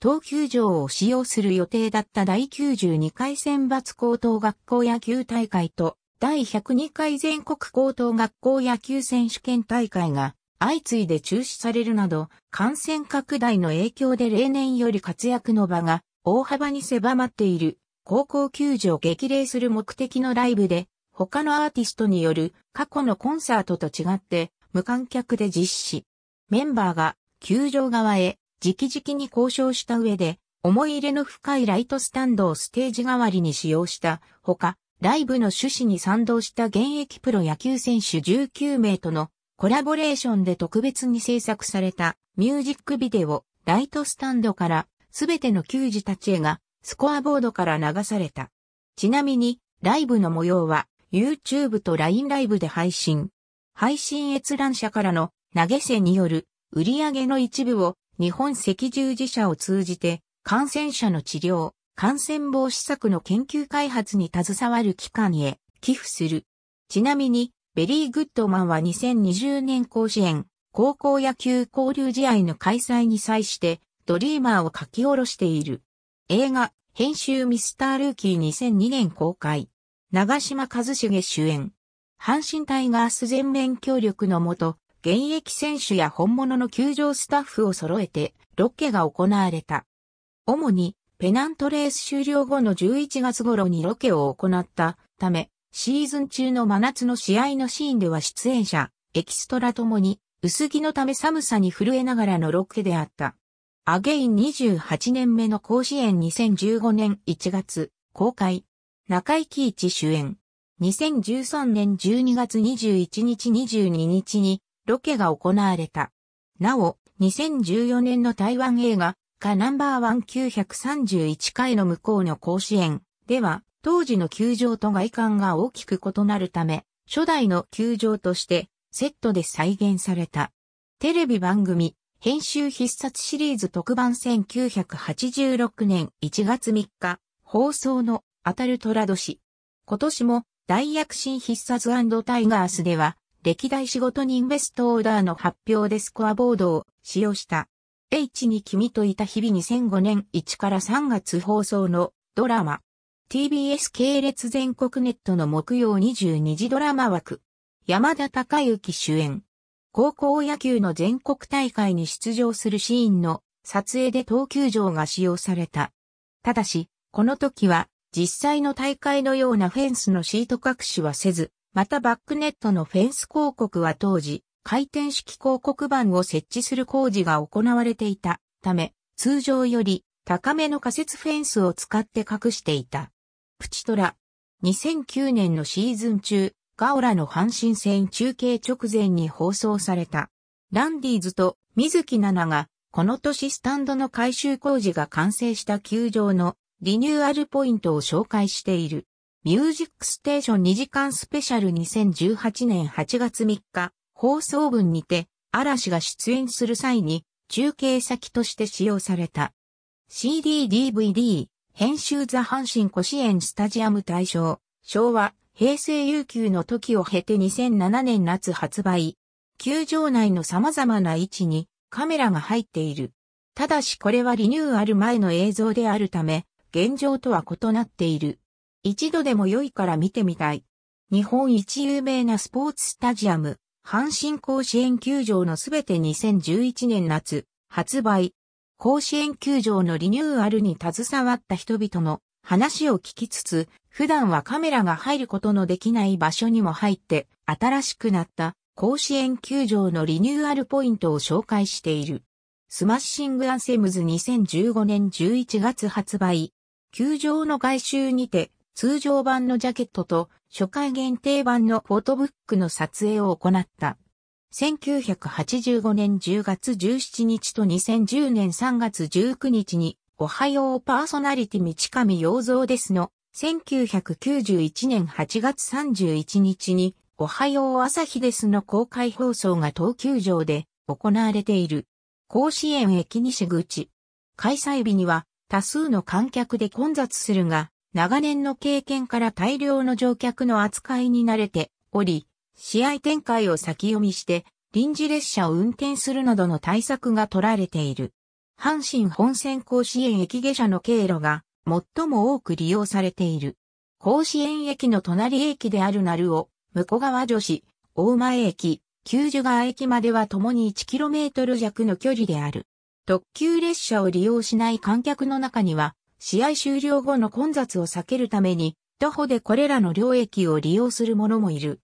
東球場を使用する予定だった第92回選抜高等学校野球大会と第102回全国高等学校野球選手権大会が相次いで中止されるなど感染拡大の影響で例年より活躍の場が大幅に狭まっている高校球児を激励する目的のライブで、他のアーティストによる過去のコンサートと違って無観客で実施。メンバーが球場側へ直々に交渉した上で思い入れの深いライトスタンドをステージ代わりに使用したほか、ライブの趣旨に賛同した現役プロ野球選手19名とのコラボレーションで特別に制作されたミュージックビデオライトスタンドからすべての球児たちへがスコアボードから流された。ちなみに、ライブの模様は、YouTube と LINE ライブで配信。配信閲覧者からの投げ銭による売り上げの一部を日本赤十字社を通じて感染者の治療、感染防止策の研究開発に携わる機関へ寄付する。ちなみに、ベリー・グッドマンは2020年甲子園、高校野球交流試合の開催に際して、ドリーマーを書き下ろしている。映画、編集ミスタールーキー2002年公開。長島和茂主演。阪神タイガース全面協力のもと、現役選手や本物の球場スタッフを揃えて、ロケが行われた。主に、ペナントレース終了後の11月頃にロケを行ったため、シーズン中の真夏の試合のシーンでは出演者、エキストラともに、薄着のため寒さに震えながらのロケであった。アゲイン28年目の甲子園2015年1月、公開。中井貴一主演。2013年12月21日22日にロケが行われた。なお、2014年の台湾映画、カナンバーワン9 3 1回の向こうの甲子園では、当時の球場と外観が大きく異なるため、初代の球場としてセットで再現された。テレビ番組、編集必殺シリーズ特番1986年1月3日、放送の当たる虎年。今年も大躍進必殺タイガースでは、歴代仕事人ベストオーダーの発表でスコアボードを使用した。H に君といた日々2005年1から3月放送のドラマ。TBS 系列全国ネットの木曜22時ドラマ枠。山田孝之主演。高校野球の全国大会に出場するシーンの撮影で東球場が使用された。ただし、この時は実際の大会のようなフェンスのシート隠しはせず、またバックネットのフェンス広告は当時、回転式広告板を設置する工事が行われていたため、通常より高めの仮設フェンスを使って隠していた。プチトラ。2009年のシーズン中、ガオラの阪神戦中継直前に放送された。ランディーズと水木奈々が、この年スタンドの改修工事が完成した球場のリニューアルポイントを紹介している。ミュージックステーション2時間スペシャル2018年8月3日放送分にて嵐が出演する際に中継先として使用された。CD-DVD 編集ザ阪神甲子園スタジアム大賞昭和平成悠久の時を経て2007年夏発売。球場内の様々な位置にカメラが入っている。ただしこれはリニューアル前の映像であるため、現状とは異なっている。一度でも良いから見てみたい。日本一有名なスポーツスタジアム、阪神甲子園球場のすべて2011年夏、発売。甲子園球場のリニューアルに携わった人々の話を聞きつつ、普段はカメラが入ることのできない場所にも入って、新しくなった甲子園球場のリニューアルポイントを紹介している。スマッシングアンセムズ2015年11月発売。球場の外周にて、通常版のジャケットと初回限定版のフォトブックの撮影を行った。1985年10月17日と2010年3月19日におはようパーソナリティ道上洋蔵ですの、1991年8月31日に、おはよう朝日ですの公開放送が東急場で行われている。甲子園駅西口。開催日には多数の観客で混雑するが、長年の経験から大量の乗客の扱いに慣れており、試合展開を先読みして臨時列車を運転するなどの対策が取られている。阪神本線甲子園駅下車の経路が最も多く利用されている。甲子園駅の隣駅である鳴尾、向川女子、大前駅、九十川駅までは共に 1km 弱の距離である。特急列車を利用しない観客の中には、試合終了後の混雑を避けるために、徒歩でこれらの両駅を利用する者もいる。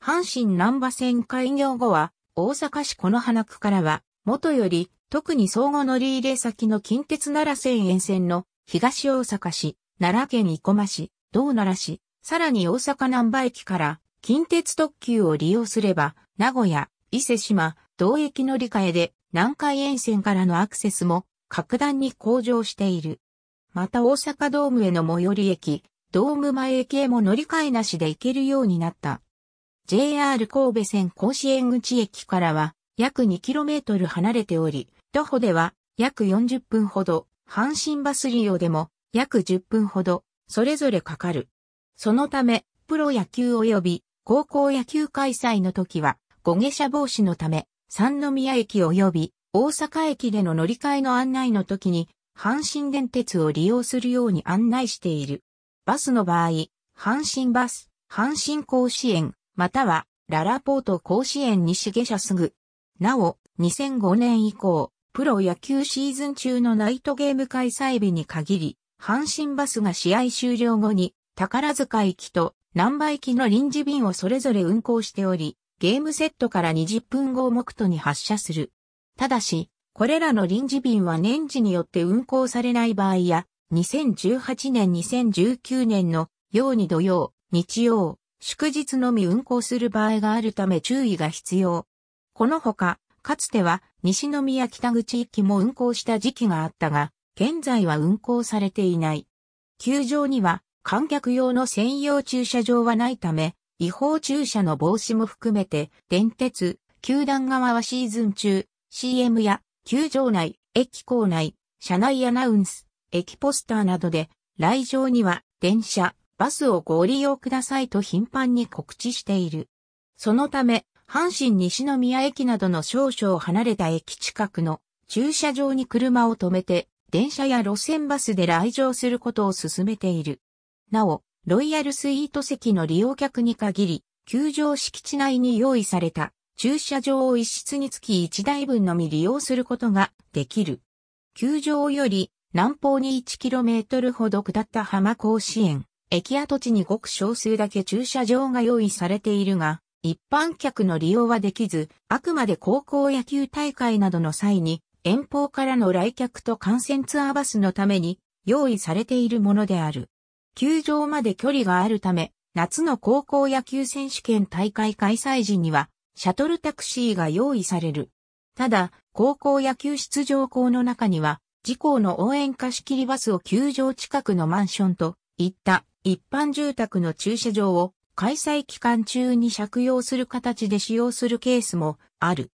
阪神南波線開業後は、大阪市の花区からは、元より特に相互乗り入れ先の近鉄奈良線沿線の東大阪市、奈良県生駒市、道奈良市、さらに大阪南波駅から近鉄特急を利用すれば、名古屋、伊勢島、同駅乗り換えで南海沿線からのアクセスも格段に向上している。また大阪ドームへの最寄り駅、ドーム前駅へも乗り換えなしで行けるようになった。JR 神戸線甲子園口駅からは約 2km 離れており、徒歩では約40分ほど、阪神バス利用でも約10分ほど、それぞれかかる。そのため、プロ野球及び高校野球開催の時は、ご下車防止のため、三宮駅及び大阪駅での乗り換えの案内の時に、阪神電鉄を利用するように案内している。バスの場合、阪神バス、阪神甲子園、またはララポート甲子園西下車すぐ。なお、2005年以降、プロ野球シーズン中のナイトゲーム開催日に限り、阪神バスが試合終了後に、宝塚行きと南波行きの臨時便をそれぞれ運行しており、ゲームセットから20分後を目途に発車する。ただし、これらの臨時便は年次によって運行されない場合や、2018年2019年のように土曜、日曜、祝日のみ運行する場合があるため注意が必要。このほか、かつては西宮北口駅も運行した時期があったが、現在は運行されていない。球場には観客用の専用駐車場はないため、違法駐車の防止も含めて、電鉄、球団側はシーズン中、CM や球場内、駅構内、車内アナウンス、駅ポスターなどで、来場には電車、バスをご利用くださいと頻繁に告知している。そのため、阪神西宮駅などの少々離れた駅近くの駐車場に車を止めて、電車や路線バスで来場することを進めている。なお、ロイヤルスイート席の利用客に限り、球場敷地内に用意された駐車場を一室につき一台分のみ利用することができる。球場より南方に 1km ほど下った浜甲子園、駅跡地にごく少数だけ駐車場が用意されているが、一般客の利用はできず、あくまで高校野球大会などの際に、遠方からの来客と観戦ツアーバスのために用意されているものである。球場まで距離があるため、夏の高校野球選手権大会開催時には、シャトルタクシーが用意される。ただ、高校野球出場校の中には、自校の応援貸し切りバスを球場近くのマンションといった一般住宅の駐車場を開催期間中に借用する形で使用するケースもある。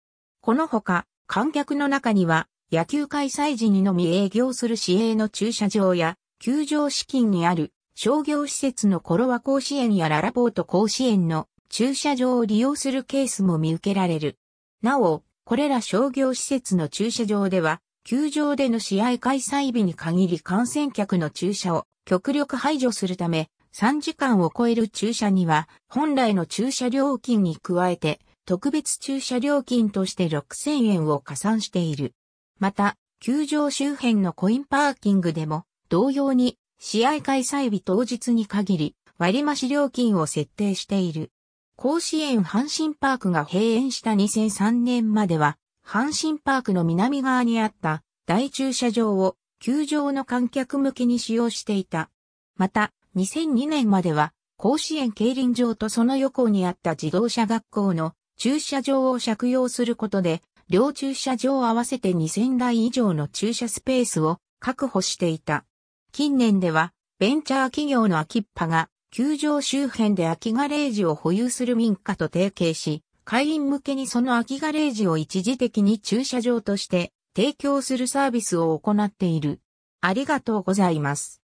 このほか、観客の中には、野球開催時にのみ営業する市営の駐車場や、球場資金にある商業施設のコロワ甲子園やララポート甲子園の駐車場を利用するケースも見受けられる。なお、これら商業施設の駐車場では、球場での試合開催日に限り観戦客の駐車を極力排除するため、3時間を超える駐車には、本来の駐車料金に加えて、特別駐車料金として6000円を加算している。また、球場周辺のコインパーキングでも、同様に、試合開催日当日に限り、割増料金を設定している。甲子園阪神パークが閉園した2003年までは、阪神パークの南側にあった大駐車場を球場の観客向けに使用していた。また、2002年までは、甲子園競輪場とその横にあった自動車学校の駐車場を借用することで、両駐車場合わせて2000台以上の駐車スペースを確保していた。近年では、ベンチャー企業の秋っぱが、球場周辺で空きガレージを保有する民家と提携し、会員向けにその空きガレージを一時的に駐車場として提供するサービスを行っている。ありがとうございます。